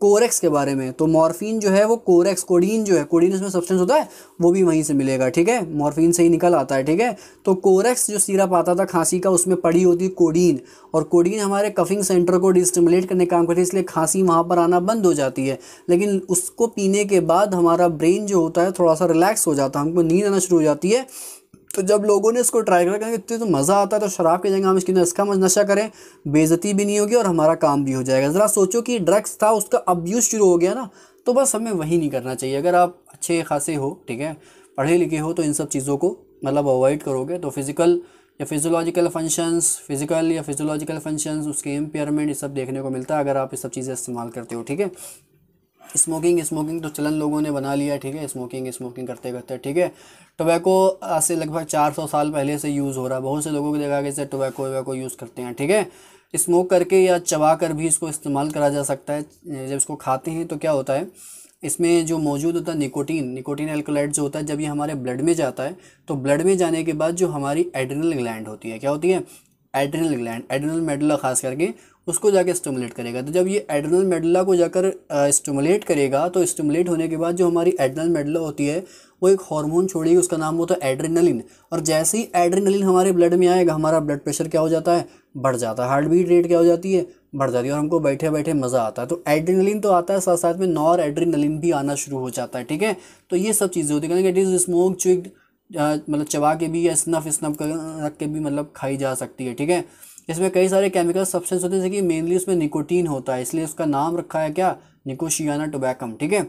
कोरेक्स के बारे में तो मॉर्फिन जो है वो कोरेक्स कोडीन जो है कोडीन इसमें सब्सटेंस होता है वो भी वहीं से मिलेगा ठीक है मॉर्फिन से ही निकल आता है ठीक है तो कोरेक्स जो सीरप आता था खांसी का उसमें पड़ी होती कोडीन और कोडीन हमारे कफिंग सेंटर को डिस्टिमुलेट करने का काम करती है इसलिए खांसी वहाँ पर आना बंद हो जाती है लेकिन उसको पीने के बाद हमारा ब्रेन जो होता है थोड़ा सा रिलैक्स हो जाता है हमको नींद आना शुरू हो जाती है तो जब लोगों ने इसको ट्राई करा कहेंगे इतने तो मज़ा आता है तो शराब की जगह हम इसके इसका नशा करें बेज़ती भी नहीं होगी और हमारा काम भी हो जाएगा ज़रा सोचो कि ड्रग्स था उसका अब्यूज़ शुरू हो गया ना तो बस हमें वही नहीं करना चाहिए अगर आप अच्छे खासे हो ठीक है पढ़े लिखे हो तो इन सब चीज़ों को मतलब अवॉइड करोगे तो फिज़िकल या फिजोलॉजिकल फंक्शंस फिज़िकल या फिजोलॉजिकल फंक्शंस उसके इम्पेयरमेंट ये सब देखने को मिलता है अगर आप ये सब चीज़ें इस्तेमाल करते हो ठीक है स्मोकिंग स्मोकिंग तो चलन लोगों ने बना लिया ठीक है स्मोकिंग स्मोकिंग करते करते ठीक है टोबैको आज से लगभग चार सौ साल पहले से यूज़ हो रहा है बहुत से लोगों को देखा गया टोबैको वोबैको यूज़ करते हैं ठीक है स्मोक करके या चबा कर भी इसको इस्तेमाल करा जा सकता है जब इसको खाते हैं तो क्या होता है इसमें जो मौजूद होता है निकोटीन निकोटीन एल्कोलाइट जो होता है जब ये हमारे ब्लड में जाता है तो ब्लड में जाने के बाद जो हमारी एड्रिनल ग्लैंड होती है क्या होती है एड्रिनल ग्लैंड एड्रिनल मेडुला खास करके उसको जाकर स्टमुलेट करेगा तो जब ये एड्रिनल मेडुला को जाकर स्टमुलेट करेगा तो स्टमुलेट होने के बाद जो हमारी एड्रिनल मेडुला होती है वो एक हार्मोन छोड़ेगी उसका नाम होता है एड्रिनलिन और जैसे ही एड्रिनलिन हमारे ब्लड में आएगा हमारा ब्लड प्रेशर क्या हो जाता है बढ़ जाता है हार्ट बीट रेट क्या हो जाती है बढ़ जाती है और हमको बैठे बैठे मज़ा आता है तो एड्रिनलिन तो आता है साथ साथ में नॉर एड्रिनलिन भी आना शुरू हो जाता है ठीक है तो ये सब चीज़ें होती है इट इज़ स्मोक चुइड मतलब चबा के भी या स्नफ स्नफ कर रख के भी मतलब खाई जा सकती है ठीक है इसमें कई सारे केमिकल सब्सटेंस होते हैं जैसे कि मेनली उसमें निकोटीन होता है इसलिए उसका नाम रखा है क्या निकोशियाना टोबैकम ठीक है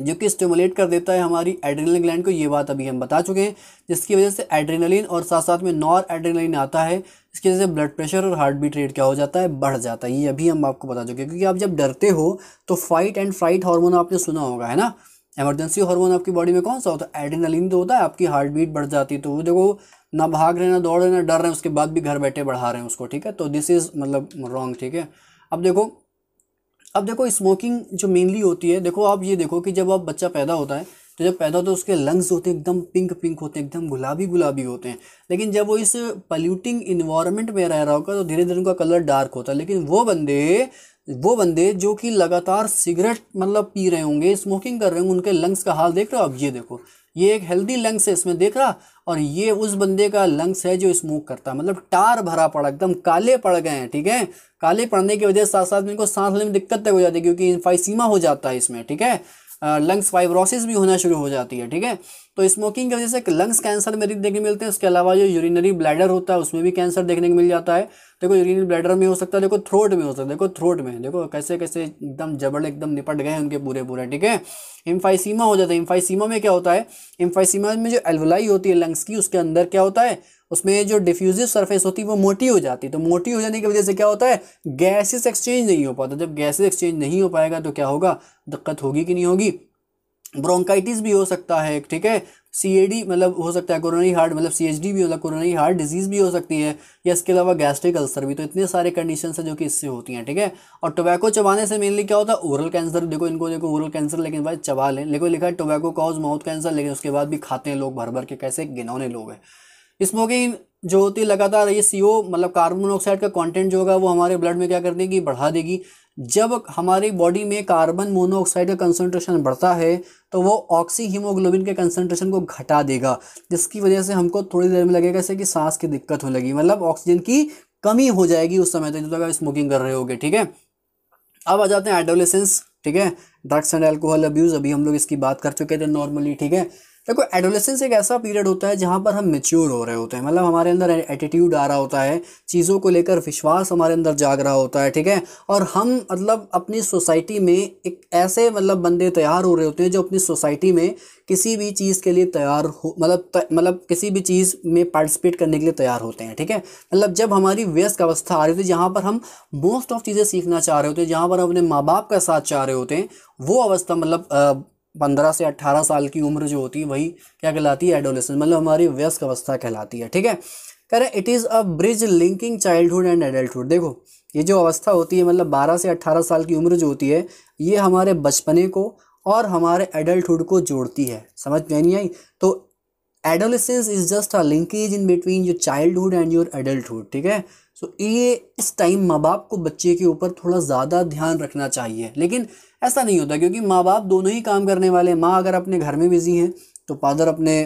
जो कि स्टिमुलेट कर देता है हमारी एड्रेनलिन ग्लैंड को ये बात अभी हम बता चुके हैं जिसकी वजह से एड्रेनलिन और साथ साथ में नॉर एड्रेनलिन आता है इसकी वजह से ब्लड प्रेशर और हार्ट बीट रेट क्या हो जाता है बढ़ जाता है ये अभी हम आपको बता चुके हैं क्योंकि आप जब डरते हो तो फाइट एंड फ्लाइट हार्मोन आपने सुना होगा है ना एमरजेंसी हार्मोन आपकी बॉडी में कौन सा होता है एडिनलिन तो होता है आपकी हार्ट बीट बढ़ जाती है तो वो देखो ना भाग रहे ना दौड़ रहे ना डर रहे उसके बाद भी घर बैठे बढ़ा रहे हैं उसको ठीक है तो दिस इज़ मतलब रॉन्ग ठीक है अब देखो अब देखो स्मोकिंग जो मेनली होती है देखो आप ये देखो कि जब आप बच्चा पैदा होता है तो जब पैदा होता है उसके लंग्स होते हैं एकदम पिंक पिंक होते हैं एकदम गुलाबी गुलाबी होते हैं लेकिन जब वो इस पल्यूटिंग इन्वायरमेंट में रह रहा होगा तो धीरे धीरे उनका कलर डार्क होता है लेकिन वो बंदे वो बंदे जो कि लगातार सिगरेट मतलब पी रहे होंगे स्मोकिंग कर रहे होंगे उनके लंग्स का हाल देख रहे हो अब ये देखो ये एक हेल्दी लंग्स है इसमें देख रहा और ये उस बंदे का लंग्स है जो स्मोक करता है मतलब टार भरा पड़ा एकदम काले पड़ गए हैं ठीक है काले पड़ने की वजह से साथ साथ में इनको सांस लेने में दिक्कत तक हो जाती है क्योंकि इन्फाइसीमा हो जाता है इसमें ठीक है लंग्स फाइब्रोसिस भी होना शुरू हो जाती है ठीक है तो स्मोकिंग की वजह से लंग्स कैंसर में देखने मिलते हैं उसके अलावा जो यूरिनरी ब्लैडर होता है उसमें भी कैंसर देखने को मिल जाता है देखो यूरिनरी ब्लैडर में हो सकता है देखो थ्रोट में हो सकता है देखो थ्रोट में देखो कैसे कैसे एकदम जबड़ एकदम निपट गए उनके पूरे पूरे ठीक है इम्फाइसीमा हो जाता है इम्फाइसीमा में क्या होता है इम्फाइसीमा में जो एल्वलाई होती है लंग्स की उसके अंदर क्या होता है उसमें जो डिफ्यूजिव सरफेस होती है वो मोटी हो जाती है तो मोटी हो जाने की वजह से क्या होता है गैसेस एक्सचेंज नहीं हो पाता जब गैसेस एक्सचेंज नहीं हो पाएगा तो क्या होगा दिक्कत होगी कि नहीं होगी ब्रोंकाइटिस भी हो सकता है ठीक है सी मतलब हो सकता है कोरोनरी हार्ट मतलब सी भी है कोरोनरी हार्ट डिजीज़ भी हो सकती है या इसके अलावा गैस्ट्रिक अल्सर भी तो इतने सारे कंडीशन है जो कि इससे होती हैं ठीक है ठीके? और टोबैको चबाने से मेनली क्या होता है ओरल कैंसर देखो इनको देखो ओरल कैंसर लेकिन भाई चबा लें लेकिन लिखा है टोबैको कॉज माउथ कैंसर लेकिन उसके बाद भी खाते हैं लोग भर भर के कैसे गिनौने लोग हैं स्मोकिंग जो होती है लगातार ये सी मतलब कार्बन मोनोऑक्साइड का कंटेंट जो होगा वो हमारे ब्लड में क्या कर देगी बढ़ा देगी जब हमारी बॉडी में कार्बन मोनोऑक्साइड का कंसनट्रेशन बढ़ता है तो वो ऑक्सी हीमोग्लोबिन के कंसनट्रेशन को घटा देगा जिसकी वजह से हमको थोड़ी देर में लगेगा जैसे कि सांस की दिक्कत होने लगी मतलब ऑक्सीजन की कमी हो जाएगी उस समय तक जब तक आप स्मोकिंग कर रहे होगे ठीक है अब आ जाते हैं एडोलेसेंस ठीक है ड्रग्स एंड एल्कोहल अब्यूज़ अभी हम लोग इसकी बात कर चुके थे नॉर्मली ठीक है देखो एडोलेसेंस एक ऐसा पीरियड होता है जहाँ पर हम मेच्योर हो रहे होते हैं मतलब हमारे अंदर एटीट्यूड आ रहा होता है चीज़ों को लेकर विश्वास हमारे अंदर जाग रहा होता है ठीक है और हम मतलब अपनी सोसाइटी में एक ऐसे मतलब बंदे तैयार हो रहे होते हैं जो अपनी सोसाइटी में किसी भी चीज़ के लिए तैयार हो मतलब मतलब किसी भी चीज़ में पार्टिसिपेट करने के लिए तैयार होते हैं ठीक है मतलब जब हमारी व्यस्क अवस्था आ रही होती है जहाँ पर हम मोस्ट ऑफ चीज़ें सीखना चाह रहे होते हैं जहाँ पर हम अपने माँ बाप का साथ चाह रहे होते हैं वो अवस्था मतलब पंद्रह से अट्ठारह साल की उम्र जो होती है वही क्या कहलाती है एडोलेसन मतलब हमारी व्यस्क अवस्था कहलाती है ठीक है कह रहे it is a bridge linking childhood and adulthood देखो ये जो अवस्था होती है मतलब बारह से अट्ठारह साल की उम्र जो होती है ये हमारे बचपने को और हमारे एडल्टहुड को जोड़ती है समझ में नहीं आई तो adolescence is just a linkage in between your childhood and your adulthood ठीक है सो so, ये इस टाइम माँ बाप को बच्चे के ऊपर थोड़ा ज़्यादा ध्यान रखना चाहिए लेकिन ऐसा नहीं होता क्योंकि माँ बाप दोनों ही काम करने वाले हैं माँ अगर अपने घर में बिज़ी हैं तो फादर अपने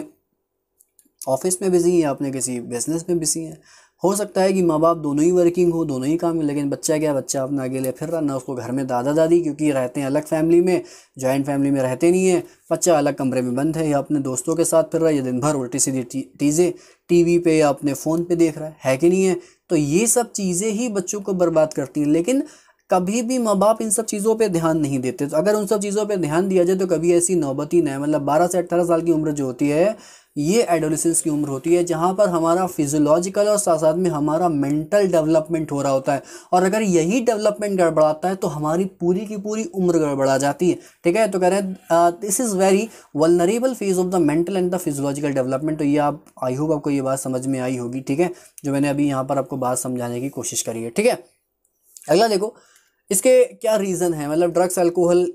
ऑफिस में बिज़ी हैं या अपने किसी बिजनेस में बिज़ी हैं हो सकता है कि माँ बाप दोनों ही वर्किंग हो दोनों ही काम लेकिन बच्चा क्या बच्चा अपना अकेले फिर रहा ना उसको घर में दादा दादी क्योंकि रहते हैं अलग फैमिली में जॉइंट फैमिली में रहते नहीं है बच्चा अलग कमरे में बंद है या अपने दोस्तों के साथ फिर रहा है या दिन भर उल्टी सीधी चीज़ें टी वी पर या अपने फ़ोन पर देख रहा है है कि नहीं है तो ये सब चीज़ें ही बच्चों को बर्बाद करती हैं लेकिन कभी भी माँ बाप इन सब चीज़ों पे ध्यान नहीं देते तो अगर उन सब चीज़ों पे ध्यान दिया जाए तो कभी ऐसी नौबत ही नहीं मतलब बारह से अट्ठारह साल की उम्र जो होती है ये एडोलिसेंस की उम्र होती है जहाँ पर हमारा फिजियोलॉजिकल और साथ साथ में हमारा मेंटल डेवलपमेंट हो रहा होता है और अगर यही डेवलपमेंट गड़बड़ाता है तो हमारी पूरी की पूरी उम्र गड़बड़ा जाती है ठीक है तो कह रहे हैं this is very vulnerable phase of the mental and the physiological development तो ये आप आई होप आपको ये बात समझ में आई होगी ठीक है जो मैंने अभी यहाँ पर आपको बात समझाने की कोशिश करी है ठीक है अगला देखो इसके क्या रीज़न है मतलब ड्रग्स अल्कोहल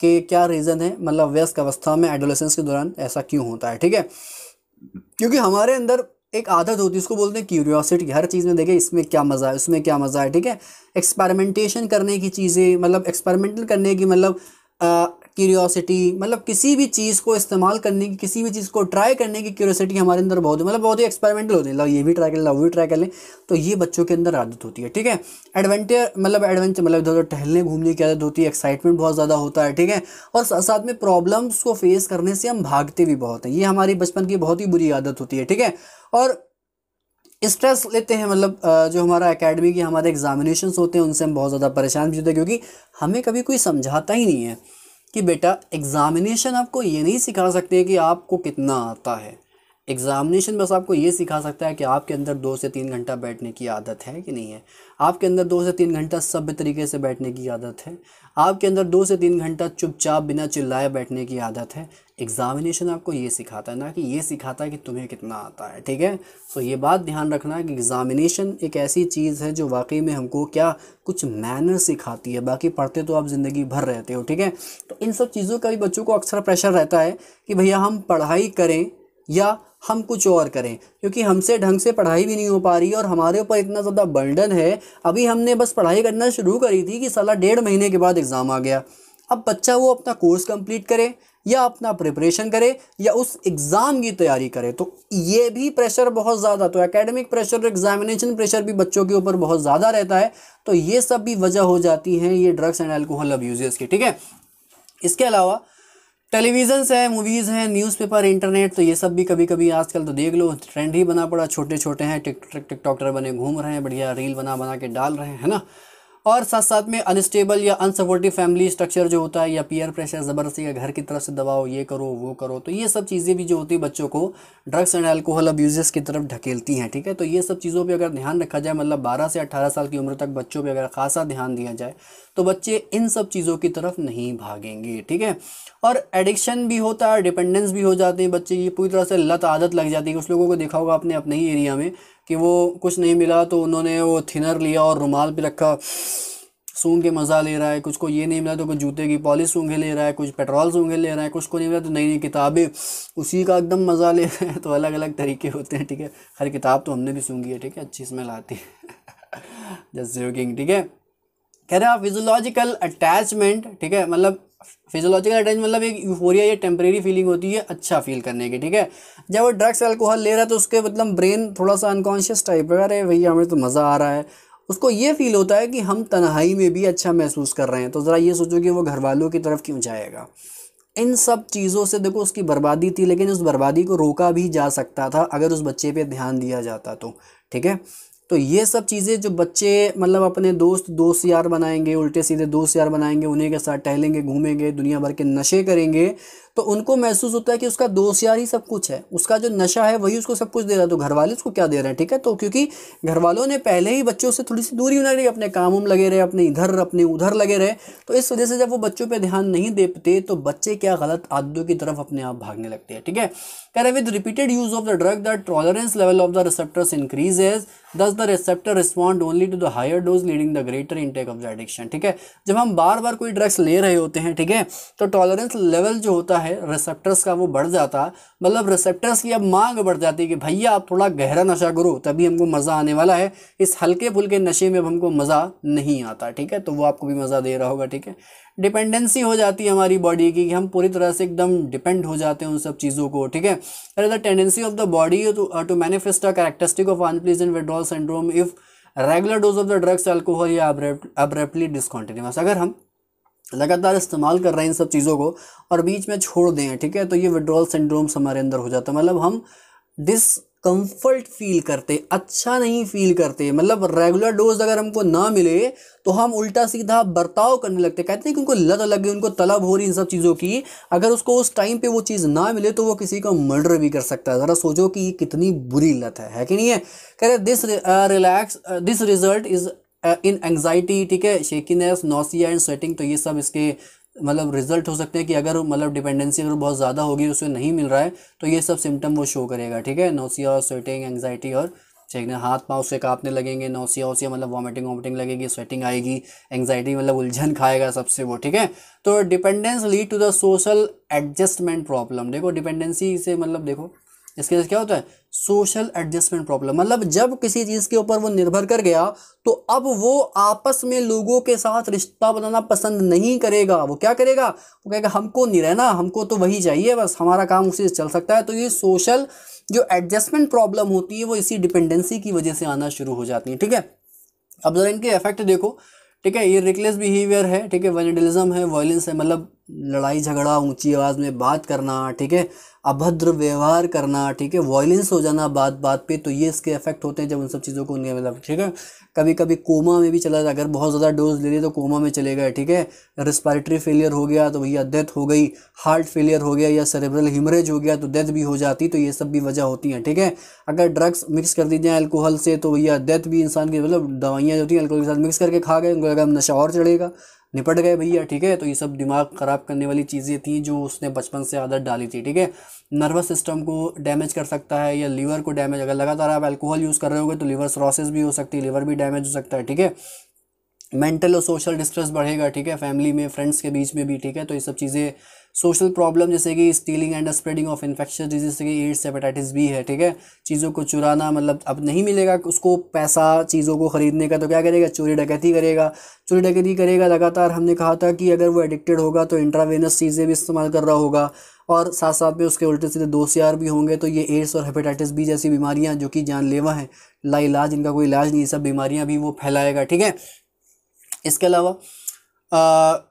के क्या रीज़न है मतलब व्यस्क अवस्था में एडोलेसेंस के दौरान ऐसा क्यों होता है ठीक है क्योंकि हमारे अंदर एक आदत होती है उसको बोलते हैं क्यूरियोसिटी हर चीज़ में देखें इसमें क्या मज़ा है उसमें क्या मज़ा है ठीक है एक्सपेरिमेंटेशन करने की चीज़ें मतलब एक्सपेरिमेंटल करने की मतलब क्यूरियोसिटी मतलब किसी भी चीज़ को इस्तेमाल करने की किसी भी चीज़ को ट्राई करने की क्यूरियोसिटी हमारे अंदर बहुत मतलब बहुत ही एक्सपेरिमेंटल होते हैं लो ये भी ट्राई कर लें वो भी ट्राई कर लें तो ये बच्चों के अंदर आदत होती है ठीक है एडवेंचर मतलब एडवेंचर मतलब इधर उधर टहलने घूमने की आदत होती है एक्साइटमेंट बहुत ज़्यादा होता है ठीक है और साथ में प्रॉब्लम्स को फेस करने से हम भागते भी बहुत हैं ये हमारी बचपन की बहुत ही बुरी आदत होती है ठीक है और स्ट्रेस लेते हैं मतलब जो हमारा एकेडमी के हमारे एग्जामिनेशंस होते हैं उनसे हम बहुत ज़्यादा परेशान भी होते हैं क्योंकि हमें कभी कोई समझाता ही नहीं है कि बेटा एग्ज़ामिनेशन आपको ये नहीं सिखा सकते कि आपको कितना आता है एग्ज़ामिनेशन बस आपको ये सिखा सकता है कि आपके अंदर दो से तीन घंटा बैठने की आदत है कि नहीं है आपके अंदर दो से तीन घंटा सभ्य तरीके से बैठने की आदत है आपके अंदर दो से तीन घंटा चुपचाप बिना चिल्लाए बैठने की आदत है एग्ज़ामिनेशन आपको ये सिखाता है ना कि ये सिखाता है कि तुम्हें कितना आता है ठीक है सो ये बात ध्यान रखना है कि एग्ज़ामिनेशन एक ऐसी चीज़ है जो वाकई में हमको क्या कुछ मैनर सिखाती है बाकी पढ़ते तो आप ज़िंदगी भर रहते हो ठीक है तो इन सब चीज़ों का भी बच्चों को अक्सर प्रेशर रहता है कि भैया हम पढ़ाई करें या हम कुछ और करें क्योंकि हमसे ढंग से पढ़ाई भी नहीं हो पा रही और हमारे ऊपर इतना ज़्यादा बर्डन है अभी हमने बस पढ़ाई करना शुरू करी थी कि साला डेढ़ महीने के बाद एग्ज़ाम आ गया अब बच्चा वो अपना कोर्स कंप्लीट करे या अपना प्रिपरेशन करे या उस एग्ज़ाम की तैयारी करे तो ये भी प्रेशर बहुत ज़्यादा तो एकेडमिक प्रेशर और एग्जामिनेशन प्रेशर भी बच्चों के ऊपर बहुत ज़्यादा रहता है तो ये सब भी वजह हो जाती हैं ये ड्रग्स एंड एल्कोहल अब की ठीक है इसके अलावा टेलीविजन्स हैं मूवीज़ हैं न्यूज़पेपर इंटरनेट तो ये सब भी कभी कभी आजकल तो देख लो ट्रेंड ही बना पड़ा छोटे छोटे हैं टिक टॉक्टर बने घूम रहे हैं बढ़िया रील बना बना के डाल रहे हैं है ना और साथ साथ में अनस्टेबल या अनसपोर्टिव फैमिली स्ट्रक्चर जो होता है या पीयर प्रेशर ज़बरदस्ती या घर की तरफ से दबाओ ये करो वो करो तो ये सब चीज़ें भी जो होती है बच्चों को ड्रग्स एंड अल्कोहल अब्यूजेस की तरफ ढकेलती हैं ठीक है तो ये सब चीज़ों पर अगर ध्यान रखा जाए मतलब बारह से अट्ठारह साल की उम्र तक बच्चों पर अगर खासा ध्यान दिया जाए तो बच्चे इन सब चीज़ों की तरफ नहीं भागेंगे ठीक है और एडिक्शन भी होता है डिपेंडेंस भी हो जाते हैं बच्चे ये पूरी तरह से लत आदत लग जाती है कुछ लोगों को देखा होगा अपने अपने ही एरिया में कि वो कुछ नहीं मिला तो उन्होंने वो थिनर लिया और रुमाल भी रखा सूंघ के मज़ा ले रहा है कुछ को ये नहीं मिला तो कुछ जूते की पॉलिश सूंघे ले रहा है कुछ पेट्रोल सूंघे ले रहा है कुछ को नहीं मिला तो नई नई किताबें उसी का एकदम मज़ा ले रहे हैं तो अलग अलग तरीके होते हैं ठीक है हर किताब तो हमने भी सूंघी है ठीक है अच्छी स्मेल आती है जस्ट जोकिंग ठीक है कह रहे हैं फिजोलॉजिकल अटैचमेंट ठीक है मतलब फिजोलॉजिकल अटैच मतलब एक यूफोरिया या टेम्परेरी फीलिंग होती है अच्छा फील करने की ठीक है जब वो ड्रग्स अल्कोहल ले रहा है तो उसके मतलब ब्रेन थोड़ा सा अनकॉन्शियस टाइप है अरे भैया हमें तो मज़ा आ रहा है उसको ये फील होता है कि हम तनहाई में भी अच्छा महसूस कर रहे हैं तो ज़रा ये सोचो कि वो घर वालों की तरफ क्यों जाएगा इन सब चीज़ों से देखो उसकी बर्बादी थी लेकिन उस बर्बादी को रोका भी जा सकता था अगर उस बच्चे पर ध्यान दिया जाता तो ठीक है तो ये सब चीज़ें जो बच्चे मतलब अपने दोस्त दोस्त यार बनाएंगे उल्टे सीधे दोस्त यार बनाएंगे उन्हीं के साथ टहलेंगे घूमेंगे दुनिया भर के नशे करेंगे तो उनको महसूस होता है कि उसका दोस्त यार ही सब कुछ है उसका जो नशा है वही उसको सब कुछ दे रहा है तो घर वाले उसको क्या दे रहे हैं ठीक है तो क्योंकि घर वालों ने पहले ही बच्चों से थोड़ी सी दूरी बना रही अपने काम उम लगे रहे अपने इधर अपने उधर लगे रहे तो इस वजह से जब वो बच्चों पर ध्यान नहीं दे देते तो बच्चे क्या गलत आदतों की तरफ अपने आप भागने लगते हैं ठीक है कह रहे with repeated use of the drug the tolerance level of the receptors increases thus the receptor respond only to the higher dose leading the greater intake of the addiction ठीक है जब हम बार बार कोई ड्रग्स ले रहे होते हैं ठीक है तो टॉलरेंस लेवल जो होता है रिसेप्टर्स का वो बढ़ जाता मतलब रिसेप्टर्स की अब मांग बढ़ जाती है कि भैया आप थोड़ा गहरा नशा करो तभी हमको मज़ा आने वाला है इस हल्के फुल्के नशे में अब हमको मज़ा नहीं आता ठीक है तो वो आपको भी मज़ा दे रहा होगा ठीक है डिपेंडेंसी हो जाती है हमारी बॉडी की कि हम पूरी तरह से एकदम डिपेंड हो जाते हैं उन सब चीज़ों को ठीक है अरे the tendency of the body to manifest a characteristic of unpleasant withdrawal syndrome if regular dose of the drugs alcohol या अब्रेपली डिसकॉन्टिन्यूस अगर हम लगातार इस्तेमाल कर रहे हैं इन सब चीज़ों को और बीच में छोड़ दें ठीक है तो ये विड्रॉल सिंड्रोम्स हमारे अंदर हो जाता है मतलब हम डिस कंफर्ट फील करते अच्छा नहीं फील करते मतलब रेगुलर डोज अगर हमको ना मिले तो हम उल्टा सीधा बर्ताव करने लगते कहते हैं कि उनको लत लग गई उनको तलब हो रही इन सब चीज़ों की अगर उसको उस टाइम पे वो चीज़ ना मिले तो वो किसी का मर्डर भी कर सकता है ज़रा सोचो कि ये कितनी बुरी लत है है कि नहीं है कह रहे this relax this result is in anxiety ठीक है शेकीनेस नोसिया एंड स्वेटिंग तो ये सब इसके मतलब रिजल्ट हो सकते हैं कि अगर मतलब डिपेंडेंसी अगर बहुत ज़्यादा होगी उसे नहीं मिल रहा है तो ये सब सिम्टम वो शो करेगा ठीक है नोसिया स्वेटिंग एंगजाइटी और ठीक है हाथ पाँव से काँपने लगेंगे नौसिया वोसिया मतलब वॉमिटिंग वॉमिटिंग लगेगी स्वेटिंग आएगी एंगजाइटी मतलब उलझन खाएगा सबसे वो ठीक है तो dependence lead to the social adjustment problem देखो डिपेंडेंसी से मतलब देखो इसके क्या होता है सोशल एडजस्टमेंट प्रॉब्लम मतलब जब किसी चीज़ के ऊपर वो निर्भर कर गया तो अब वो आपस में लोगों के साथ रिश्ता बनाना पसंद नहीं करेगा वो क्या करेगा वो कहेगा हमको नहीं रहना हमको तो वही चाहिए बस हमारा काम उसी से चल सकता है तो ये सोशल जो एडजस्टमेंट प्रॉब्लम होती है वो इसी डिपेंडेंसी की वजह से आना शुरू हो जाती है ठीक है अब ज़रा इनके इफेक्ट देखो ठीक है ये रिकलेस बिहेवियर है ठीक है वेनेडलिज्म है वायलेंस है मतलब लड़ाई झगड़ा ऊंची आवाज़ में बात करना ठीक है अभद्र व्यवहार करना ठीक है वायलेंस हो जाना बात बात पे तो ये इसके इफेक्ट होते हैं जब उन सब चीज़ों को नहीं मतलब ठीक है कभी कभी कोमा में भी चला जाए अगर बहुत ज़्यादा डोज ले ली तो कोमा में चले गए ठीक है रिस्पायरेटरी फेलियर हो गया तो भैया डेथ हो गई हार्ट फेलियर हो गया या सेरेब्रल हिमरेज हो गया तो डेथ भी हो जाती तो ये सब भी वजह होती हैं ठीक है अगर ड्रग्स मिक्स कर दी जाए अल्कोहल से तो भैया डेथ भी इंसान की मतलब दवाइयाँ जो होती हैं अल्कोहल के साथ मिक्स करके खा गए उनको अगर नशा और चढ़ेगा निपट गए भैया ठीक है तो ये सब दिमाग ख़राब करने वाली चीज़ें थी जो उसने बचपन से आदत डाली थी ठीक है नर्वस सिस्टम को डैमेज कर सकता है या लीवर को डैमेज अगर लगातार आप अल्कोहल यूज़ कर रहे होगे तो लीवर सरोसेस भी हो सकती है लीवर भी डैमेज हो सकता है ठीक है मेंटल और सोशल डिस्ट्रेस बढ़ेगा ठीक है फैमिली में फ्रेंड्स के बीच में भी ठीक है तो ये सब चीज़ें सोशल प्रॉब्लम जैसे कि stealing and spreading of infection disease जैसे कि एड्स हेपेटाइटिस भी है ठीक है चीज़ों को चुराना मतलब अब नहीं मिलेगा उसको पैसा चीज़ों को ख़रीदने का तो क्या करेगा चोरी डकैती करेगा चोरी डकैती करेगा लगातार हमने कहा था कि अगर वो एडिक्टेड होगा तो इंट्रावेनस चीज़ें भी इस्तेमाल कर रहा होगा और साथ साथ में उसके उल्टे सीधे दो यार भी होंगे तो ये एड्स और हेपेटाइटिस बी जैसी बीमारियाँ जो कि जानलेवा हैं लाइलाज इनका कोई इलाज नहीं सब बीमारियाँ भी वो फैलाएगा ठीक है इसके अलावा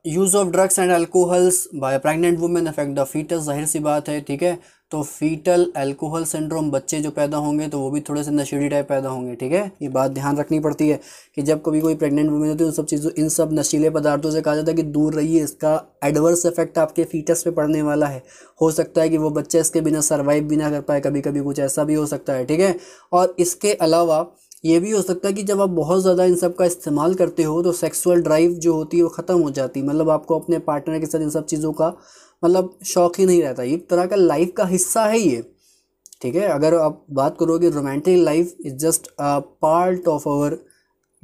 use of drugs and alcohols by pregnant women affect the foetus जाहिर सी बात है ठीक है तो फीटल अल्कोहल सिंड्रोम बच्चे जो पैदा होंगे तो वो भी थोड़े से नशेड़ी टाइप पैदा होंगे ठीक है ये बात ध्यान रखनी पड़ती है कि जब कभी कोई प्रेग्नेंट वुमेन होती है उन तो सब चीज़ों इन सब नशीले पदार्थों से कहा जाता है कि दूर रहिए इसका एडवर्स इफेक्ट आपके फीटस पे पड़ने वाला है हो सकता है कि वो बच्चे इसके बिना सर्वाइव भी ना कर पाए कभी कभी कुछ ऐसा भी हो सकता है ठीक है और इसके अलावा ये भी हो सकता है कि जब आप बहुत ज़्यादा इन सब का इस्तेमाल करते हो तो सेक्सुअल ड्राइव जो होती है वो ख़त्म हो जाती है मतलब आपको अपने पार्टनर के साथ इन सब चीज़ों का मतलब शौक ही नहीं रहता एक तरह का लाइफ का हिस्सा है ये ठीक है अगर आप बात करोगे romantic life is just a part of our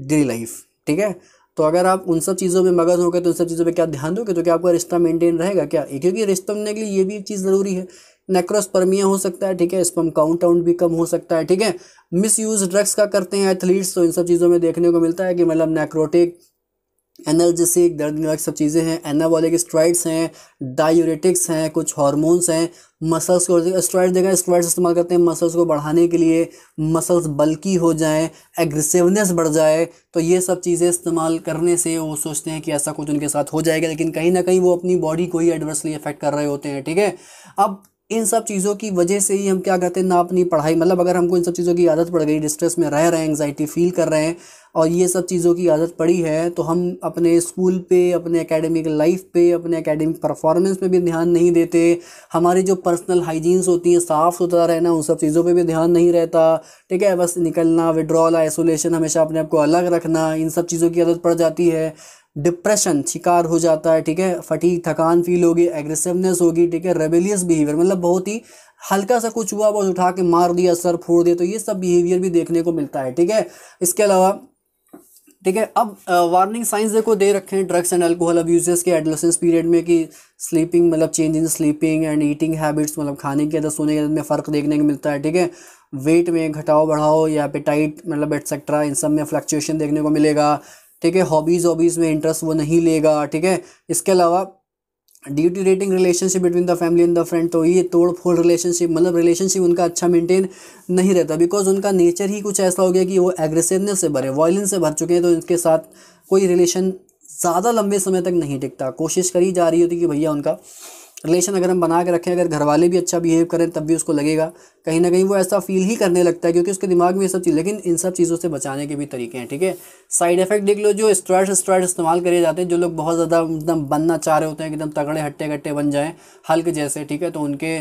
daily life ठीक है तो अगर आप उन सब चीज़ों में मगज होकर तो उन सब चीज़ों पर क्या ध्यान दोगे तो क्या आपका रिश्ता मेंटेन रहेगा क्या क्योंकि रिश्ता बनने के लिए ये भी एक चीज़ ज़रूरी है नेक्रोस्पर्मिया हो सकता है ठीक है स्पम काउंट आउंट भी कम हो सकता है ठीक है मिस यूज ड्रग्स का करते हैं एथलीट्स तो इन सब चीज़ों में देखने को मिलता है कि मतलब नेक्रोटिक एनर्जेसिक दर्द सब चीज़ें हैं एनाबॉलिक स्ट्राइड्स हैं डायूरेटिक्स हैं कुछ हार्मोन्स हैं मसल्स को स्ट्राइड देखा स्ट्राइड्स इस्तेमाल करते हैं मसल्स को बढ़ाने के लिए मसल्स बल्कि हो जाएं एग्रेसिवनेस बढ़ जाए तो ये सब चीज़ें इस्तेमाल करने से वो सोचते हैं कि ऐसा कुछ उनके साथ हो जाएगा लेकिन कहीं ना कहीं वो अपनी बॉडी को ही एडवर्सली इफेक्ट कर रहे होते हैं ठीक है अब इन सब चीज़ों की वजह से ही हम क्या कहते हैं ना अपनी पढ़ाई मतलब अगर हमको इन सब चीज़ों की आदत पड़ गई डिस्ट्रेस में रह रहे हैं एंगजाइटी फील कर रहे हैं और ये सब चीज़ों की आदत पड़ी है तो हम अपने स्कूल पे अपने एकेडमिक लाइफ पे अपने एकेडमिक परफॉर्मेंस पे भी ध्यान नहीं देते हमारी जो पर्सनल हाइजीन्स होती हैं साफ़ सुथरा रहना उन सब चीज़ों पे भी ध्यान नहीं रहता ठीक है बस निकलना विड्रॉल आइसोलेशन हमेशा अपने आप को अलग रखना इन सब चीज़ों की आदत पड़ जाती है डिप्रेशन शिकार हो जाता है ठीक है फटी थकान फील होगी एग्रेसिवनेस होगी ठीक है रेबेलियस बिहेवियर मतलब बहुत ही हल्का सा कुछ हुआ बस उठा के मार दिया सर फोड़ दिया तो ये सब बिहेवियर भी देखने को मिलता है ठीक है इसके अलावा ठीक है अब वार्निंग साइंस देखो दे रखे हैं ड्रग्स एंड अल्कोहल अब्यूजेस के एडलोसेंस पीरियड में कि स्लीपिंग मतलब change in sleeping and eating habits मतलब खाने के अंदर सोने के अंदर में फ़र्क देखने को मिलता है ठीक है वेट में घटाओ बढ़ाओ या टाइट मतलब एट्सेट्रा इन सब में फ्लक्चुएशन देखने को मिलेगा ठीक है हॉबीज़ वॉबीज़ में इंटरेस्ट वो नहीं लेगा ठीक है इसके अलावा deteriorating relationship between the family and the friend तो ये तोड़ फोड़ रिलेशनशिप मतलब रिलेशनशिप उनका अच्छा मेंटेन नहीं रहता बिकॉज उनका नेचर ही कुछ ऐसा हो गया कि वो एग्रेसिवनेस से भरे वायलेंस से भर चुके हैं तो इनके साथ कोई रिलेशन ज़्यादा लंबे समय तक नहीं टिकता कोशिश करी जा रही होती कि भैया उनका रिलेशन अगर हम बना के रखें अगर घर वाले भी अच्छा बिहेव करें तब भी उसको लगेगा कहीं ना कहीं वो ऐसा फील ही करने लगता है क्योंकि उसके दिमाग में ये सब चीज़ लेकिन इन सब चीज़ों से बचाने के भी तरीके हैं ठीक है साइड इफेक्ट देख लो जो स्ट्रेट स्ट्रेट इस्तेमाल करे जाते हैं जो लोग बहुत ज़्यादा एकदम बनना चाह रहे होते हैं एकदम तगड़े हट्टे कट्टे बन जाएँ हल्के जैसे ठीक है तो उनके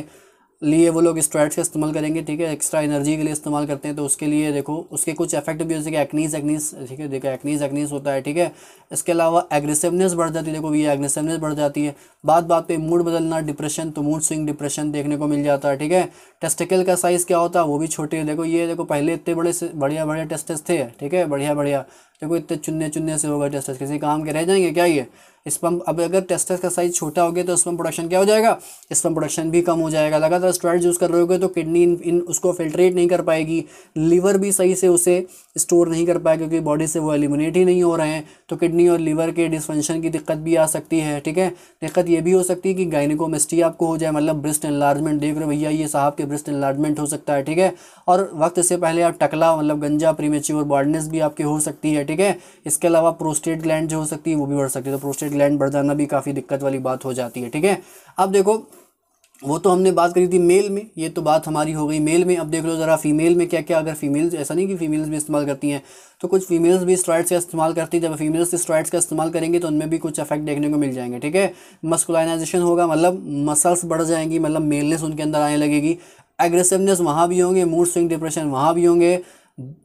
लिए वो लोग स्ट्राइड्स का इस्तेमाल करेंगे ठीक है एक्स्ट्रा एनर्जी के लिए इस्तेमाल करते हैं तो उसके लिए देखो उसके कुछ इफेक्ट भी जैसे कि एक्नीस एक्नीस ठीक है देखो एक्नीस एक्नीस होता है ठीक है इसके अलावा एग्रेसिवनेस बढ़ जाती है देखो ये एग्रेसिवनेस बढ़ जाती है बात बात पे मूड बदलना डिप्रेशन तो मूड स्विंग डिप्रेशन देखने को मिल जाता है ठीक है टेस्टिकल का साइज़ क्या होता है वो भी छोटे देखो ये देखो पहले इतने बड़े बढ़िया बढ़िया टेस्टेस थे ठीक है बढ़िया बढ़िया देखो इतने चुनने चुनने से होगा टेस्टेस किसी काम के रह जाएंगे क्या ये स्पम अब अगर टेस्टस का साइज छोटा हो गया तो स्पम प्रोडक्शन क्या हो जाएगा स्पम प्रोडक्शन भी कम हो जाएगा लगातार स्टोरेज यूज़ कर रहे होगे तो किडनी इन, इन उसको फिल्ट्रेट नहीं कर पाएगी लीवर भी सही से उसे स्टोर नहीं कर पाएगा क्योंकि बॉडी से वो एलिमिनेट ही नहीं हो रहे हैं तो किडनी और लीवर के डिसफंक्शन की दिक्कत भी आ सकती है ठीक है दिक्कत ये भी हो सकती है कि गाइनिकोमेस्टी आपको हो जाए मतलब ब्रिस्ट एनलार्जमेंट देख रहे भैया ये साहब के ब्रिस्ट एनलार्जमेंट हो सकता है ठीक है और वक्त से पहले आप टकला मतलब गंजा प्रीमेच्योर बॉडनेस भी आपकी हो सकती है ठीक है इसके अलावा प्रोस्टेट ग्लैंड जो हो सकती है वो भी बढ़ सकती है तो प्रोस्टेट ग्लैंड बढ़ जाना भी काफ़ी दिक्कत वाली बात हो जाती है ठीक है अब देखो वो तो हमने बात करी थी मेल में ये तो बात हमारी हो गई मेल में अब देख लो ज़रा फीमेल में क्या क्या अगर फीमेल्स ऐसा नहीं कि फ़ीमेल्स भी इस्तेमाल करती हैं तो कुछ फीमेल्स भी स्ट्राइड्स का इस्तेमाल करती हैं जब फीमेल्स स्ट्राइड्स का इस्तेमाल करेंगे तो उनमें भी कुछ इफेक्ट देखने को मिल जाएंगे ठीक है मस्कुलाइनाइजेशन होगा मतलब मसल्स बढ़ जाएंगी मतलब मेलनेस उनके अंदर आने लगेगी एग्रेसिवनेस वहाँ भी होंगे मूड स्विंग डिप्रेशन वहाँ भी होंगे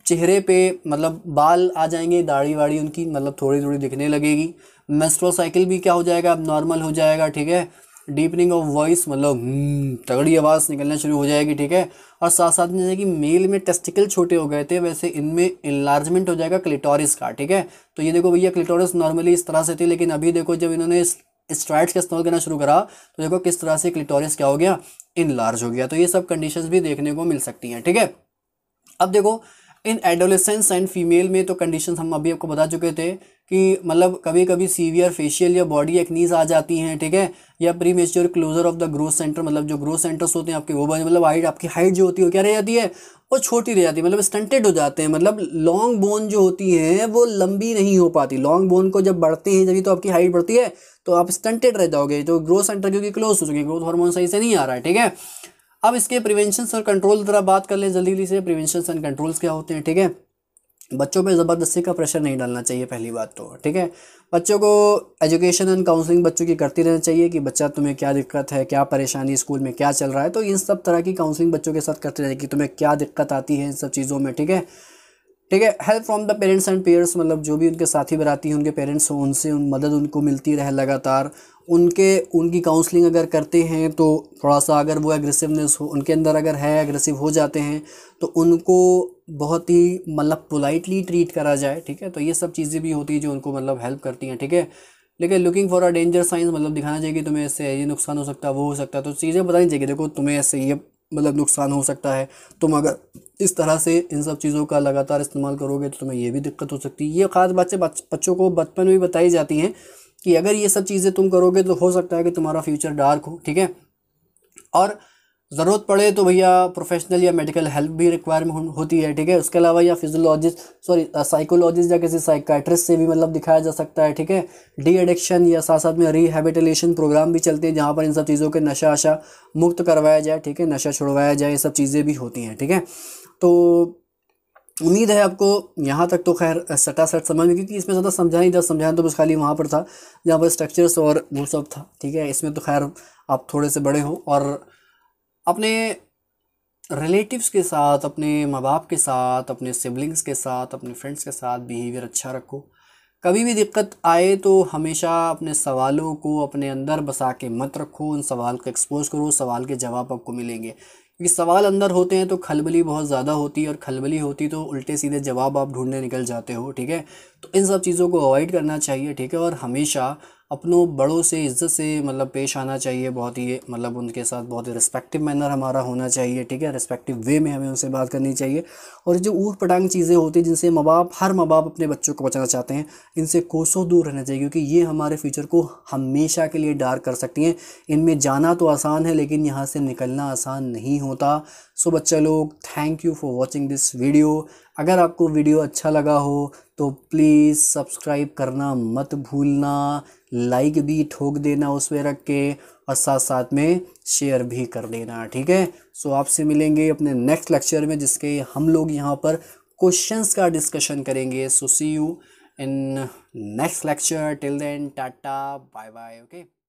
चेहरे पे मतलब बाल आ जाएंगे दाढ़ी वाड़ी उनकी मतलब थोड़ी थोड़ी दिखने लगेगी मेस्ट्रो साइकिल भी क्या हो जाएगा अब नॉर्मल हो जाएगा ठीक है डीपनिंग ऑफ वॉइस मतलब हम्म, तगड़ी आवाज़ निकलना शुरू हो जाएगी ठीक है और साथ साथ में जैसे कि मेल में टेस्टिकल छोटे हो गए थे वैसे इनमें इन्लार्जमेंट हो जाएगा क्लिटोरिस का ठीक है तो ये देखो भैया क्लिटोरिस नॉर्मली इस तरह से थे लेकिन अभी देखो जब इन्होंने स्ट्राइड्स का इस्तेमाल करना शुरू करा तो देखो किस तरह से क्लिटोरिस क्या हो गया इन लार्ज हो गया तो ये सब कंडीशन भी देखने को मिल सकती हैं ठीक है अब देखो इन एडोलेसेंस एंड फीमेल में तो कंडीशन हम अभी आपको बता चुके थे कि मतलब कभी कभी सीवियर फेशियल या बॉडी एक्नीज आ जाती हैं ठीक है या premature closure of the growth centre मतलब जो ग्रोथ सेंटर्स होते हैं आपके वो बने मतलब हाइट आपकी हाइट जो होती है वो क्या रह जाती है वो छोटी रह जाती है मतलब स्टंटेड हो जाते हैं मतलब लॉन्ग बोन जो होती है वो लंबी नहीं हो पाती लॉन्ग बोन को जब बढ़ते हैं जब तो आपकी हाइट बढ़ती है तो आप स्टंटेड रह जाओगे तो ग्रोथ सेंटर क्योंकि क्लोज हो चुके ग्रोथ हार्मोन सही से नहीं आ रहा है ठीक है अब इसके प्रिवेंशन और कंट्रोल जरा बात कर लें जल्दी जल्दी से प्रिवेंशन एंड कंट्रोल्स क्या होते हैं ठीक है बच्चों पे ज़बरदस्ती का प्रेशर नहीं डालना चाहिए पहली बात तो ठीक है बच्चों को एजुकेशन एंड काउंसलिंग बच्चों की करती रहना चाहिए कि बच्चा तुम्हें क्या दिक्कत है क्या परेशानी स्कूल में क्या चल रहा है तो इन सब तरह की काउंसलिंग बच्चों के साथ करती कि तुम्हें क्या दिक्कत आती है इन सब चीज़ों में ठीक है ठीक है help from the parents and peers मतलब जो भी उनके साथी बराती हैं उनके पेरेंट्स हों उनसे उन मदद उनको मिलती रहे लगातार उनके उनकी काउंसलिंग अगर करते हैं तो थोड़ा सा अगर वो एग्रेसिवनेस हो उनके अंदर अगर है एग्रेसिव हो जाते हैं तो उनको बहुत ही मतलब पोलाइटली ट्रीट करा जाए ठीक है तो ये सब चीज़ें भी होती है जो उनको मतलब हेल्प करती हैं ठीक है लेकिन looking for a danger signs मतलब दिखाना चाहिए कि तुम्हें ऐसे ये नुकसान हो सकता है वो हो सकता है तो चीज़ें बतानी चाहिए देखो तुम्हें ऐसे ये मतलब नुकसान हो सकता है तुम अगर इस तरह से इन सब चीज़ों का लगातार इस्तेमाल करोगे तो तुम्हें ये भी दिक्कत हो सकती है ये ख़ास से बच्चों को बचपन में भी बताई जाती हैं कि अगर ये सब चीज़ें तुम करोगे तो हो सकता है कि तुम्हारा फ्यूचर डार्क हो ठीक है और ज़रूरत पड़े तो भैया प्रोफेशनल या मेडिकल हेल्प भी रिक्वायरमेंट होती है ठीक है उसके अलावा या फिजोलॉजिस्ट सॉरी साइकोलॉजिस्ट या किसी साइकाट्रिस्ट से भी मतलब दिखाया जा सकता है ठीक है डी एडिक्शन या साथ साथ में रिहेबिटेशन प्रोग्राम भी चलते हैं जहाँ पर इन सब चीज़ों के नशा आशा मुक्त करवाया जाए ठीक है नशा छुड़वाया जाए ये सब चीज़ें भी होती हैं ठीक है तो उम्मीद है आपको यहाँ तक तो खैर सटा सट समझ में क्योंकि इसमें ज़्यादा समझा नहीं था समझाया तो बस खाली वहाँ पर था जहाँ पर स्ट्रक्चर्स और वो सब था ठीक है इसमें तो खैर आप थोड़े से बड़े हो और अपने रिलेटिव्स के साथ अपने माँ बाप के साथ अपने सिबलिंग्स के साथ अपने फ्रेंड्स के साथ बिहेवियर अच्छा रखो कभी भी दिक्कत आए तो हमेशा अपने सवालों को अपने अंदर बसा के मत रखो उन सवाल को एक्सपोज करो सवाल के जवाब आपको मिलेंगे क्योंकि सवाल अंदर होते हैं तो खलबली बहुत ज़्यादा होती है और खलबली होती तो उल्टे सीधे जवाब आप ढूंढने निकल जाते हो ठीक है तो इन सब चीज़ों को अवॉइड करना चाहिए ठीक है और हमेशा अपनों बड़ों से इज़्ज़त से मतलब पेश आना चाहिए बहुत ही मतलब उनके साथ बहुत ही रिस्पेक्टिव मैनर हमारा होना चाहिए ठीक है रिस्पेक्टिव वे में हमें उनसे बात करनी चाहिए और जो ऊट पटांग चीज़ें होती हैं जिनसे माँ बाप हर माँ बाप अपने बच्चों को बचाना चाहते हैं इनसे कोसों दूर रहना चाहिए क्योंकि ये हमारे फ्यूचर को हमेशा के लिए डार्क कर सकती हैं इनमें जाना तो आसान है लेकिन यहाँ से निकलना आसान नहीं होता सो बच्चा लोग thank you for watching this video अगर आपको वीडियो अच्छा लगा हो तो प्लीज़ सब्सक्राइब करना मत भूलना लाइक भी ठोक देना उसमें रख के और साथ साथ में शेयर भी कर देना ठीक है सो आपसे मिलेंगे अपने नेक्स्ट लेक्चर में जिसके हम लोग यहाँ पर क्वेश्चंस का डिस्कशन करेंगे so see you in next lecture till then टाटा बाय बाय ओके